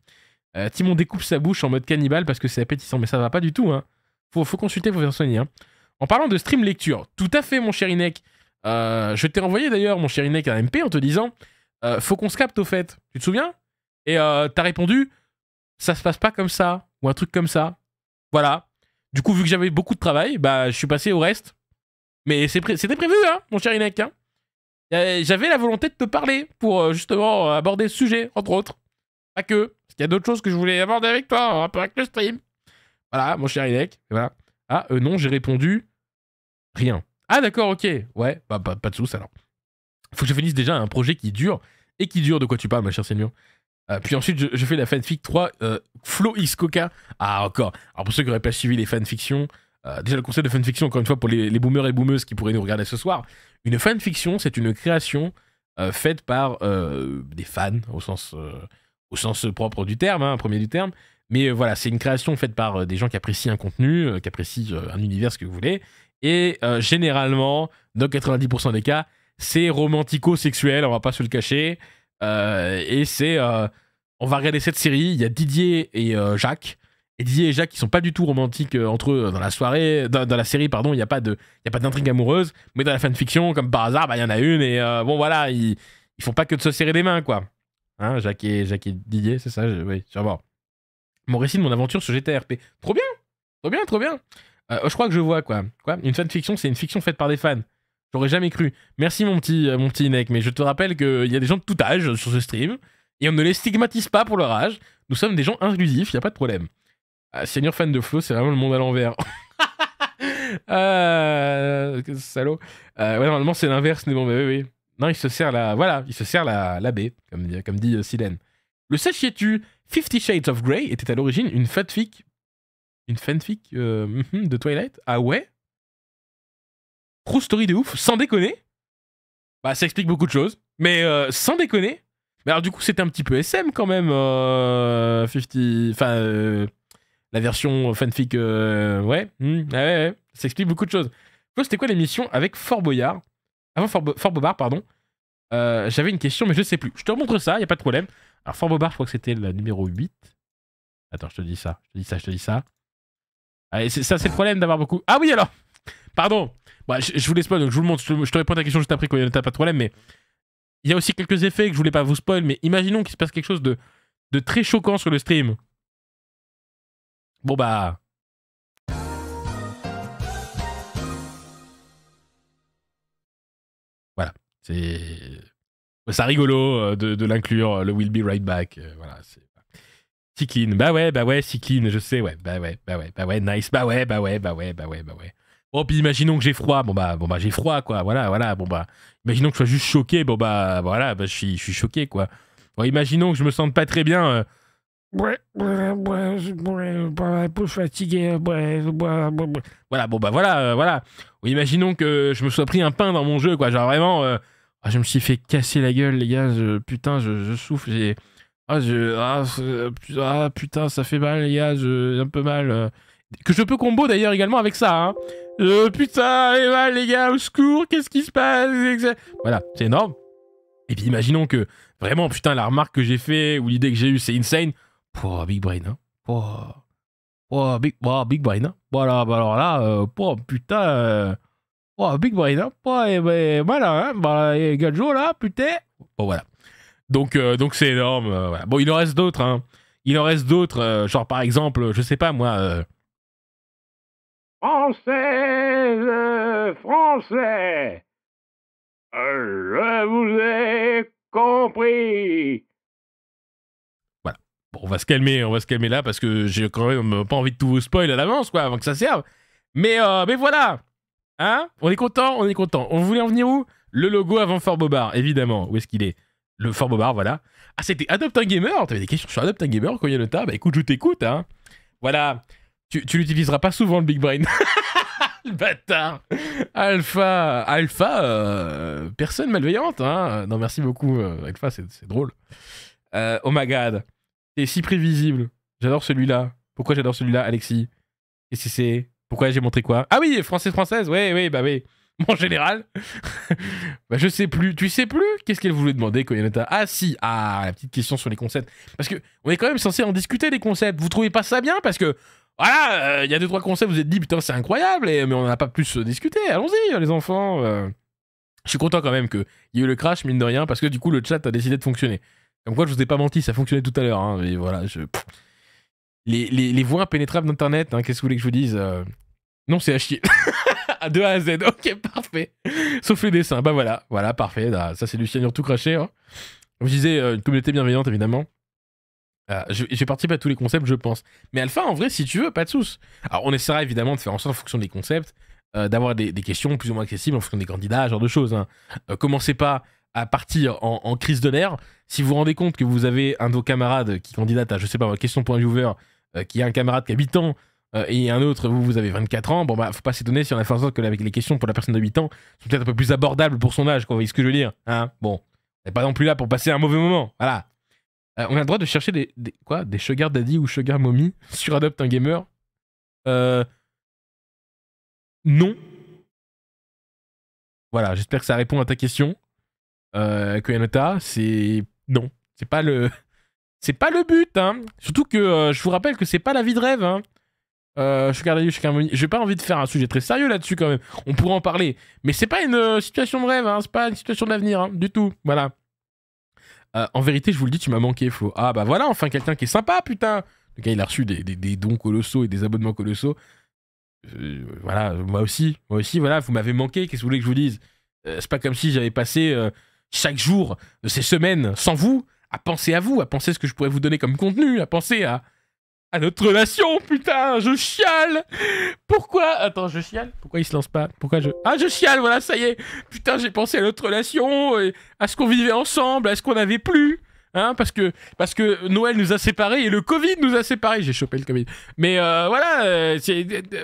Timon découpe sa bouche en mode cannibale parce que c'est appétissant, mais ça va pas du tout, hein. Faut, consulter, faut faire soigner, hein. En parlant de stream lecture, tout à fait, mon cher Inek. je t'ai envoyé d'ailleurs, mon cher Inek, un MP en te disant Faut qu'on se capte au fait. Tu te souviens Et t'as répondu Ça se passe pas comme ça, ou un truc comme ça. Voilà, du coup, vu que j'avais beaucoup de travail, bah, je suis passé au reste. Mais c'était prévu, hein, mon cher Inek. Hein. Euh, j'avais la volonté de te parler pour euh, justement euh, aborder ce sujet, entre autres. Pas que, parce qu'il y a d'autres choses que je voulais aborder avec toi, un peu avec le stream. Voilà, mon cher Inek. Ah, non, j'ai répondu rien. Ah, d'accord, ok. Ouais, bah, pas de soucis alors. Faut que je finisse déjà un projet qui dure et qui dure de quoi tu parles, ma chère Seigneur. Euh, puis ensuite, je, fais la fanfic 3, flow euh, Flo Coca. Ah, encore. Alors, pour ceux qui n'auraient pas suivi les fanfictions, euh, déjà le conseil de fanfiction, encore une fois, pour les, les, boomers et boomeuses qui pourraient nous regarder ce soir, une fanfiction, c'est une création faite par des fans, au sens, au sens propre du terme, hein, premier du terme. Mais voilà, c'est une création faite par des gens qui apprécient un contenu, qui apprécient un univers, ce que vous voulez. Et généralement, dans 90% des cas, c'est romantico-sexuel, on va pas se le cacher. et c'est on va regarder cette série. Il y a Didier et euh, Jacques. Et Didier et Jacques qui sont pas du tout romantiques euh, entre eux euh, dans la soirée, dans, la série, pardon, il n'y a pas de, y a pas d'intrigue amoureuse, mais dans la fanfiction, comme par hasard, bah, il y en a une et bon voilà, ils, ils font pas que de se serrer les mains quoi. Hein, Jacques et Jacques et Didier, c'est ça, je, oui, sûrement. Mon récit de mon aventure sur GTRP, trop bien, trop bien, trop bien. je crois que je vois quoi, quoi. Une fanfiction, c'est une fiction faite par des fans. J'aurais jamais cru. Merci mon petit, mon petit Inek, mais je te rappelle qu'il y a des gens de tout âge sur ce stream et on ne les stigmatise pas pour leur âge. Nous sommes des gens inclusifs, il n'y a pas de problème. Ah, Seigneur fan de Flo, c'est vraiment le monde à l'envers. euh, salaud. Euh, normalement, c'est l'inverse, mais bon, oui, oui. Non, il se sert la. Voilà, il se sert la, la baie, comme, comme dit euh, Le sachiez-tu Fifty Shades of Grey était à l'origine une fanfic. Une fanfic euh, mhm, de Twilight Ah ouais True story de ouf, sans déconner Bah, ça explique beaucoup de choses, mais euh, sans déconner mais alors, du coup, c'était un petit peu SM quand même, 50. Euh, enfin, euh, la version fanfic. Euh, hmm, ouais, ouais, ça explique beaucoup de choses. C'était quoi l'émission avec Fort Boyard Avant Fort, Bobard, pardon. J'avais une question, mais je sais plus. Je te montre ça, il a pas de problème. Alors, Fort Bobard, je crois que c'était la numéro 8. Attends, je te dis ça, je te dis ça, je te dis ça. Allez, ah, ça, c'est le problème d'avoir beaucoup. Ah oui, alors Pardon bah, je, je, vous laisse pas, donc je vous le montre. Je te réponds à ta question juste après, quand il n'y a pas de problème, mais il y a aussi quelques effets que je voulais pas vous spoil, mais imaginons qu'il se passe quelque chose de, très choquant sur le stream. Bon bah... Voilà, c'est... Ça rigolo euh, de, l'inclure, euh, le Will Be Right Back. Euh, voilà, c'est... Bah ouais, bah ouais, Clean, je sais, ouais. Bah ouais, bah ouais, bah ouais, nice. Bah ouais, bah ouais, bah ouais, bah ouais, bah ouais. Oh, puis imaginons que j'ai froid. Bon, bah, bon, bah, j'ai froid, quoi. Voilà, voilà. Bon, bah, imaginons que je sois juste choqué. Bon, bah, voilà, bah, je suis, choqué, quoi. Bon, imaginons que je me sente pas très bien. Euh, ouais Ouais, ouais, ouais, ouais, peu fatigué, Voilà, bon, bah, voilà, euh, voilà. Ou imaginons que je me sois pris un pain dans mon jeu, quoi. Genre, vraiment, euh, ah, je me suis fait casser la gueule, les gars. Je... Putain, je, souffle. J'ai. Ah, ah, ah, putain, ça fait mal, les gars. j'ai Un peu mal. Que je peux combo d'ailleurs également avec ça. Hein. Euh, putain, eh ben, les gars, au secours, qu'est-ce qui se passe Voilà, c'est énorme. Et puis imaginons que vraiment, putain, la remarque que j'ai fait ou l'idée que j'ai eue, c'est insane. Pouah, big brain, hein. Pouah. Pouah, big, brain, hein. Voilà, bah alors là, euh, putain. Euh, big brain, hein. Pouah, et, eh bah, ben, voilà, hein. Bah, et Gajo là, putain. Bon, voilà. Donc, euh, donc c'est énorme. Euh, bon, il en reste d'autres, hein. Il en reste d'autres. Euh, genre, par exemple, je sais pas, moi Française, Français, je vous ai compris. Voilà. Bon, on va se calmer, on va se calmer là parce que j'ai quand même pas envie de tout vous spoiler à l'avance, quoi, avant que ça serve. Mais, euh, mais voilà. Hein On est content, on est content. On voulait en venir où Le logo avant Fort Bobard, évidemment. Où est-ce qu'il est, Le Fort Bobard, voilà. Ah, c'était Adopt un Gamer T'avais des questions sur Adopt un Gamer, tas Bah écoute, je t'écoute, hein. Voilà. Tu, tu l'utiliseras pas souvent le Big Brain. le bâtard. Alpha, Alpha, euh, personne malveillante. Hein. Non, merci beaucoup, euh, Alpha, c'est drôle. Euh, oh my god, t'es si prévisible. J'adore celui-là. Pourquoi j'adore celui-là, Alexis Et si c'est Pourquoi j'ai montré quoi Ah oui, français française. Oui, oui, bah oui. En général, bah, je sais plus. Tu sais plus Qu'est-ce qu'elle voulait demander, Koyanata Ah si, ah la petite question sur les concepts. Parce que on est quand même censé en discuter les concepts. Vous trouvez pas ça bien Parce que voilà, euh, il y a deux, trois conseils, vous vous êtes dit, putain, c'est incroyable, et, mais on n'a pas plus euh, discuté. Allons-y, euh, les enfants. Je suis content quand même qu'il y ait eu le crash, mine de rien, parce que du coup, le chat a décidé de fonctionner. Comme quoi, je vous ai pas menti, ça fonctionnait tout à l'heure. Hein, voilà, je... les, les, voies impénétrables d'Internet, hein, qu'est-ce que vous voulez que je vous dise Non, c'est à chier. de A à Z, ok, parfait. Sauf les dessins, bah voilà, voilà, parfait. ça, c'est du seigneur tout craché. Hein. je disais, une communauté bienveillante, évidemment. Ah, je J'ai participé à tous les concepts, je pense. Mais Alpha, en vrai, si tu veux, pas de soucis. Alors, on essaiera évidemment de faire en sorte, en fonction des concepts, euh, d'avoir des, questions plus ou moins accessibles en fonction des candidats, ce genre de choses. Hein. Euh, commencez pas à partir en, crise de l'air. Si vous vous rendez compte que vous avez un de vos camarades qui candidate à, je sais pas, question pour viewer, euh, qui est un camarade qui a 8 ans, et un autre, vous, vous avez 24 ans, bon bah faut pas s'étonner si on a fait en sorte que les questions pour la personne de 8 ans sont peut-être un peu plus abordables pour son âge, quoi, vous voyez ce que je veux dire hein. Bon, t'es n'est pas non plus là pour passer un mauvais moment, voilà. Euh, on a le droit de chercher des, quoi des sugar daddy ou sugar mommy sur Adopt un gamer euh, Non. Voilà, j'espère que ça répond à ta question, euh, Koyanota. C'est non, c'est pas le, c'est pas le but. Hein. Surtout que euh, je vous rappelle que c'est pas la vie de rêve. Hein. Euh, sugar daddy, sugar J'ai pas envie de faire un sujet très sérieux là-dessus quand même. On pourrait en parler, mais c'est pas une situation de rêve. Hein. C'est pas une situation d'avenir hein, du tout. Voilà. Euh, en vérité, je vous le dis, tu m'as manqué, Flo. Ah bah voilà, enfin quelqu'un qui est sympa, putain. Le gars, il a reçu des, dons colossaux et des abonnements colossaux. Euh, voilà, moi aussi, moi aussi, voilà, vous m'avez manqué, qu'est-ce que vous voulez que je vous dise euh, C'est pas comme si j'avais passé chaque jour de ces semaines sans vous à penser à vous, à penser à ce que je pourrais vous donner comme contenu, à penser à, à notre relation, putain, je chiale Pourquoi Attends, je chiale Pourquoi il se lance pas Pourquoi je... Ah, je chiale, voilà, ça y est Putain, j'ai pensé à notre relation, à ce qu'on vivait ensemble, à ce qu'on avait plus Hein, parce que parce que Noël nous a séparés et le Covid nous a séparés. J'ai chopé le Covid. Mais euh, voilà, euh,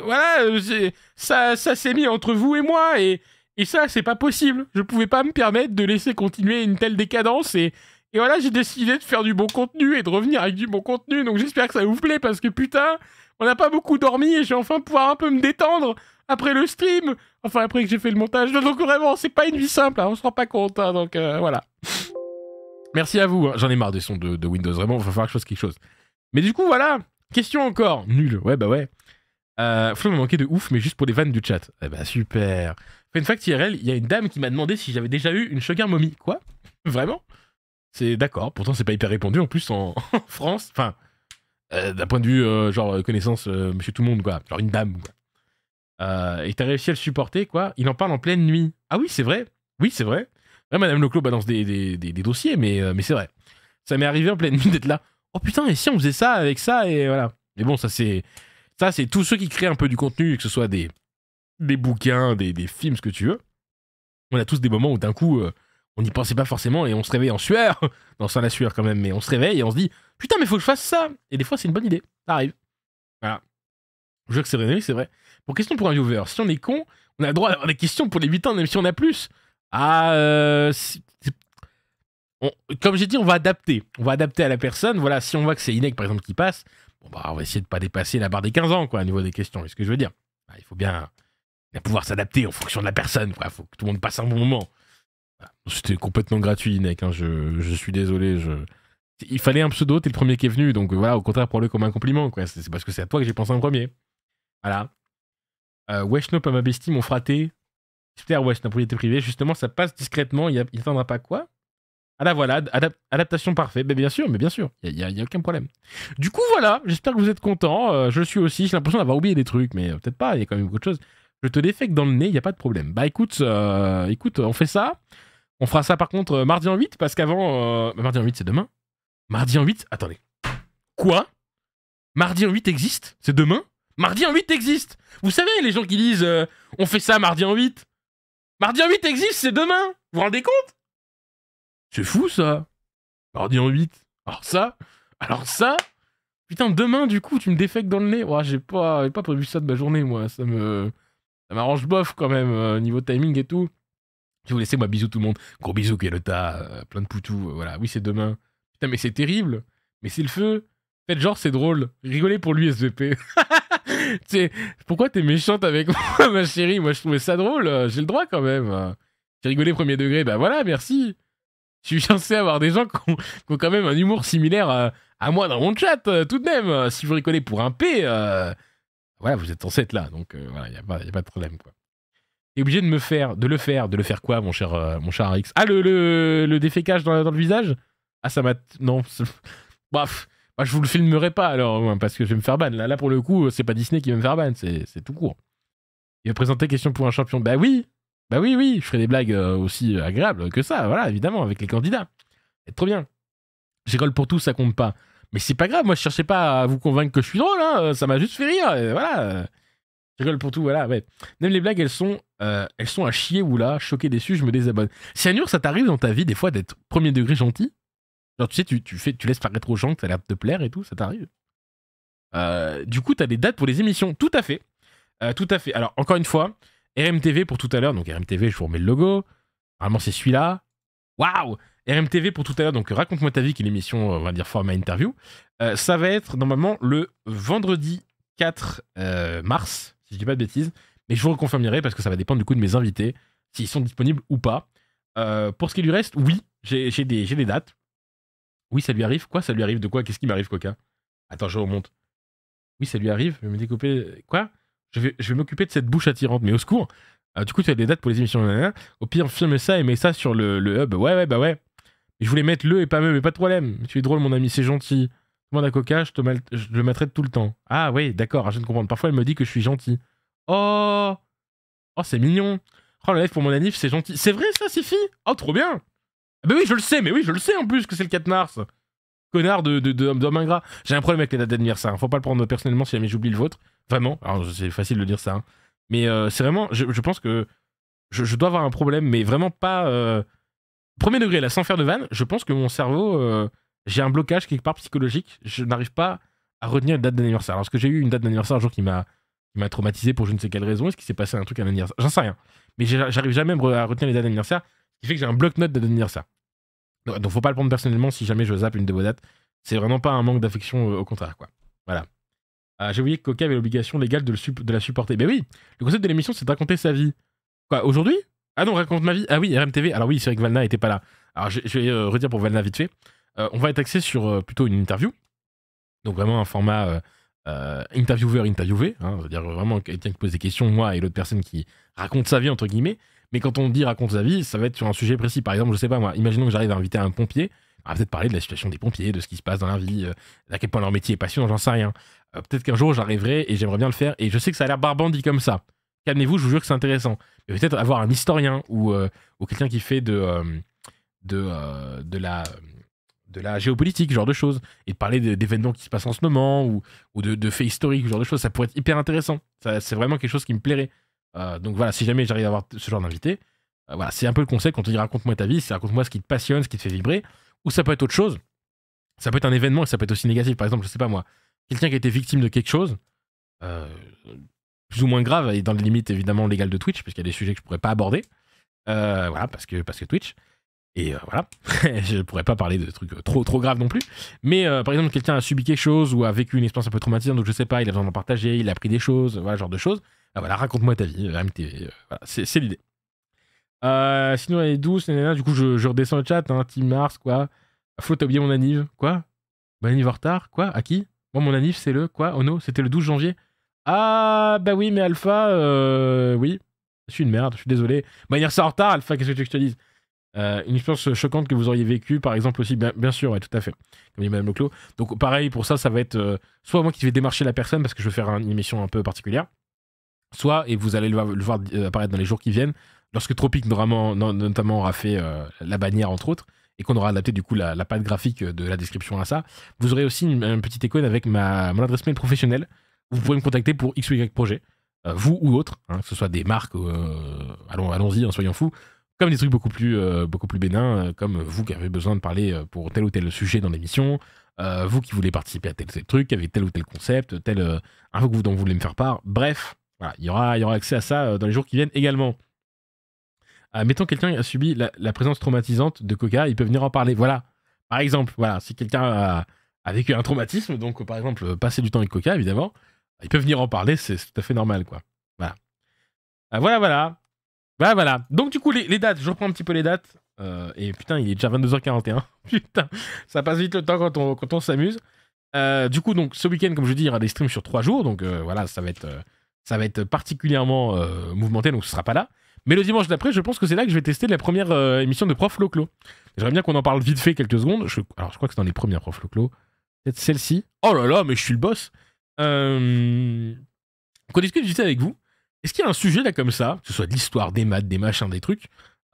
voilà, euh, ça ça s'est mis entre vous et moi et et ça c'est pas possible. Je pouvais pas me permettre de laisser continuer une telle décadence et et voilà, j'ai décidé de faire du bon contenu et de revenir avec du bon contenu. Donc j'espère que ça vous plaît parce que putain, on n'a pas beaucoup dormi et j'ai enfin pouvoir un peu me détendre après le stream. Enfin, après que j'ai fait le montage. Donc vraiment, c'est pas une vie simple, hein. on se rend pas compte. Hein. donc euh, voilà. Merci à vous. Hein. J'en ai marre des sons de, Windows. Vraiment, il va falloir que je fasse quelque chose. Mais du coup, voilà. Question encore. Nul. Ouais, bah ouais. Euh, Flo me manquait de ouf, mais juste pour les vannes du chat. Eh bah super. Fun fact IRL, il y a une dame qui m'a demandé si j'avais déjà eu une sugar momie. Quoi Vraiment c'est d'accord. Pourtant, c'est pas hyper répandu en plus en, France. Enfin, euh, d'un point de vue euh, genre connaissance euh, Monsieur Tout le Monde quoi, genre une dame quoi. et as réussi à le supporter quoi. Il en parle en pleine nuit. Ah oui, c'est vrai. Oui, c'est vrai. Madame Leclos balance des, des, des, dossiers, mais, mais c'est vrai. Ça m'est arrivé en pleine nuit d'être là. Oh putain, et si on faisait ça avec ça et voilà. Mais bon, ça c'est ça c'est tous ceux qui créent un peu du contenu, que ce soit des des bouquins, des, films, ce que tu veux. On a tous des moments où d'un coup on n'y pensait pas forcément et on se réveille en sueur, non sans la sueur quand même, mais on se réveille et on se dit putain mais faut que je fasse ça Et des fois c'est une bonne idée, ça arrive. Voilà. Je veux que c'est vrai, c'est vrai. Pour question pour un viewer, si on est con, on a le droit d'avoir des questions pour les 8 ans même si on a plus. Ah, euh, comme j'ai dit, on va adapter. On va adapter à la personne. Voilà, si on voit que c'est Inek par exemple qui passe, bon bah, on va essayer de pas dépasser la barre des 15 ans quoi au niveau des questions. C'est ce que je veux dire. Bah, il faut bien, pouvoir s'adapter en fonction de la personne quoi. Faut que tout le monde passe un bon moment. C'était complètement gratuit, Nick. Hein, je, je, suis désolé. Je... Il fallait un pseudo, t'es le premier qui est venu. Donc voilà, au contraire, prends-le comme un compliment. C'est parce que c'est à toi que j'ai pensé en premier. Voilà. Euh, Weshnop à ma bestie, mon fraté. Super Weshnop, être privé Justement, ça passe discrètement. Il n'attendra pas quoi Ah là voilà, adaptation parfaite. Mais bien sûr, mais bien sûr. Il n'y a, aucun problème. Du coup, voilà. J'espère que vous êtes content. Euh, je suis aussi. J'ai l'impression d'avoir oublié des trucs, mais euh, peut-être pas. Il y a quand même beaucoup de choses. Je te que dans le nez, il n'y a pas de problème. Bah écoute, euh, écoute, on fait ça. On fera ça par contre euh, mardi en 8, parce qu'avant. Euh, bah, mardi en 8, c'est demain. Mardi en 8, attendez. Quoi Mardi en 8 existe C'est demain Mardi en 8 existe Vous savez, les gens qui disent euh, on fait ça mardi en 8. Mardi en 8 existe, c'est demain Vous vous rendez compte C'est fou ça Mardi en 8. Alors ça Alors ça Putain, demain du coup, tu me défaites dans le nez. Ouais j'ai pas, pas prévu ça de ma journée, moi. Ça me. Ça m'arrange bof quand même, niveau timing et tout. Je vous laisse, moi, bisous tout le monde. Gros bisous, Kelota, euh, plein de poutous, euh, voilà. Oui, c'est demain. Putain, mais c'est terrible. Mais c'est le feu. Faites genre, c'est drôle. Rigolez pour lui, SVP. sais, pourquoi t'es méchante avec moi, ma chérie Moi, je trouvais ça drôle. Euh, j'ai le droit quand même. Hein. J'ai rigolé premier degré. Bah voilà, merci. Je suis chanceux d'avoir des gens qui ont, quand même un humour similaire à, moi dans mon chat, tout de même. Si vous rigolez pour un P, ouais, voilà, vous êtes censé être là. Donc voilà, il n'y a, a, pas de problème. Quoi est obligé de me faire, de le faire, de le faire quoi, mon cher, euh, mon cher Arix Ah, le, le, le défécage dans, dans, le visage Ah, ça m'a. Non. bof bah, bah, je vous le filmerai pas alors, parce que je vais me faire ban. Là, là pour le coup, c'est pas Disney qui va me faire ban, c'est tout court. Il va présenter question pour un champion. Bah oui, bah oui, oui, je ferai des blagues euh, aussi agréables que ça, voilà, évidemment, avec les candidats. C'est trop bien. J'ai J'école pour tout, ça compte pas. Mais c'est pas grave, moi je cherchais pas à vous convaincre que je suis drôle, hein, ça m'a juste fait rire, voilà. J'école pour tout, voilà, Même les blagues, elles sont euh, elles sont à chier ou là, choquées, dessus je me désabonne. Cyanure, ça t'arrive dans ta vie des fois d'être premier degré gentil Genre, tu sais, tu, tu, fais, tu laisses paraître aux gens que ça a te plaire et tout, ça t'arrive. Euh, du coup, t'as des dates pour les émissions. Tout à fait. Euh, tout à fait. Alors, encore une fois, RMTV pour tout à l'heure. Donc, RMTV, je vous remets le logo. Normalement, c'est celui-là. Waouh RMTV pour tout à l'heure. Donc, raconte-moi ta vie, qui est l'émission, on va dire, format interview. ça va être normalement le vendredi 4 mars, si je dis pas de bêtises. Mais je vous reconfirmerai parce que ça va dépendre du coup de mes invités, s'ils sont disponibles ou pas. Euh, pour ce qui lui reste, oui, j'ai des, dates. Oui, ça lui arrive. Quoi Ça lui arrive de quoi Qu'est-ce qui m'arrive, Coca Attends, je remonte. Oui, ça lui arrive. Je vais me découper. Quoi Je vais, je m'occuper de cette bouche attirante, mais au secours euh, Du coup, tu as des dates pour les émissions. Au pire, filme ça et mets ça sur le, hub. Ouais, ouais, bah ouais. Je voulais mettre le et pas me, mais pas de problème. Tu es drôle, mon ami, c'est gentil. Demande à Coca, je te je le mettrai tout le temps. Ah ouais, d'accord, ah, je ne comprends. comprendre. Parfois, elle me dit que je suis gentil. Oh Oh, c'est mignon Oh, la live pour mon anif, c'est gentil. C'est vrai, ça, Sifi Oh, trop bien Bah oui, je le sais, mais oui, je le sais en plus que c'est le 4 mars Connard de, de, de, ingrat. J'ai un problème avec les dates d'anniversaire. Hein. Faut pas le prendre personnellement si jamais j'oublie le vôtre. Vraiment. Alors, c'est facile de dire ça. Hein. Mais euh, c'est vraiment... Je, pense que... Je, dois avoir un problème, mais vraiment pas... Euh, premier degré, là, sans faire de vanne, je pense que mon cerveau... Euh, j'ai un blocage quelque part psychologique. Je n'arrive pas à retenir une date d'anniversaire. Alors, ce que j'ai eu une date d'anniversaire un jour qui m'a m'a traumatisé pour je ne sais quelle raison. Est-ce qu'il s'est passé un truc à l'anniversaire J'en sais rien. Mais j'arrive jamais à retenir les dates d'anniversaire, ce qui fait que j'ai un bloc note de d'anniversaire. Donc faut pas le prendre personnellement si jamais je zappe une de vos dates. C'est vraiment pas un manque d'affection, euh, au contraire, quoi. Voilà. Ah, j'ai oublié que Coca avait l'obligation légale de, le de, la supporter. Mais ben oui, le concept de l'émission, c'est de raconter sa vie. Quoi, aujourd'hui Ah non, raconte ma vie. Ah oui, RMTV. Alors oui, c'est vrai que Valna était pas là. Alors je, vais euh, redire pour Valna vite fait. Euh, on va être axé sur plutôt une interview. Donc vraiment un format interviewer, euh, interviewer, interviewé, c'est-à-dire hein, vraiment quelqu'un qui pose des questions, moi et l'autre personne qui raconte sa vie, entre guillemets. Mais quand on dit raconte sa vie, ça va être sur un sujet précis. Par exemple, je sais pas moi, imaginons que j'arrive à inviter un pompier, on va peut-être parler de la situation des pompiers, de ce qui se passe dans leur vie, euh, à quel point leur métier est passionnant, j'en sais rien. Euh, peut-être qu'un jour j'arriverai et j'aimerais bien le faire, et je sais que ça a l'air dit comme ça. Calmez-vous, je vous jure que c'est intéressant. peut-être avoir un historien ou, ou quelqu'un qui fait de, de, de la de la géopolitique, genre de choses, et de parler d'événements qui se passent en ce moment, ou, ou de, faits historiques, genre de choses, ça pourrait être hyper intéressant. C'est vraiment quelque chose qui me plairait. Euh, donc voilà, si jamais j'arrive à avoir ce genre d'invité, euh, voilà, c'est un peu le conseil quand on dit raconte-moi ta vie, c'est raconte-moi ce qui te passionne, ce qui te fait vibrer, ou ça peut être autre chose. Ça peut être un événement et ça peut être aussi négatif. Par exemple, je sais pas moi, quelqu'un qui a été victime de quelque chose, euh, plus ou moins grave, et dans les limites évidemment légales de Twitch, parce qu'il y a des sujets que je pourrais pas aborder, voilà, parce que, parce que Twitch. Et euh, voilà, je ne pourrais pas parler de trucs euh, trop trop graves non plus. Mais euh, par exemple, quelqu'un a subi quelque chose ou a vécu une expérience un peu traumatisante, donc je sais pas, il a besoin d'en partager, il a appris des choses, voilà, genre de choses. Ah, voilà, raconte-moi ta vie, MTV. Voilà, c'est l'idée. sinon, elle est douce, du coup, je, redescends le chat, hein, Team Mars, quoi. Faut t'as mon anniv, quoi Mon anniv en retard, quoi À qui Moi, mon anniv, c'est le, quoi Oh non, c'était le 12 janvier. Ah, bah oui, mais Alpha, oui, je suis une merde, je suis désolé. Bah, il ressort en retard, Alpha, qu'est-ce que tu veux que je te dise euh, une expérience choquante que vous auriez vécue, par exemple aussi, bien, sûr, ouais, tout à fait, comme dit Madame Leclos. Donc pareil, pour ça, ça va être euh, soit moi qui vais démarcher la personne parce que je veux faire une émission un peu particulière, soit, et vous allez le, voir euh, apparaître dans les jours qui viennent, lorsque Tropic notamment, aura fait la bannière, entre autres, et qu'on aura adapté du coup la, la patte graphique de la description à ça, vous aurez aussi une, petite icône avec ma, mon adresse mail professionnelle. Vous pourrez me contacter pour X ou Y projet, vous ou autre, hein, que ce soit des marques, allons-y, en hein, soyons fous, comme des trucs beaucoup plus, euh, beaucoup plus bénins, euh, comme vous qui avez besoin de parler euh, pour tel ou tel sujet dans l'émission, vous qui voulez participer à tel ou tel truc, avec tel ou tel concept, tel un info dont vous voulez me faire part. Bref, il y aura, y aura accès à ça dans les jours qui viennent également. mettons quelqu'un a subi la, présence traumatisante de coca, il peut venir en parler. Voilà, par exemple, voilà, si quelqu'un a, vécu un traumatisme, donc par exemple passer du temps avec coca, évidemment, il peut venir en parler, c'est tout à fait normal, quoi. Voilà, voilà, voilà. Bah, voilà. Donc du coup, les, dates, je reprends un petit peu les dates. Euh, et putain, il est déjà 22h41. putain, ça passe vite le temps quand on, quand on s'amuse. Euh, du coup, donc ce week-end, comme je dis, il y aura des streams sur 3 jours. Donc euh, voilà, ça va être, ça va être particulièrement mouvementé, donc ce sera pas là. Mais le dimanche d'après, je pense que c'est là que je vais tester la première émission de Prof Loclo. J'aimerais bien qu'on en parle vite fait quelques secondes. alors je crois que c'est dans les premières Prof Loclo. Peut-être celle-ci. Oh là là, mais je suis le boss. qu'on discute juste avec vous. Est-ce qu'il y a un sujet là comme ça, que ce soit de l'histoire, des maths, des machins, des trucs,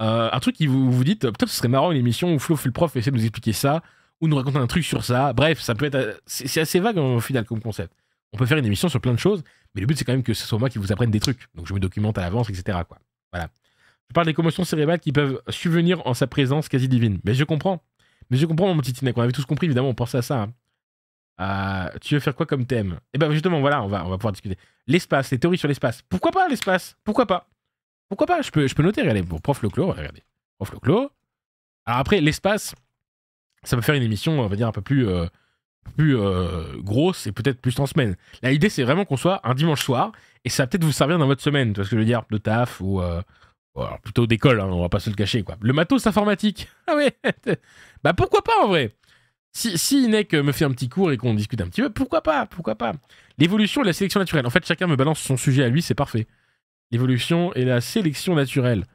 euh, un truc qui vous, vous dites, peut-être ce serait marrant une émission où Flo fait le prof et essaie de nous expliquer ça, ou nous raconter un truc sur ça. Bref, ça peut être. C'est assez vague hein, au final comme concept. On peut faire une émission sur plein de choses, mais le but c'est quand même que ce soit moi qui vous apprenne des trucs. Donc je me documente à l'avance, etc. Quoi. Voilà. Je parle des commotions cérébrales qui peuvent subvenir en sa présence quasi divine. Mais je comprends. Mais je comprends, mon petit Tinek. On avait tous compris, évidemment, on pensait à ça. Hein. Euh, tu veux faire quoi comme thème Eh ben justement, voilà, on va, on va pouvoir discuter. L'espace, les théories sur l'espace. Pourquoi pas l'espace Pourquoi pas Pourquoi pas je peux, je peux noter, regardez, Bon, Prof Leclos, regardez. Prof Leclos. Alors après, l'espace, ça peut faire une émission, on va dire, un peu plus, euh, plus euh, grosse et peut-être plus en semaine. Là, l'idée, c'est vraiment qu'on soit un dimanche soir et ça va peut-être vous servir dans votre semaine, tu vois ce que je veux dire, de taf ou. plutôt d'école, hein, on va pas se le cacher quoi. Le matos informatique. Ah ouais. bah pourquoi pas en vrai. Si, si Inek euh, me fait un petit cours et qu'on discute un petit peu, pourquoi pas Pourquoi pas L'évolution et la sélection naturelle. En fait, chacun me balance son sujet à lui, c'est parfait. L'évolution et la sélection naturelle.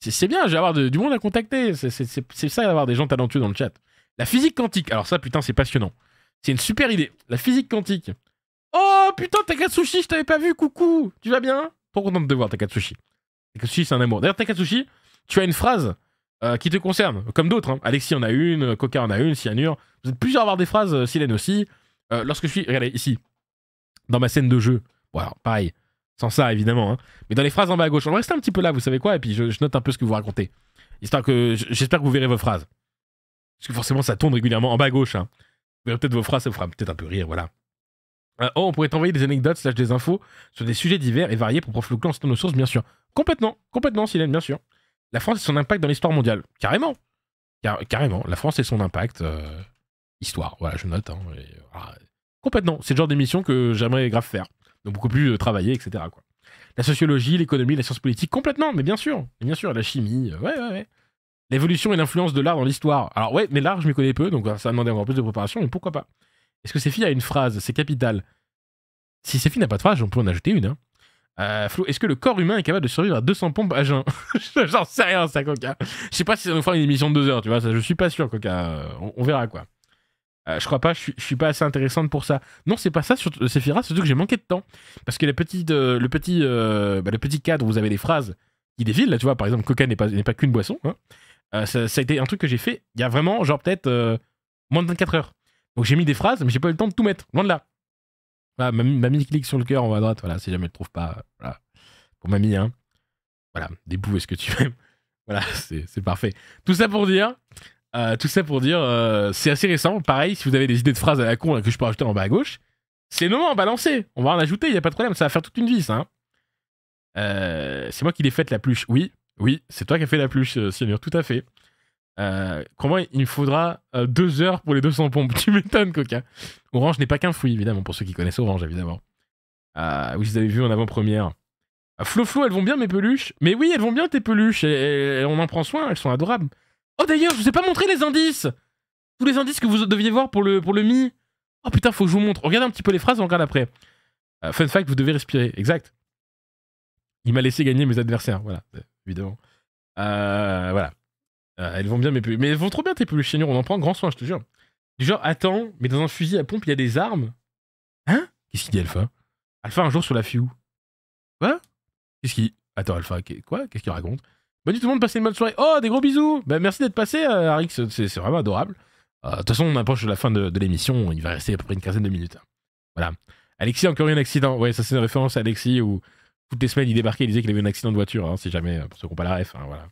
C'est bien, j'ai avoir du monde à contacter. C'est ça d'avoir des gens talentueux dans le chat. La physique quantique. Alors ça, putain, c'est passionnant. C'est une super idée. La physique quantique. Oh putain, Takatsushi, je t'avais pas vu, coucou. Tu vas bien Trop content de te voir, Takatsushi. Takatsushi, c'est un amour. D'ailleurs, Takatsushi, tu as une phrase euh, qui te concerne, comme d'autres. Hein. Alexis en a une, Coca en a une, Cyanure. Vous êtes plusieurs à avoir des phrases, euh, Silène aussi. Euh, lorsque je suis, regardez ici, dans ma scène de jeu, Voilà, pareil, sans ça évidemment, hein. mais dans les phrases en bas à gauche, on va rester un petit peu là, vous savez quoi, et puis je, note un peu ce que vous racontez. Histoire que j'espère que vous verrez vos phrases. Parce que forcément ça tourne régulièrement en bas à gauche. Hein. Vous peut-être vos phrases, ça vous fera peut-être un peu rire, voilà. oh, on pourrait t'envoyer des anecdotes, des infos sur des sujets divers et variés pour profiter le clan, nos sources, bien sûr. Complètement, complètement, Silène, bien sûr. La France et son impact dans l'histoire mondiale. Carrément. carrément. La France et son impact. Euh, histoire. Voilà, je note. Hein, ah, complètement. C'est le genre d'émission que j'aimerais grave faire. Donc beaucoup plus euh, travailler, etc. Quoi. La sociologie, l'économie, la science politique, complètement, mais bien sûr. bien sûr, la chimie, euh, ouais, ouais, ouais. L'évolution et l'influence de l'art dans l'histoire. Alors ouais, mais l'art, je m'y connais peu, donc ça a demandé encore plus de préparation, mais pourquoi pas Est-ce que Séphie a une phrase C'est capital. Si Séphie n'a pas de phrase, on peut en ajouter une. Hein. Euh, Flo, est-ce que le corps humain est capable de survivre à 200 pompes à jeun J'en sais rien, ça, Coca. Je sais pas si ça nous fera une émission de 2 heures, tu vois. Ça, je suis pas sûr, Coca. Euh, on, verra, quoi. Euh, je crois pas, je, suis pas assez intéressante pour ça. Non, c'est pas ça, surtout, Sephira, surtout que j'ai manqué de temps. Parce que les le, petit, bah, le petit cadre où vous avez des phrases qui défilent, là, tu vois, par exemple, Coca n'est pas, pas qu'une boisson. Hein. Ça, ça, a été un truc que j'ai fait il y a vraiment, genre, peut-être moins de 24 heures. Donc j'ai mis des phrases, mais j'ai pas eu le temps de tout mettre, loin de là. Mamie, clique sur le cœur en bas à droite, voilà, si jamais elle trouve pas. Voilà. Pour mamie, hein. Voilà, est ce que tu veux Voilà, c'est parfait. Tout ça pour dire, euh, tout ça pour dire, euh, c'est assez récent. Pareil, si vous avez des idées de phrases à la con que je peux rajouter en bas à gauche, c'est le moment, balancer. On va en ajouter, il n'y a pas de problème, ça va faire toute une vie, ça. Hein. Euh, c'est moi qui l'ai faite la pluche. Oui, oui, c'est toi qui as fait la pluche, Seigneur, tout à fait. Euh, comment il faudra 2 euh, deux heures pour les 200 pompes Tu m'étonnes, Coca. Orange n'est pas qu'un fruit, évidemment, pour ceux qui connaissent Orange, évidemment. Euh, oui, vous avez vu en avant-première. Ah, Flo Flo, elles vont bien mes peluches. Mais oui, elles vont bien tes peluches. Et, on en prend soin, elles sont adorables. Oh d'ailleurs, je vous ai pas montré les indices. Tous les indices que vous deviez voir pour le, pour le mi. Oh putain, faut que je vous montre. Regardez un petit peu les phrases, on regarde après. Euh, fun fact, vous devez respirer. Exact. Il m'a laissé gagner mes adversaires, voilà, évidemment. voilà. Ah, elles vont bien Mais elles vont trop bien tes peluches chénures. on en prend grand soin, je te jure. Du genre, attends, mais dans un fusil à pompe, il y a des armes Hein Qu'est-ce qu'il dit Alpha Alpha un jour sur la FIU. Quoi Qu'est-ce qu'il. Attends, Alpha, quoi Qu'est-ce qu'il raconte Bonne bah, nuit tout le monde, passez une bonne soirée. Oh, des gros bisous bah, Merci d'être passé, euh, Arix, c'est vraiment adorable. Euh, de toute façon, on approche de la fin de, l'émission, il va rester à peu près une quinzaine de minutes. Voilà. Alexis, encore eu un accident. Ouais, ça c'est une référence à Alexis où toutes les semaines il débarquait, il disait qu'il avait eu un accident de voiture, hein, si jamais, euh, pour ceux qui n'ont pas la ref. Hein, voilà.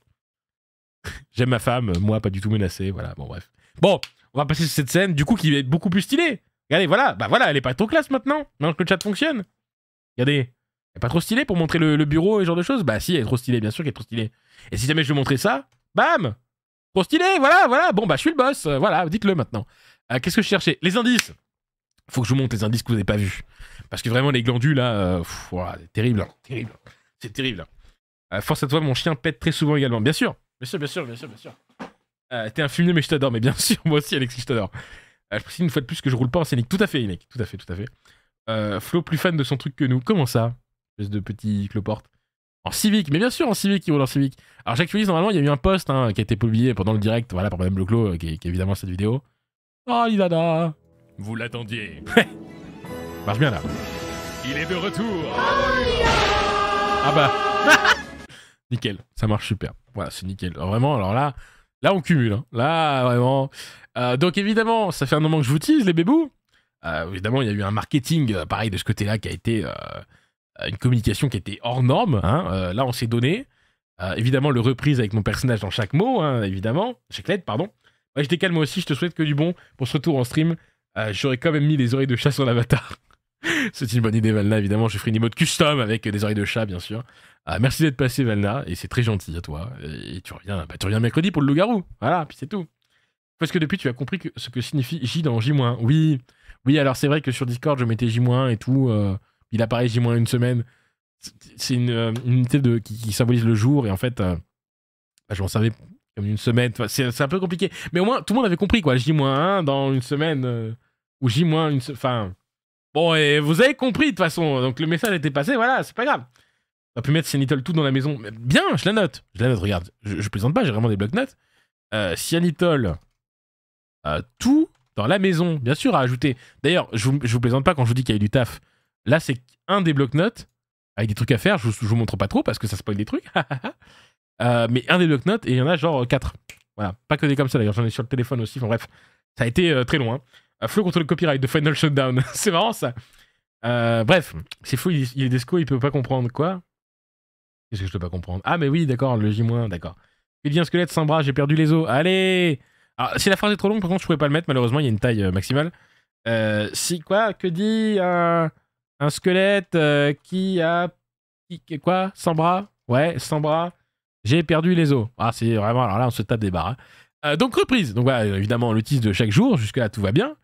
J'aime ma femme, moi pas du tout menacé voilà, bon bref. Bon, on va passer sur cette scène, du coup, qui va être beaucoup plus stylée. Regardez, voilà, bah voilà, elle est pas trop classe maintenant, maintenant que le chat fonctionne. Regardez, elle est pas trop stylée pour montrer le, bureau et ce genre de choses. Bah si, elle est trop stylée, bien sûr qu'elle est trop stylée. Et si jamais je veux montrer ça, bam Trop stylé, voilà, voilà, bon bah je suis le boss, euh, voilà, dites-le maintenant. Euh, qu'est-ce que je cherchais Les indices Faut que je vous montre les indices que vous avez pas vus. Parce que vraiment, les glandules, là, euh, c'est terrible, hein, terrible. C'est terrible. Hein. force à toi, mon chien pète très souvent également, bien sûr. Bien sûr, bien sûr, bien sûr, bien sûr. Euh, t'es un fumier, mais je t'adore. Mais bien sûr, moi aussi, Alexis, je t'adore. Euh, je précise une fois de plus que je roule pas en scénic. Tout à fait, mec. Tout à fait, tout à fait. Euh, Flo, plus fan de son truc que nous. Comment ça Espèce de petit cloporte. En civique, mais bien sûr en civique, il roule en civique. Alors j'actualise, normalement, il y a eu un post hein, qui a été publié pendant le direct, voilà, par Madame le qui, qui est évidemment cette vidéo. Oh, Vous l'attendiez. Marche bien, là. Il est de retour oh, Ah bah Nickel, ça marche super. Voilà, c'est nickel. vraiment, alors là, là on cumule. Hein. Là, vraiment. Euh, donc évidemment, ça fait un moment que je vous tease, les bébous. Euh, évidemment, il y a eu un marketing, euh, pareil, de ce côté-là, qui a été une communication qui était hors norme. Hein. là, on s'est donné. évidemment, le reprise avec mon personnage dans chaque mot, hein, évidemment. Chaque lettre, pardon. Moi, je décale moi aussi, je te souhaite que du bon pour ce retour en stream. J'aurais quand même mis les oreilles de chat sur l'avatar. c'est une bonne idée, Valna, évidemment. Je ferai une émote custom avec des oreilles de chat, bien sûr. Ah, merci d'être passé, Valna, et c'est très gentil à toi. Et tu reviens, bah, tu reviens mercredi pour le loup-garou. Voilà, puis c'est tout. Parce que depuis, tu as compris ce que signifie J dans J-. Oui, oui, alors c'est vrai que sur Discord, je mettais J- et tout. Euh, il apparaît J- une semaine. C'est euh, une, unité de, qui, symbolise le jour, et en fait, euh, bah, je m'en savais une semaine. c'est un peu compliqué. Mais au moins, tout le monde avait compris, quoi. J-1 dans une semaine, ou J- une. Enfin. Bon, et vous avez compris de toute façon. Donc le message était passé, voilà, c'est pas grave. On a pu mettre Cyanitol tout dans la maison. bien, je la note. Je la note, regarde. Je, je plaisante pas, j'ai vraiment des blocs-notes. Cyanitol, euh, tout dans la maison, bien sûr, à ajouter. D'ailleurs, je vous, je vous plaisante pas quand je vous dis qu'il y a eu du taf. Là, c'est un des blocs-notes avec des trucs à faire. Je vous, je vous montre pas trop parce que ça spoil des trucs. Euh, mais un des blocs-notes et il y en a genre 4. Voilà, pas que des comme ça d'ailleurs, j'en ai sur le téléphone aussi. Enfin bref, ça a été euh, très loin. Un Flo contre le copyright de Final Shutdown. c'est marrant ça. Euh, bref, c'est fou, il, est des desco, il peut pas comprendre quoi. Qu'est-ce que je peux pas comprendre Ah, mais oui, d'accord, le J-, d'accord. Il dit un squelette sans bras, j'ai perdu les os. Allez Alors, si la phrase est trop longue, par contre, je pourrais pas le mettre, malheureusement, il y a une taille euh, maximale. Euh, si, quoi Que dit un, squelette qui a. quoi Sans bras Ouais, sans bras. J'ai perdu les os. Ah, c'est vraiment. Alors là, on se tape des barres. Hein. donc reprise. Donc voilà, évidemment, le l'utilise de chaque jour, jusque-là tout va bien.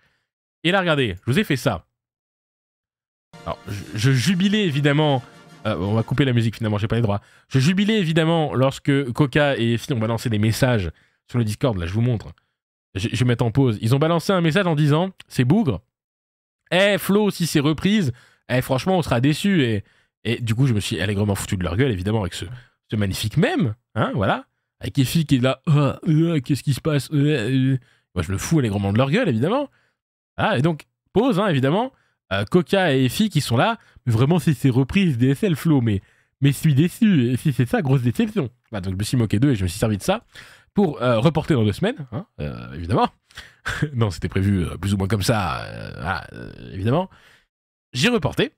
Et là, regardez, je vous ai fait ça. Alors, je, jubilais évidemment. Euh, on va couper la musique finalement, j'ai pas les droits. Je jubilais évidemment lorsque Coca et Effie ont balancé des messages sur le Discord. Là, je vous montre. Je, je vais mettre en pause. Ils ont balancé un message en disant C'est bougre. Eh, Flo, si c'est reprise, eh, franchement, on sera déçu. Et, du coup, je me suis allègrement foutu de leur gueule, évidemment, avec ce, magnifique mème. Hein, voilà. Avec Effie qui est là ah, euh, Qu'est-ce qui se passe euh, Moi, je me fous allègrement de leur gueule, évidemment. Ah, et donc, pause, hein, évidemment. Euh, Coca et Effie qui sont là. vraiment, si c'est reprise DSL Flow, mais, mais je suis déçu. Et si c'est ça, grosse déception. Bah, donc, je me suis moqué d'eux et je me suis servi de ça pour euh, reporter dans deux semaines, hein, euh, évidemment. non, c'était prévu plus ou moins comme ça, ah, évidemment. J'ai reporté.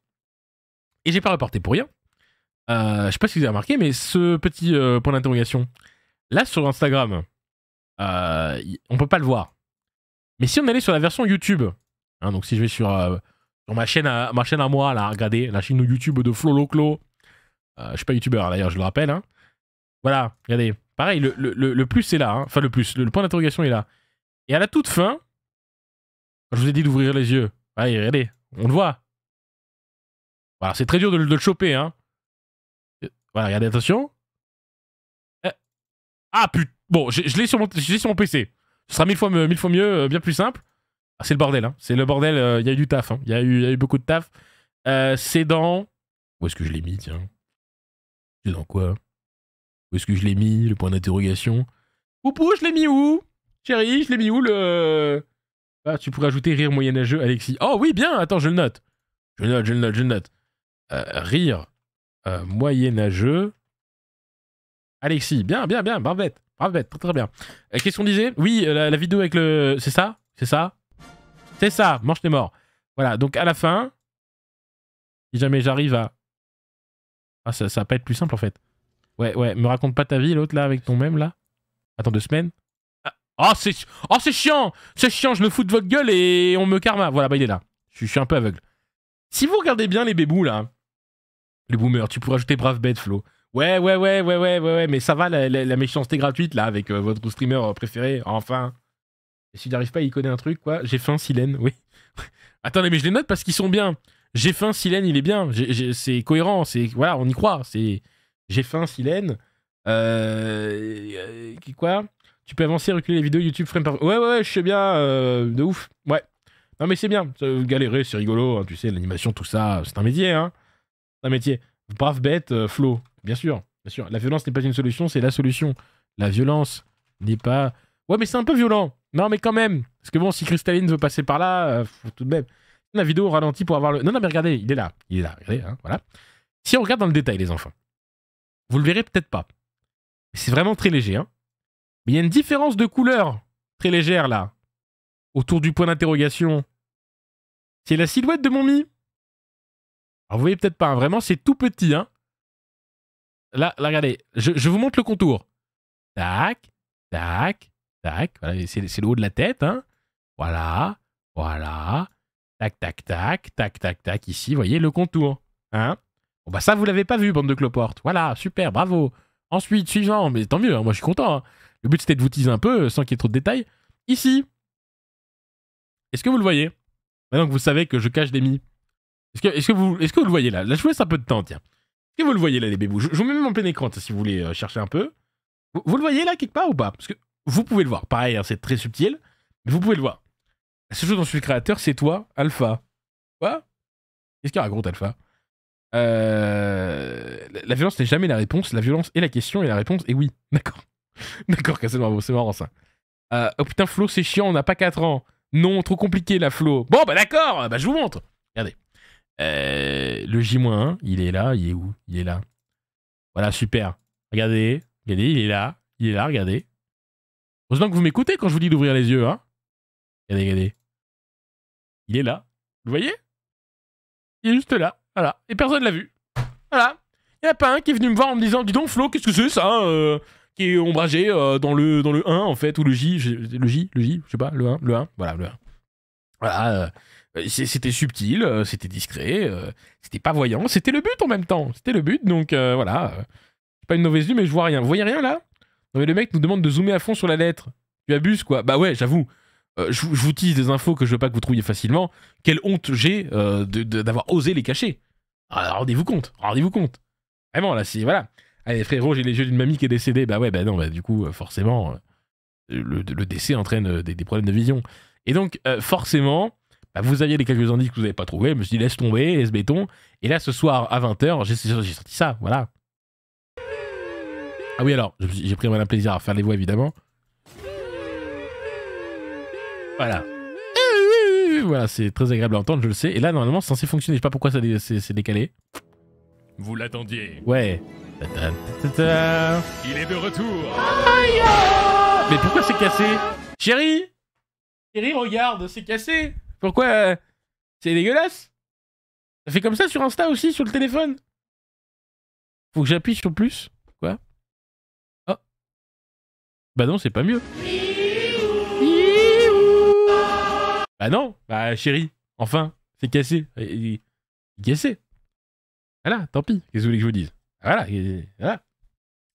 Et j'ai pas reporté pour rien. je sais pas si vous avez remarqué, mais ce petit point d'interrogation, là sur Instagram, on peut pas le voir. Mais si on allait sur la version YouTube, hein, donc si je vais euh, sur, ma, chaîne à, ma chaîne à moi, là, regardez, la chaîne YouTube de Flo Loclo. Euh, je suis pas youtubeur hein, d'ailleurs, je le rappelle. Hein. Voilà, regardez. Pareil, le, plus est là. Enfin, le plus, le, point d'interrogation est là. Et à la toute fin, je vous ai dit d'ouvrir les yeux. Allez, regardez, on le voit. Voilà, c'est très dur de, le choper. Voilà, regardez, attention. Euh, ah putain, bon, je, l'ai sur mon PC. Ce sera mille fois, mieux, euh, bien plus simple. Ah, c'est le bordel, hein. c'est le bordel, il euh, y a eu du taf, il hein. y, a eu beaucoup de taf. Euh, c'est dans... Où est-ce que je l'ai mis, tiens C'est dans quoi Où est-ce que je l'ai mis, le point d'interrogation Poupou, je l'ai mis où Chérie, je l'ai mis où le... Ah, tu pourrais ajouter rire moyenâgeux, Alexis. Oh oui, bien, attends, je le note. Je le note, je le note, je le note. rire moyenâgeux. Alexis, bien, bien, bien, barbette. Ah bête, très très bien. Euh, Qu'est-ce qu'on disait Oui, euh, la, vidéo avec le... C'est ça C'est ça C'est ça Mange tes morts. Voilà, donc à la fin, si jamais j'arrive à... Ah, ça, ça va pas être plus simple en fait. Ouais, ouais, me raconte pas ta vie, l'autre là, avec ton même là. Attends, deux semaines ah, Oh, c'est oh, chiant C'est chiant, je me fous de votre gueule et on me karma. Voilà, bah il est là. Je, je suis un peu aveugle. Si vous regardez bien les bébous là, les boomers, tu pourrais ajouter brave bête, Flo. Ouais, ouais, ouais, ouais, ouais, ouais, mais ça va, la, la, méchanceté gratuite, là, avec euh, votre streamer euh, préféré, enfin. Et s'il n'arrive pas, il connaît un truc, quoi. J'ai faim, Silène, oui. Attendez, mais je les note parce qu'ils sont bien. J'ai faim, Silène, il est bien. C'est cohérent, c'est. Voilà, on y croit. C'est. J'ai faim, Silène. Euh. euh quoi Tu peux avancer, reculer les vidéos YouTube frame par. Ouais, ouais, je sais bien, de ouf. Ouais. Non, mais c'est bien. Galérer, c'est rigolo. Hein, tu sais, l'animation, tout ça, c'est un métier, hein. C'est un métier. Brave bête, Flow Bien sûr, bien sûr. La violence n'est pas une solution, c'est la solution. La violence n'est pas. Ouais, mais c'est un peu violent. Non, mais quand même. Parce que bon, si Cristaline veut passer par là, euh, tout de même. La vidéo pour avoir le. Non, non, mais regardez, il est là. Il est là, regardez, hein, voilà. Si on regarde dans le détail, les enfants, vous le verrez peut-être pas. C'est vraiment très léger, hein. Mais il y a une différence de couleur très légère là, autour du point d'interrogation. C'est la silhouette de mon Alors vous voyez peut-être pas, hein. vraiment c'est tout petit, hein. Là, regardez, je, vous montre le contour. Tac, tac, tac. Voilà, c'est le haut de la tête. Hein. Voilà, voilà. Tac, tac, tac, tac, tac, tac. Ici, vous voyez le contour. Hein bon, bah ça, vous l'avez pas vu, bande de cloportes. Voilà, super, bravo. Ensuite, suivant, mais tant mieux, hein, moi je suis content. Hein. Le but c'était de vous teaser un peu, euh, sans qu'il y ait trop de détails. Ici, est-ce que vous le voyez Maintenant que vous savez que je cache des mi. Est-ce que, vous, est que vous le voyez là Là, je vous laisse un peu de temps, tiens. Et vous le voyez là, les bébous je, vous mets même en plein écran, si vous voulez euh, chercher un peu. Vous, le voyez là, quelque part, ou pas Parce que vous pouvez le voir. Pareil, hein, c'est très subtil, mais vous pouvez le voir. La seule chose dont je suis le créateur, c'est toi, Alpha. Quoi Qu'est-ce qu'il raconte, Alpha euh, La violence n'est jamais la réponse. La violence est la question et la réponse est oui. D'accord. D'accord, c'est marrant, c'est marrant ça. Euh, oh putain, Flo, c'est chiant, on n'a pas 4 ans. Non, trop compliqué la Flo. Bon, bah d'accord, bah je vous montre. Regardez. Euh, le J-1, il est là, il est où Il est là. Voilà, super. Regardez, regardez, il est là, il est là, regardez. Heureusement que vous m'écoutez quand je vous dis d'ouvrir les yeux, hein. Regardez, regardez. Il est là. Vous voyez Il est juste là, voilà. Et personne l'a vu. Voilà. Il n'y a pas un qui est venu me voir en me disant Dis donc, Flo, qu'est-ce que c'est ça euh, Qui est ombragé euh, dans, le, dans le 1, en fait, ou le J, le J, le J, je sais pas, le 1, le 1, voilà, le 1. Voilà. Euh, c'était subtil, euh, c'était discret, euh, c'était pas voyant, c'était le but en même temps. C'était le but, donc voilà voilà. Pas une mauvaise vue, mais je vois rien. Vous voyez rien là Non, mais le mec nous demande de zoomer à fond sur la lettre. Tu abuses quoi Bah ouais, j'avoue. je, vous tease des infos que je veux pas que vous trouviez facilement. Quelle honte j'ai d'avoir osé les cacher. Ah, rendez-vous compte, rendez-vous compte. Vraiment là, c'est voilà. Allez frérot, j'ai les yeux d'une mamie qui est décédée. Bah ouais, bah non, bah du coup, forcément, le, décès entraîne des, problèmes de vision. Et donc, forcément, bah, vous aviez des quelques indices que vous n'avez pas trouvé je me suis dit laisse tomber, laisse béton. Et là, ce soir à 20h, j'ai sorti ça, voilà. Ah oui, alors, j'ai pris un plaisir à faire les voix évidemment. Voilà. Voilà, c'est très agréable à entendre, je le sais. Et là, normalement, c'est censé fonctionner. Je sais pas pourquoi ça s'est c'est décalé. Vous l'attendiez. Ouais. Il est de retour. Mais pourquoi c'est cassé Chérie Chérie, regarde, c'est cassé pourquoi euh, C'est dégueulasse Ça fait comme ça sur Insta aussi, sur le téléphone Faut que j'appuie sur plus Quoi Oh Bah non, c'est pas mieux Bah non Bah chérie, enfin, c'est cassé cassé Voilà, tant pis, qu'est-ce que vous voulez que je vous dise Voilà, voilà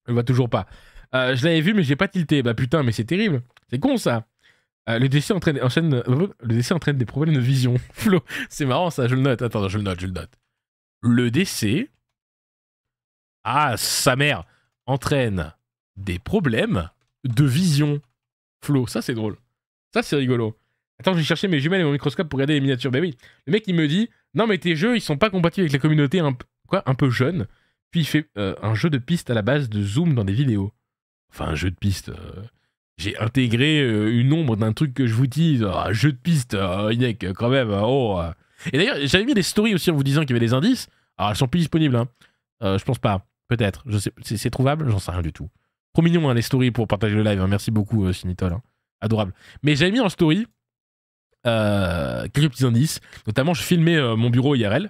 ne voit toujours pas. Euh, je l'avais vu, mais j'ai pas tilté. Bah putain, mais c'est terrible. C'est con ça. Euh, le décès entraîne, des problèmes de vision. Flo, c'est marrant ça, je le note. Attends, je le note, je le note. Le décès. Ah, sa mère entraîne des problèmes de vision. Flo, ça c'est drôle. Ça c'est rigolo. Attends, j'ai cherché mes jumelles et mon microscope pour regarder les miniatures. Ben oui, le mec il me dit Non, mais tes jeux ils sont pas compatibles avec la communauté un, quoi, un peu jeune. Puis il fait euh, un jeu de piste à la base de zoom dans des vidéos. Enfin, un jeu de piste. Euh, j'ai intégré euh, une ombre d'un truc que je vous dis, un ah, jeu de piste, ah, quand même, ah, oh. Et d'ailleurs, j'avais mis des stories aussi en vous disant qu'il y avait des indices. Alors, elles sont plus disponibles, hein. Euh, je pense pas. Peut-être. c'est, trouvable J'en sais rien du tout. Trop mignon, hein, les stories pour partager le live. Hein. Merci beaucoup, euh, Sinitol. Hein. Adorable. Mais j'avais mis en story euh, quelques petits indices. Notamment, je filmais mon bureau IRL.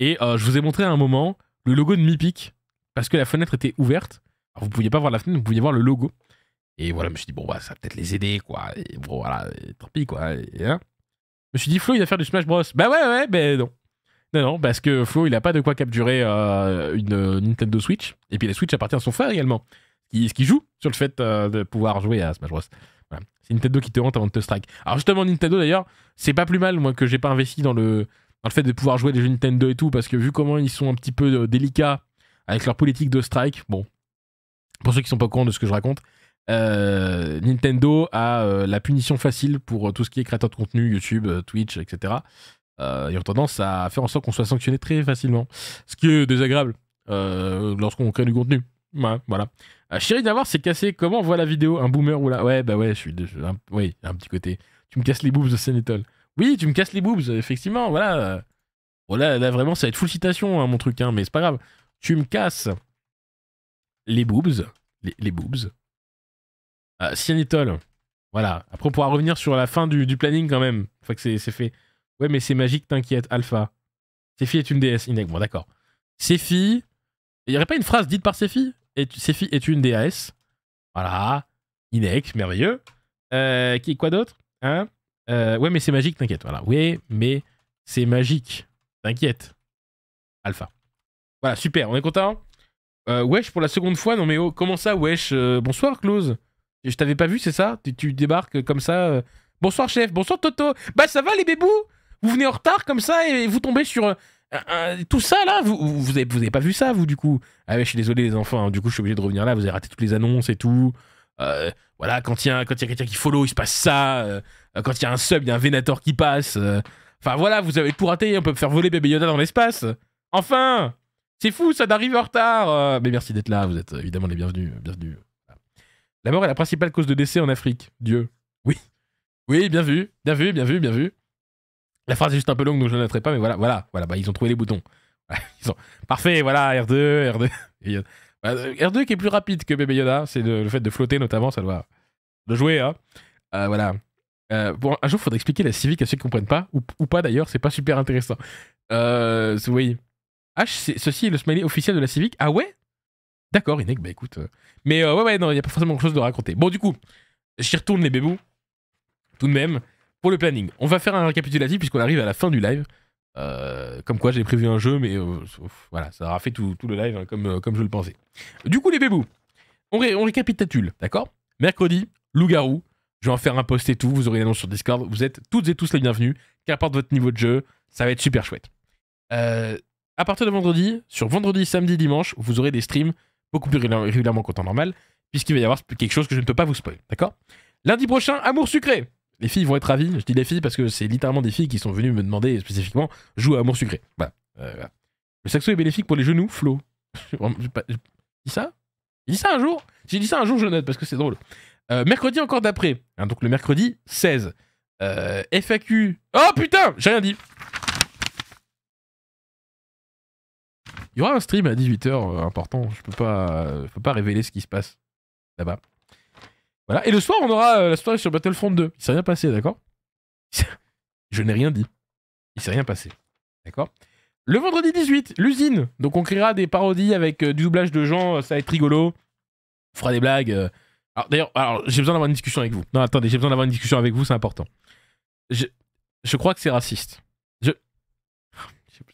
Et je vous ai montré à un moment le logo de Mipic. Parce que la fenêtre était ouverte. Vous vous pouviez pas voir la fenêtre, vous pouviez voir le logo. Et voilà, je me suis dit, bon, bah, ça va peut-être les aider, quoi. Et bon, voilà, tant pis, quoi. Hein. Je me suis dit, Flo, il va faire du Smash Bros. Bah ouais, ouais, ben non. Non, non, parce que Flo, il a pas de quoi capturer euh, une euh, Nintendo Switch. Et puis la Switch appartient à son frère également. Qui, ce qui joue sur le fait euh, de pouvoir jouer à Smash Bros. C'est Nintendo qui te rentre avant de te strike. Alors justement, Nintendo d'ailleurs, c'est pas plus mal, moi, que j'ai pas investi dans le, dans le fait de pouvoir jouer des jeux Nintendo et tout, parce que vu comment ils sont un petit peu délicats avec leur politique de strike, bon, pour ceux qui sont pas au courant de ce que je raconte, euh, Nintendo a euh, la punition facile pour euh, tout ce qui est créateur de contenu, YouTube, Twitch, etc. ils ont tendance à faire en sorte qu'on soit sanctionné très facilement. Ce qui est désagréable lorsqu'on crée du contenu. voilà. Chérie d'avoir, c'est cassé. Comment on voit la vidéo Un boomer ou là Ouais, bah ouais, je suis. un, oui, un petit côté. Tu me casses les boobs de Oui, tu me casses les boobs, effectivement, voilà. Oh là, vraiment, ça va être full citation, hein, mon truc, hein, mais c'est pas grave. Tu me casses les boobs. les boobs. Ah, Cyanitol. Voilà. Après, on pourra revenir sur la fin du, planning quand même. Une fois que c'est fait. Ouais, mais c'est magique, t'inquiète, Alpha. Séphie est une déesse. Inek bon, d'accord. Séphie. Il n'y aurait pas une phrase dite par Séphie et, est une déesse. Voilà. Inek merveilleux. Euh, quoi d'autre hein euh, Ouais, mais c'est magique, t'inquiète. Voilà. Ouais, mais c'est magique. T'inquiète. Alpha. Voilà, super, on est content. Euh, wesh, pour la seconde fois, non mais oh, comment ça, wesh Bonsoir, Close. Je t'avais pas vu, c'est ça tu, débarques comme ça. Euh, bonsoir chef, bonsoir Toto. Bah ça va les bébous Vous venez en retard comme ça et vous tombez sur euh, tout ça là vous, vous, avez, pas vu ça vous du coup Ah ouais, je suis désolé les enfants, hein. du coup je suis obligé de revenir là, vous avez raté toutes les annonces et tout. Euh, voilà, quand il y a, a quelqu'un qui follow, il se passe ça. quand il y a un sub, il y a un vénator qui passe. Enfin voilà, vous avez tout raté, on peut faire voler bébé Yoda dans l'espace. Enfin C'est fou ça d'arriver en retard Mais merci d'être là, vous êtes évidemment les bienvenus. bienvenue. La mort est la principale cause de décès en Afrique. Dieu. Oui. Oui, bien vu. Bien vu, bien vu, bien vu. La phrase est juste un peu longue, donc je ne la pas, mais voilà, voilà, voilà, bah, ils ont trouvé les boutons. Parfait, voilà, R2, R2. R2 qui est plus rapide que bébé Yoda, c'est le, fait de flotter notamment, ça doit. De jouer, hein. Euh, voilà. Euh, bon, un jour, il faudra expliquer la civique à ceux qui ne comprennent pas, ou, pas d'ailleurs, c'est pas super intéressant. Euh, oui. H, ah, ceci est le smiley officiel de la civique. Ah ouais D'accord, Inek, bah écoute. Euh, mais euh, ouais, ouais, non, il n'y a pas forcément grand chose de raconter. Bon, du coup, j'y retourne les bébous. Tout de même, pour le planning. On va faire un récapitulatif puisqu'on arrive à la fin du live. Euh, comme quoi, j'ai prévu un jeu, mais voilà, ça aura fait tout, le live hein, comme, comme je le pensais. Du coup, les bébous, on, on récapitule, d'accord Mercredi, loup-garou. Je vais en faire un post et tout. Vous aurez l'annonce sur Discord. Vous êtes toutes et tous les bienvenus. Qu'importe votre niveau de jeu, ça va être super chouette. à partir de vendredi, sur vendredi, samedi, dimanche, vous aurez des streams beaucoup plus régulièrement qu'en temps normal, puisqu'il va y avoir quelque chose que je ne peux pas vous spoiler, d'accord Lundi prochain, Amour sucré Les filles vont être ravies, je dis les filles parce que c'est littéralement des filles qui sont venues me demander spécifiquement « Joue à Amour sucré euh, voilà. Le saxo est bénéfique pour les genoux, Flo. J'ai dit ça J'ai dit ça un jour J'ai dit ça un jour, je note, parce que c'est drôle. Euh, mercredi encore d'après, hein, donc le mercredi 16. Euh, FAQ... Oh putain J'ai rien dit Il y aura un stream à 18h euh, important. Je peux pas, faut pas révéler ce qui se passe là-bas. Voilà. Et le soir, on aura euh, la soirée sur Battlefront 2. Il s'est rien passé, d'accord Je n'ai rien dit. Il s'est rien passé. D'accord Le vendredi 18, l'usine. Donc on créera des parodies avec euh, du doublage de gens, ça va être rigolo. On fera des blagues. Alors d'ailleurs, alors, j'ai besoin d'avoir une discussion avec vous. Non, attendez, j'ai besoin d'avoir une discussion avec vous, c'est important. Je, je crois que c'est raciste. Je.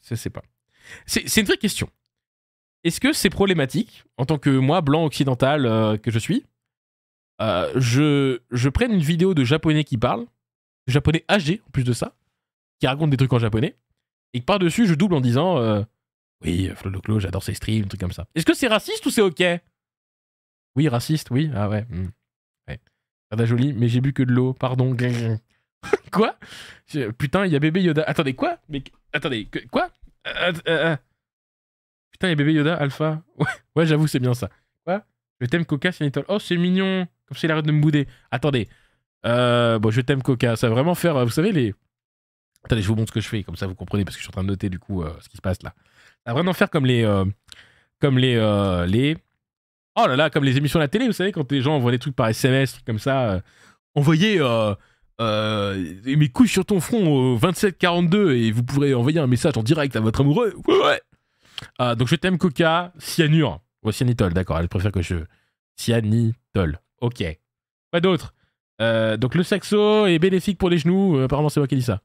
Je sais pas. C'est une vraie question. Est-ce que c'est problématique, en tant que moi, blanc occidental euh, que je suis, euh, je, je prenne une vidéo de japonais qui parle, japonais âgé en plus de ça, qui raconte des trucs en japonais, et que par-dessus je double en disant euh, Oui, Flo j'adore ses streams, trucs comme ça. Est-ce que c'est raciste ou c'est ok Oui, raciste, oui, ah ouais. Mmh. joli, mais j'ai bu que de l'eau, pardon. quoi Putain, il y a bébé Yoda. Attendez, quoi Mais attendez, quoi euh, euh. Putain, il y a bébé Yoda, Alpha. Ouais, j'avoue, c'est bien ça. Quoi Je t'aime Coca, c'est Oh, c'est mignon. Comme s'il arrête de me bouder. Attendez. Euh, bon, je t'aime Coca. Ça va vraiment faire. Vous savez, les. Attendez, je vous montre ce que je fais, comme ça vous comprenez, parce que je suis en train de noter du coup ce qui se passe là. Ça va vraiment faire comme les. comme les. les. Oh là là, comme les émissions à la télé, vous savez, quand les gens envoient des trucs par SMS, trucs comme ça. envoyez euh, mes couilles sur ton front au 27-42 et vous pourrez envoyer un message en direct à votre amoureux. Ouais. Ah, donc je t'aime Coca, cyanure. Voici cyanitol, d'accord, elle préfère que je... Cyanitol, ok. Pas d'autre. Euh, donc le saxo est bénéfique pour les genoux, euh, apparemment c'est moi qui ai dit ça.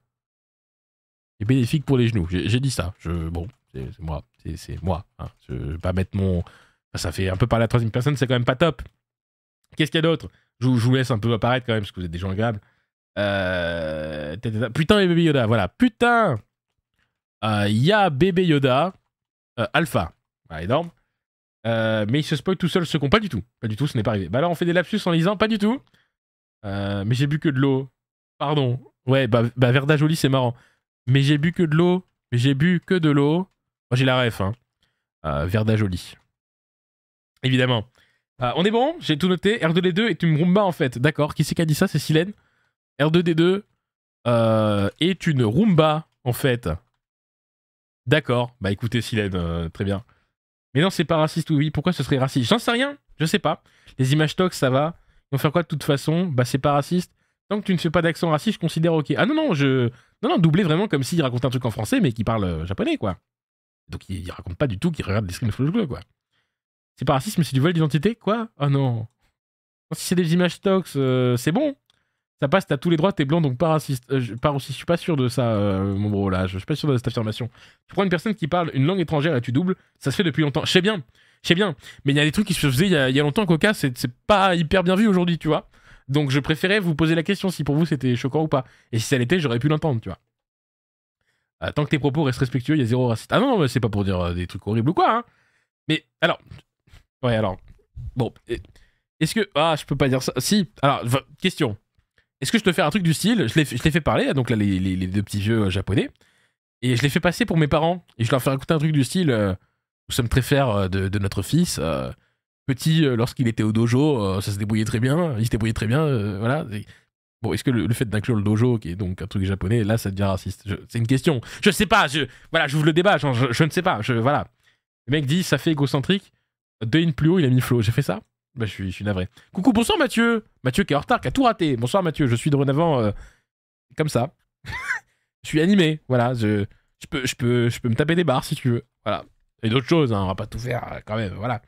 Est bénéfique pour les genoux, j'ai dit ça. Je, bon, c'est moi, c'est moi. Hein. Je, vais pas mettre mon... ça fait un peu par la troisième personne, c'est quand même pas top. Qu'est-ce qu'il y a d'autre je, je, vous laisse un peu apparaître quand même, parce que vous êtes des gens agréables. Euh, Putain et bébé Yoda, voilà. Putain Il euh, y a bébé Yoda, euh, Alpha. énorme. Bah, mais il se spoil tout seul ce con. Pas du tout. Pas du tout, ce n'est pas arrivé. Bah là, on fait des lapsus en lisant, pas du tout. mais j'ai bu que de l'eau. Pardon. Ouais, bah, bah, Verda Jolie, c'est marrant. Mais j'ai bu que de l'eau. j'ai bu que de l'eau. Moi, j'ai la ref. Hein. Verda Jolie. Évidemment. on est bon, j'ai tout noté. R2D2 est une rumba en fait. D'accord. Qui c'est qui a dit ça C'est Silène R2D2 euh, est une Roomba, en fait. D'accord. Bah écoutez, Silène, euh, très bien. Mais non, c'est pas raciste, oui. Pourquoi ce serait raciste J'en sais rien. Je sais pas. Les images tox, ça va. Ils vont faire quoi de toute façon Bah c'est pas raciste. Tant que tu ne fais pas d'accent raciste, je considère ok. Ah non, non, je. Non, non, doublé vraiment comme s'il racontait un truc en français, mais qui parle euh, japonais, quoi. Donc il, raconte pas du tout qu'il regarde des screenshots de quoi. C'est pas raciste, mais c'est du vol d'identité, quoi Ah oh, non. Si c'est des images tox, c'est bon. Ça passe, t'as tous les droits, t'es blanc, donc pas raciste. Euh, je, aussi, je suis pas sûr de ça, euh, mon bro, là. Je, suis pas sûr de cette affirmation. Tu prends une personne qui parle une langue étrangère et tu doubles, ça se fait depuis longtemps. Je sais bien, je sais bien. Mais il y a des trucs qui se faisaient il y a, longtemps Coca, cas, c'est, pas hyper bien vu aujourd'hui, tu vois. Donc je préférais vous poser la question si pour vous c'était choquant ou pas. Et si ça l'était, j'aurais pu l'entendre, tu vois. Euh, tant que tes propos restent respectueux, il y a zéro raciste. Ah non, c'est pas pour dire des trucs horribles ou quoi, hein. Mais alors. Ouais, alors. Bon. Est-ce que. Ah, je peux pas dire ça. Si. Alors, question. Est-ce que je te fais un truc du style Je l'ai fait parler, donc là, les, deux petits vieux euh, japonais. Et je l'ai fait passer pour mes parents. Et je leur fais écouter un truc du style euh, Nous sommes très fiers euh, de, notre fils. petit, lorsqu'il était au dojo, ça se débrouillait très bien. Il se débrouillait très bien. voilà. bon, est-ce que le, fait d'inclure le dojo, qui est donc un truc japonais, là, ça devient raciste C'est une question. Je sais pas. Je, voilà, j'ouvre le débat. je, ne sais pas. Je, voilà. Le mec dit Ça fait égocentrique. de in plus haut, il a mis flow. J'ai fait ça bah, je suis, navré. Coucou, bonsoir Mathieu. Mathieu qui est en retard, qui a tout raté. Bonsoir Mathieu, je suis dorénavant euh, comme ça. je suis animé, voilà. Je, peux, je, peux, je peux me taper des barres si tu veux. Voilà. Et d'autres choses, hein, on va pas tout faire euh, quand même, voilà.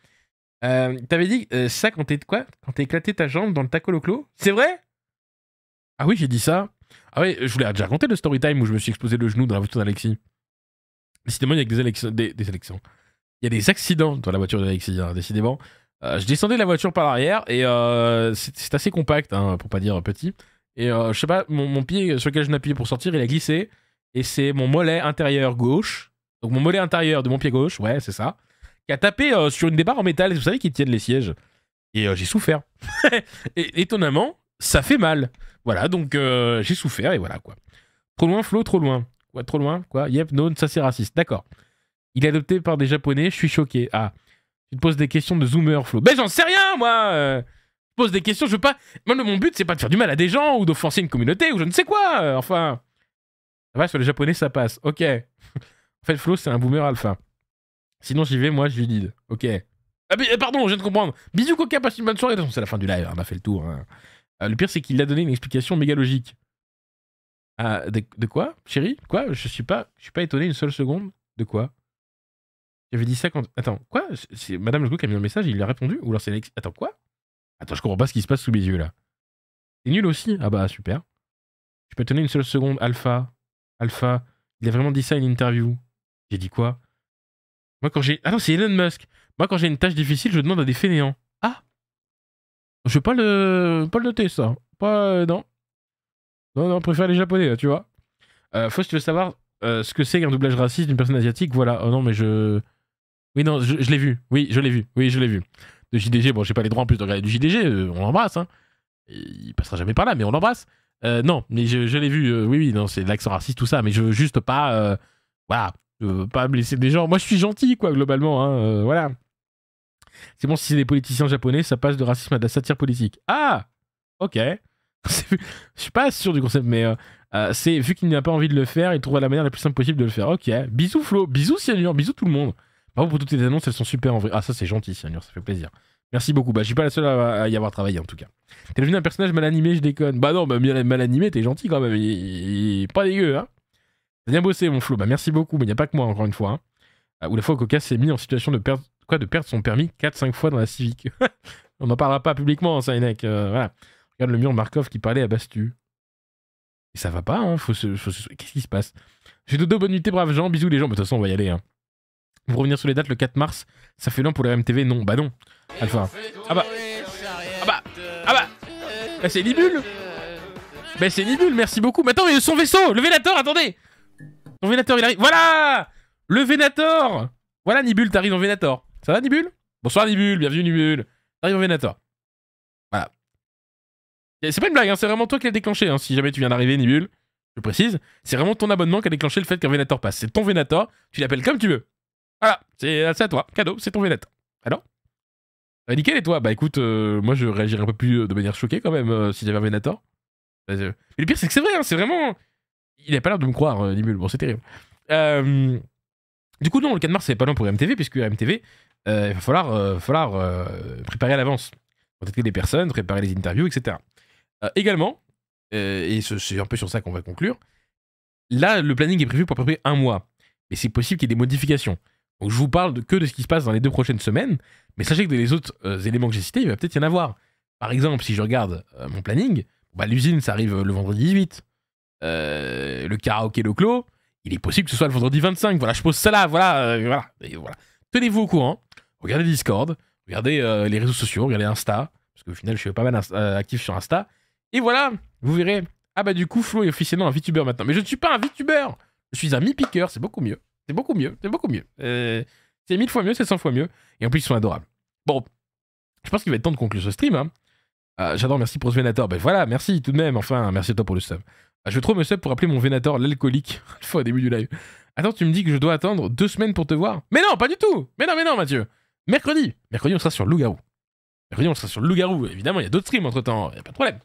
Euh, t'avais dit ça quand t'es quoi Quand t'es éclaté ta jambe dans le taco loclo C'est vrai Ah oui, j'ai dit ça. Ah oui, je voulais déjà raconter le story time où je me suis explosé le genou dans la voiture d'Alexis. Décidément, il y a que des, élections. Il y a des accidents dans la voiture d'Alexis, hein, décidément. Euh, je descendais de la voiture par l'arrière et euh, c'est assez compact, hein, pour pas dire petit. Et euh, je sais pas, mon, pied sur lequel je m'appuyais pour sortir, il a glissé. Et c'est mon mollet intérieur gauche, donc mon mollet intérieur de mon pied gauche, ouais, c'est ça, qui a tapé sur une débarre en métal. Vous savez qu'ils tiennent les sièges. Et j'ai souffert. et, étonnamment, ça fait mal. Voilà, donc j'ai souffert et voilà quoi. Trop loin, Flo, trop loin. Quoi, trop loin Quoi Yep, non, ça c'est raciste. D'accord. Il est adopté par des Japonais, je suis choqué. Ah. Tu te poses des questions de zoomer, Flo. Ben j'en sais rien, moi euh. Je pose des questions, je veux pas... Moi, mon but, c'est pas de faire du mal à des gens ou d'offenser une communauté ou je ne sais quoi, euh, enfin... Ça va, sur les japonais, ça passe. Ok. en fait, Flo, c'est un boomer alpha. Sinon, j'y vais, moi, je lui dis. Ok. Ah, mais, euh, pardon, je viens de comprendre. Bisous, Coca, passe une bonne soirée. C'est la fin du live, hein, on a fait le tour. Hein. le pire, c'est qu'il a donné une explication méga logique. Ah, de, de, quoi Chérie Quoi Je suis pas, je suis pas étonné une seule seconde. De quoi j'avais dit ça quand. Attends, quoi C'est Madame Le qui a mis un message, il a répondu Ou alors c'est Attends, quoi Attends, je comprends pas ce qui se passe sous mes yeux là. C'est nul aussi Ah bah super. Je peux tenir une seule seconde, Alpha. Alpha, il a vraiment dit ça à une interview. J'ai dit quoi Moi quand j'ai. Ah c'est Elon Musk. Moi quand j'ai une tâche difficile, je demande à des fainéants. Ah Je vais pas le. pas le noter ça. Pas. Euh, non. Non, non, préfère les japonais, tu vois. Euh, faut si tu veux savoir euh, ce que c'est qu'un doublage raciste d'une personne asiatique, voilà. Oh non, mais je. Oui, non, je, l'ai vu. Oui, je l'ai vu. Oui, je l'ai vu. De JDG, bon, j'ai pas les droits en plus de regarder du JDG, euh, on l'embrasse. Hein. Il passera jamais par là, mais on l'embrasse. Euh, non, mais je, l'ai vu. Euh, oui, oui, non, c'est l'accent raciste, tout ça, mais je veux juste pas. voilà, je veux pas blesser des gens. Moi, je suis gentil, quoi, globalement. Hein, voilà. C'est bon, si c'est des politiciens japonais, ça passe de racisme à de la satire politique. Ah Ok. je suis pas sûr du concept, mais c'est vu qu'il n'a pas envie de le faire, il trouvera la manière la plus simple possible de le faire. Ok. Bisous Flo, bisous Cyanure, bisous tout le monde contre, pour toutes tes annonces, elles sont super en vrai. Ah, ça, c'est gentil, Seigneur, ça fait plaisir. Merci beaucoup. Bah, je suis pas la seule à, y avoir travaillé en tout cas. T'es devenu un personnage mal animé, je déconne. Bah non, bah, mal animé, t'es gentil quand même. pas dégueu, hein. T'as bien bossé, mon Flo. Bah merci beaucoup, mais il n'y a pas que moi, encore une fois. Hein. Ah, ou la fois où Coca s'est mis en situation de perdre, quoi, de perdre son permis 4-5 fois dans la civique. On n'en parlera pas publiquement, ça, hein, euh, voilà. Regarde le mur Markov qui parlait à Bastu. Et ça va pas, hein. Qu'est-ce qui se passe J'ai dodo, bonne nuit, brave braves gens. Bisous, les gens. Bah, de toute façon, on va y aller, hein. Pour revenir sur les dates, le 4 mars, ça fait long pour les MTV Non, bah non. Alpha. Ah bah. Ah bah. Ah bah. Eh, c'est Nibul Bah c'est Nibul, merci beaucoup. Mais attends, mais son vaisseau Le Vénator, attendez Son Vénator, il arrive. Voilà Le Vénator Voilà Nibul, t'arrives en Vénator. Ça va Nibul Bonsoir Nibul, bienvenue Nibul. T'arrives en Vénator. Voilà. Eh, c'est pas une blague, hein. c'est vraiment toi qui l'as déclenché. Hein. si jamais tu viens d'arriver, Nibul, je précise, c'est vraiment ton abonnement qui a déclenché le fait qu'un Vénator passe. C'est ton Vénator, tu l'appelles comme tu veux. Voilà, euh, c'est à toi. Cadeau, c'est ton Violette. Alors ah euh, Nickel, et toi Bah écoute, euh, moi je réagirais un peu plus de manière choquée quand même si j'avais un Venator. Bah, mais le pire, c'est que c'est vrai, hein, c'est vraiment. Il n'a pas l'air de me croire, euh, Bon, c'est terrible. Du coup, non, le 4 mars, c'est pas long pour MTV, puisque MTV, il va falloir, falloir préparer à l'avance. que les personnes, préparer les interviews, etc. également, et c'est un peu sur ça qu'on va conclure, là, le planning est prévu pour à peu près un mois. Mais c'est possible qu'il y ait des modifications. Donc je vous parle que de ce qui se passe dans les deux prochaines semaines, mais sachez que les autres euh, éléments que j'ai cités, il va peut-être y en avoir. Par exemple, si je regarde euh, mon planning, bah, l'usine, ça arrive le vendredi 18. Euh, le karaoké, le clos, il est possible que ce soit le vendredi 25. Voilà, je pose ça là, voilà. voilà, voilà. Tenez-vous au courant, regardez Discord, regardez les réseaux sociaux, regardez Insta, parce qu'au final, je suis pas mal actif sur Insta. Et voilà, vous verrez. Ah bah du coup, Flo est officiellement un VTuber maintenant. Mais je ne suis pas un VTuber, je suis un mi-piqueur, c'est beaucoup mieux. C'est beaucoup mieux, c'est beaucoup mieux. Euh, c'est mille fois mieux, c'est 100 fois mieux. Et en plus, ils sont adorables. Bon, je pense qu'il va être temps de conclure ce stream. Hein. Ah, j'adore, merci pour ce Vénator. Ben voilà, merci tout de même. Enfin, merci à toi pour le sub. Ah, je vais trop me sub pour appeler mon Vénator l'alcoolique, une fois au début du live. Attends, tu me dis que je dois attendre deux semaines pour te voir Mais non, pas du tout Mais non, mais non, Mathieu Mercredi Mercredi, on sera sur Loup-Garou. Mercredi, on sera sur Loup-Garou. Évidemment, il y a d'autres streams entre-temps, il a pas de problème.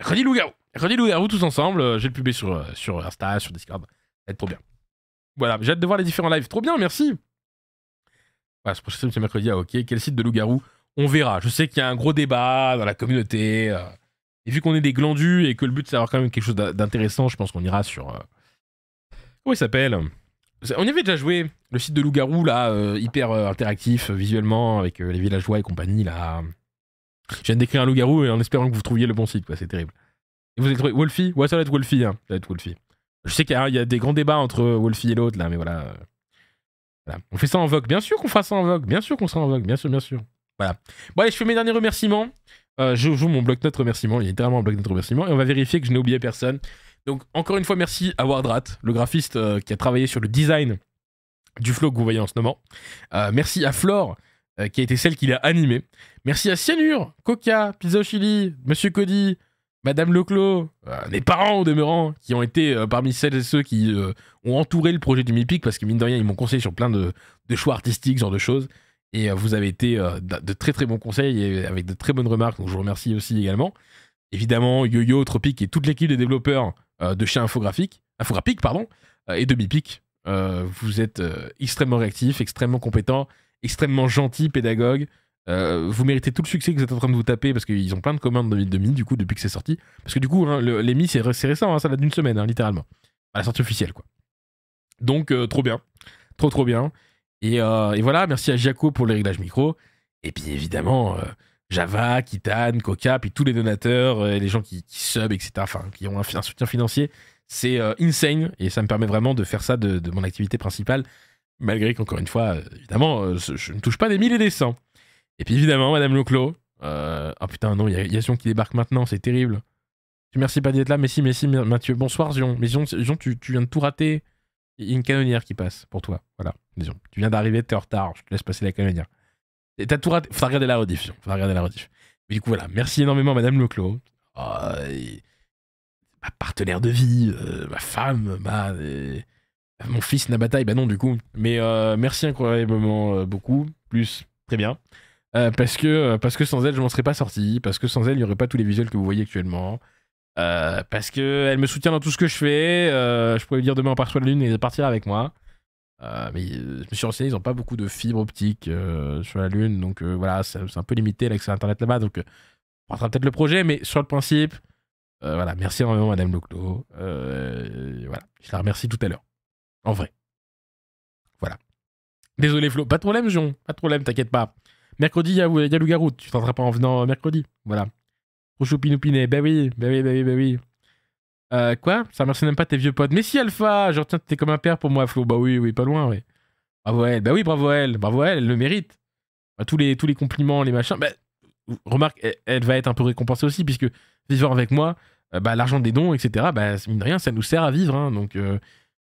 Mercredi, Loup-Garou. Mercredi, Loup-Garou, tous ensemble. Euh, j'ai le publier sur, euh, sur Insta, sur Discord. Ça va être trop bien. Voilà, j'ai hâte de voir les différents lives. Trop bien, merci. Voilà, ce prochain stream, c'est mercredi. Ah, ok. Quel site de loup-garou On verra. Je sais qu'il y a un gros débat dans la communauté. Euh. et vu qu'on est des glandus et que le but, c'est d'avoir quand même quelque chose d'intéressant, je pense qu'on ira sur. Euh, comment il s'appelle On y avait déjà joué. Le site de loup-garou, là, euh, hyper interactif visuellement, avec les villageois et compagnie, là. Je viens de décrire un loup-garou en espérant que vous trouviez le bon site, quoi. C'est terrible. Et vous avez trouvé Wolfie Ouais, ça va être Wolfie. Hein. être Wolfie. Je sais qu'il y, a des grands débats entre Wolfie et l'autre, là, mais voilà. On fait ça en vogue. Bien sûr qu'on fera ça en vogue. Bien sûr qu'on sera en vogue. Bien sûr, bien sûr. Voilà. Bon, allez, je fais mes derniers remerciements. Euh, je joue mon bloc-notes remerciements. Il y a littéralement un bloc-notes remerciements. Et on va vérifier que je n'ai oublié personne. Donc, encore une fois, merci à Wardrat, le graphiste euh, qui a travaillé sur le design du flow que vous voyez en ce moment. Euh, merci à Flore, qui a été celle qui l'a animé. Merci à Cyanure, Coca, Pizza Chili, Monsieur Cody, Madame Leclos, euh, mes parents au demeurant, qui ont été euh, parmi celles et ceux qui euh, ont entouré le projet du MIPIC, parce que mine de rien, ils m'ont conseillé sur plein de, choix artistiques, genre de choses. Et vous avez été de très très bons conseils et avec de très bonnes remarques, donc je vous remercie aussi également. Évidemment, YoYo, Tropic et toute l'équipe des développeurs de chez Infographique, Infographique, pardon, et de MIPIC. vous êtes extrêmement réactifs, extrêmement compétents, extrêmement gentils, pédagogues. Euh, vous méritez tout le succès que vous êtes en train de vous taper parce qu'ils ont plein de commandes de, de Mi du coup depuis que c'est sorti. Parce que du coup, hein, c'est récent, hein, ça date d'une semaine hein, littéralement à la sortie officielle quoi. Donc euh, trop bien, trop trop bien. Et, euh, voilà, merci à Jaco pour les réglages micro. Et puis évidemment Java, Kitan, Coca, puis tous les donateurs, les gens qui, qui sub, etc. Enfin, qui ont un, soutien financier, c'est insane et ça me permet vraiment de faire ça de, mon activité principale. Malgré qu'encore une fois, évidemment, je ne touche pas des mille et des cents. Et puis évidemment, Madame Leclos. Euh... Oh putain, non, il y, a Zion qui débarque maintenant, c'est terrible. Merci pas d'être là, mais si, mais si, Mathieu. Bonsoir, Zion. Mais Zion, tu, viens de tout rater. Il y a une canonnière qui passe pour toi. Voilà, Zion. Tu viens d'arriver, t'es en retard. Je te laisse passer la canonnière. Et t'as tout raté. Faudra regarder la rediff, Zion. Faudra regarder la rediff. Mais du coup, voilà. Merci énormément, Madame Leclos. Oh, ma partenaire de vie, euh, ma femme, ma. Euh, mon fils Nabataï, eh bah ben non, du coup. Mais euh, merci incroyablement beaucoup. Plus, très bien. Euh, parce, que, euh, parce que sans elle, je m'en serais pas sorti. Parce que sans elle, il n'y aurait pas tous les visuels que vous voyez actuellement. Euh, parce que elle me soutient dans tout ce que je fais. je pourrais lui dire demain on part sur la lune et partir avec moi. mais je me suis renseigné, ils n'ont pas beaucoup de fibres optiques sur la lune. Donc voilà, c'est un peu limité l'accès à Internet là-bas. Donc on rentrera peut-être le projet, mais sur le principe, voilà, merci vraiment Madame Loclo. voilà, je la remercie tout à l'heure. En vrai. Voilà. Désolé Flo, pas de problème Jon, pas de problème, t'inquiète pas. Mercredi, il y, a, Loup-Garou. Tu rentreras pas en venant mercredi. Voilà. Rouchoupinoupiné. Ben oui, ben oui, ben oui, ben oui. Euh, quoi Ça remercie même pas tes vieux potes. Mais si, Alpha genre retiens, t'es comme un père pour moi, Flo. Bah oui, oui, pas loin, oui. Bravo à elle. Bah oui, bravo à elle. Bravo elle, elle le mérite. Bah, tous, les, tous les compliments, les machins. ben remarque, elle, va être un peu récompensée aussi, puisque vivant avec moi, euh, bah, l'argent des dons, etc., bah, mine de rien, ça nous sert à vivre. Hein. donc, euh,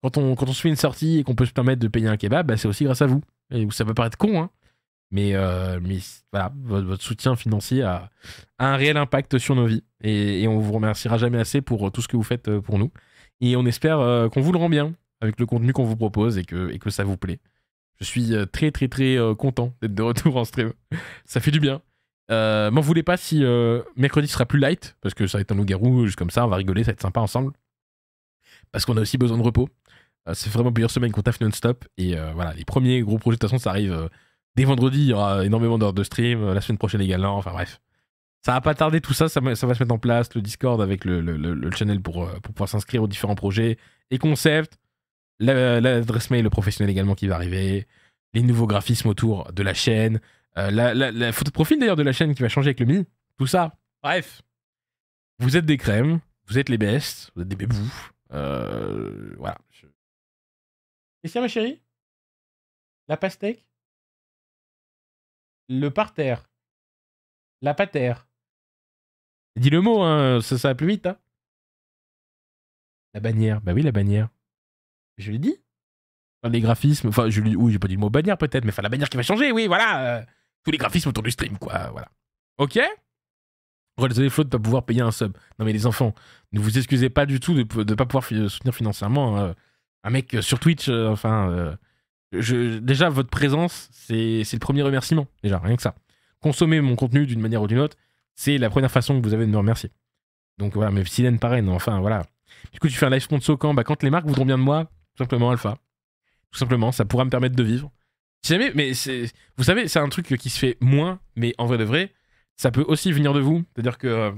quand, on, quand on se fait une sortie et qu'on peut se permettre de payer un kebab, bah, c'est aussi grâce à vous. Et ça peut paraître con, hein. Mais, euh, mais voilà, votre, soutien financier a, un réel impact sur nos vies. Et, et, on vous remerciera jamais assez pour euh, tout ce que vous faites euh, pour nous. Et on espère qu'on vous le rend bien avec le contenu qu'on vous propose et que, et que ça vous plaît. Je suis très très très content d'être de retour en stream. ça fait du bien. M'en voulez pas si mercredi sera plus light, parce que ça va être un loup-garou, juste comme ça, on va rigoler, ça va être sympa ensemble. Parce qu'on a aussi besoin de repos. c'est vraiment plusieurs semaines qu'on taffe non-stop. Et voilà, les premiers gros projets, de toute façon, ça arrive Dès vendredi, il y aura énormément d'heures de stream. Euh, la semaine prochaine également. Enfin bref. Ça va pas tarder tout ça, ça, va se mettre en place, le Discord avec le, channel pour, euh, pour pouvoir s'inscrire aux différents projets et concepts, l'adresse mail, professionnelle professionnel également qui va arriver, les nouveaux graphismes autour de la chaîne, euh, la, photo de profil d'ailleurs de la chaîne qui va changer avec le Mi, tout ça. Bref, vous êtes des crèmes, vous êtes les bestes, vous êtes des bébous. voilà. Et si ma chérie La pastèque le parterre, la patère. Dis le mot, ça, hein, va plus vite. Hein. La bannière, bah oui, la bannière. Je l'ai dit. les graphismes, enfin, je, oui, j'ai pas dit le mot bannière peut-être, mais enfin, la bannière qui va changer, oui, voilà. Euh, tous les graphismes autour du stream, quoi, voilà. Ok le Flo de ne pas pouvoir payer un sub. Non mais les enfants, ne vous excusez pas du tout de ne pas pouvoir soutenir financièrement euh, un mec euh, sur Twitch, enfin, déjà, votre présence, c'est le premier remerciement. Déjà, rien que ça. Consommer mon contenu d'une manière ou d'une autre, c'est la première façon que vous avez de me remercier. Donc voilà, mais Silène, pareil, enfin voilà. Du coup, tu fais un live sponsor quand bah, Quand les marques voudront bien de moi, tout simplement Alpha. Tout simplement, ça pourra me permettre de vivre. Si jamais, mais vous savez, c'est un truc qui se fait moins, mais en vrai de vrai, ça peut aussi venir de vous. C'est-à-dire que euh,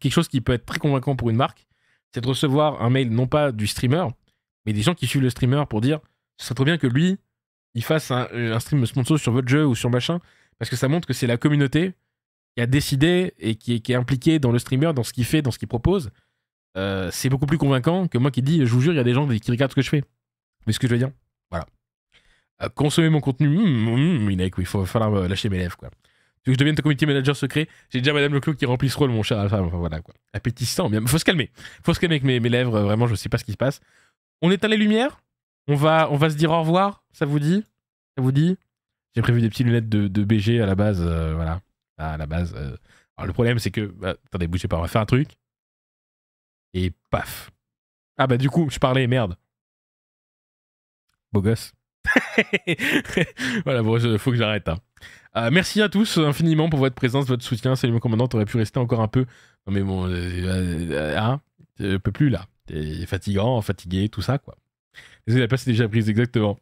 quelque chose qui peut être très convaincant pour une marque, c'est de recevoir un mail non pas du streamer, mais des gens qui suivent le streamer pour dire ça trop bien que lui, il fasse un, stream sponsor sur votre jeu ou sur machin, parce que ça montre que c'est la communauté qui a décidé et qui est, qui est impliquée dans le streamer, dans ce qu'il fait, dans ce qu'il propose. Euh, c'est beaucoup plus convaincant que moi qui dis, je vous jure, il y a des gens qui regardent ce que je fais. Mais ce que je veux dire, voilà. Euh, consommer mon contenu, hmm, hmm, hmm, il faut falloir euh, lâcher mes lèvres, quoi. Tu veux que je devienne ton community manager secret J'ai déjà Madame Leclos qui remplit ce rôle, mon cher Alpha. Enfin, voilà, quoi. Appétissant, mais faut se calmer. Faut se calmer avec mes, mes lèvres, vraiment, je sais pas ce qui se passe. On éteint les lumières on va, on va se dire au revoir, ça vous dit Ça vous dit J'ai prévu des petites lunettes de, BG à la base, euh, voilà. À la base. Euh. le problème c'est que, bah, attendez, bougez pas, on va faire un truc. Et paf. Ah bah du coup, je parlais, merde. Beau gosse. voilà, bon, je, faut que j'arrête. Hein. Euh, merci à tous infiniment pour votre présence, votre soutien. Salut mon commandant, t'aurais pu rester encore un peu. Non mais bon, hein, je peux plus là. T'es fatigant, fatigué, tout ça quoi. Désolé, la place est déjà prise, exactement.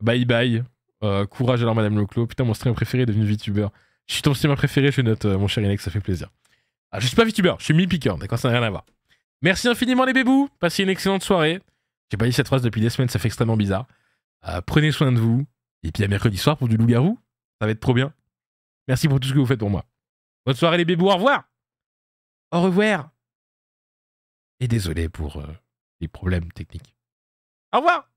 Bye bye. Euh, courage alors, Madame Loclo Putain, mon stream préféré est devenu VTuber. Je suis ton stream préféré, je note, euh, mon cher Inex, ça fait plaisir. Ah, je suis pas VTuber, je suis piqueurs, d'accord, ça n'a rien à voir. Merci infiniment, les bébous. Passez une excellente soirée. J'ai pas dit cette phrase depuis des semaines, ça fait extrêmement bizarre. Euh, prenez soin de vous. Et puis à mercredi soir pour du loup-garou. Ça va être trop bien. Merci pour tout ce que vous faites pour moi. Bonne soirée, les bébous. Au revoir. Au revoir. Et désolé pour les problèmes techniques. Au oh, revoir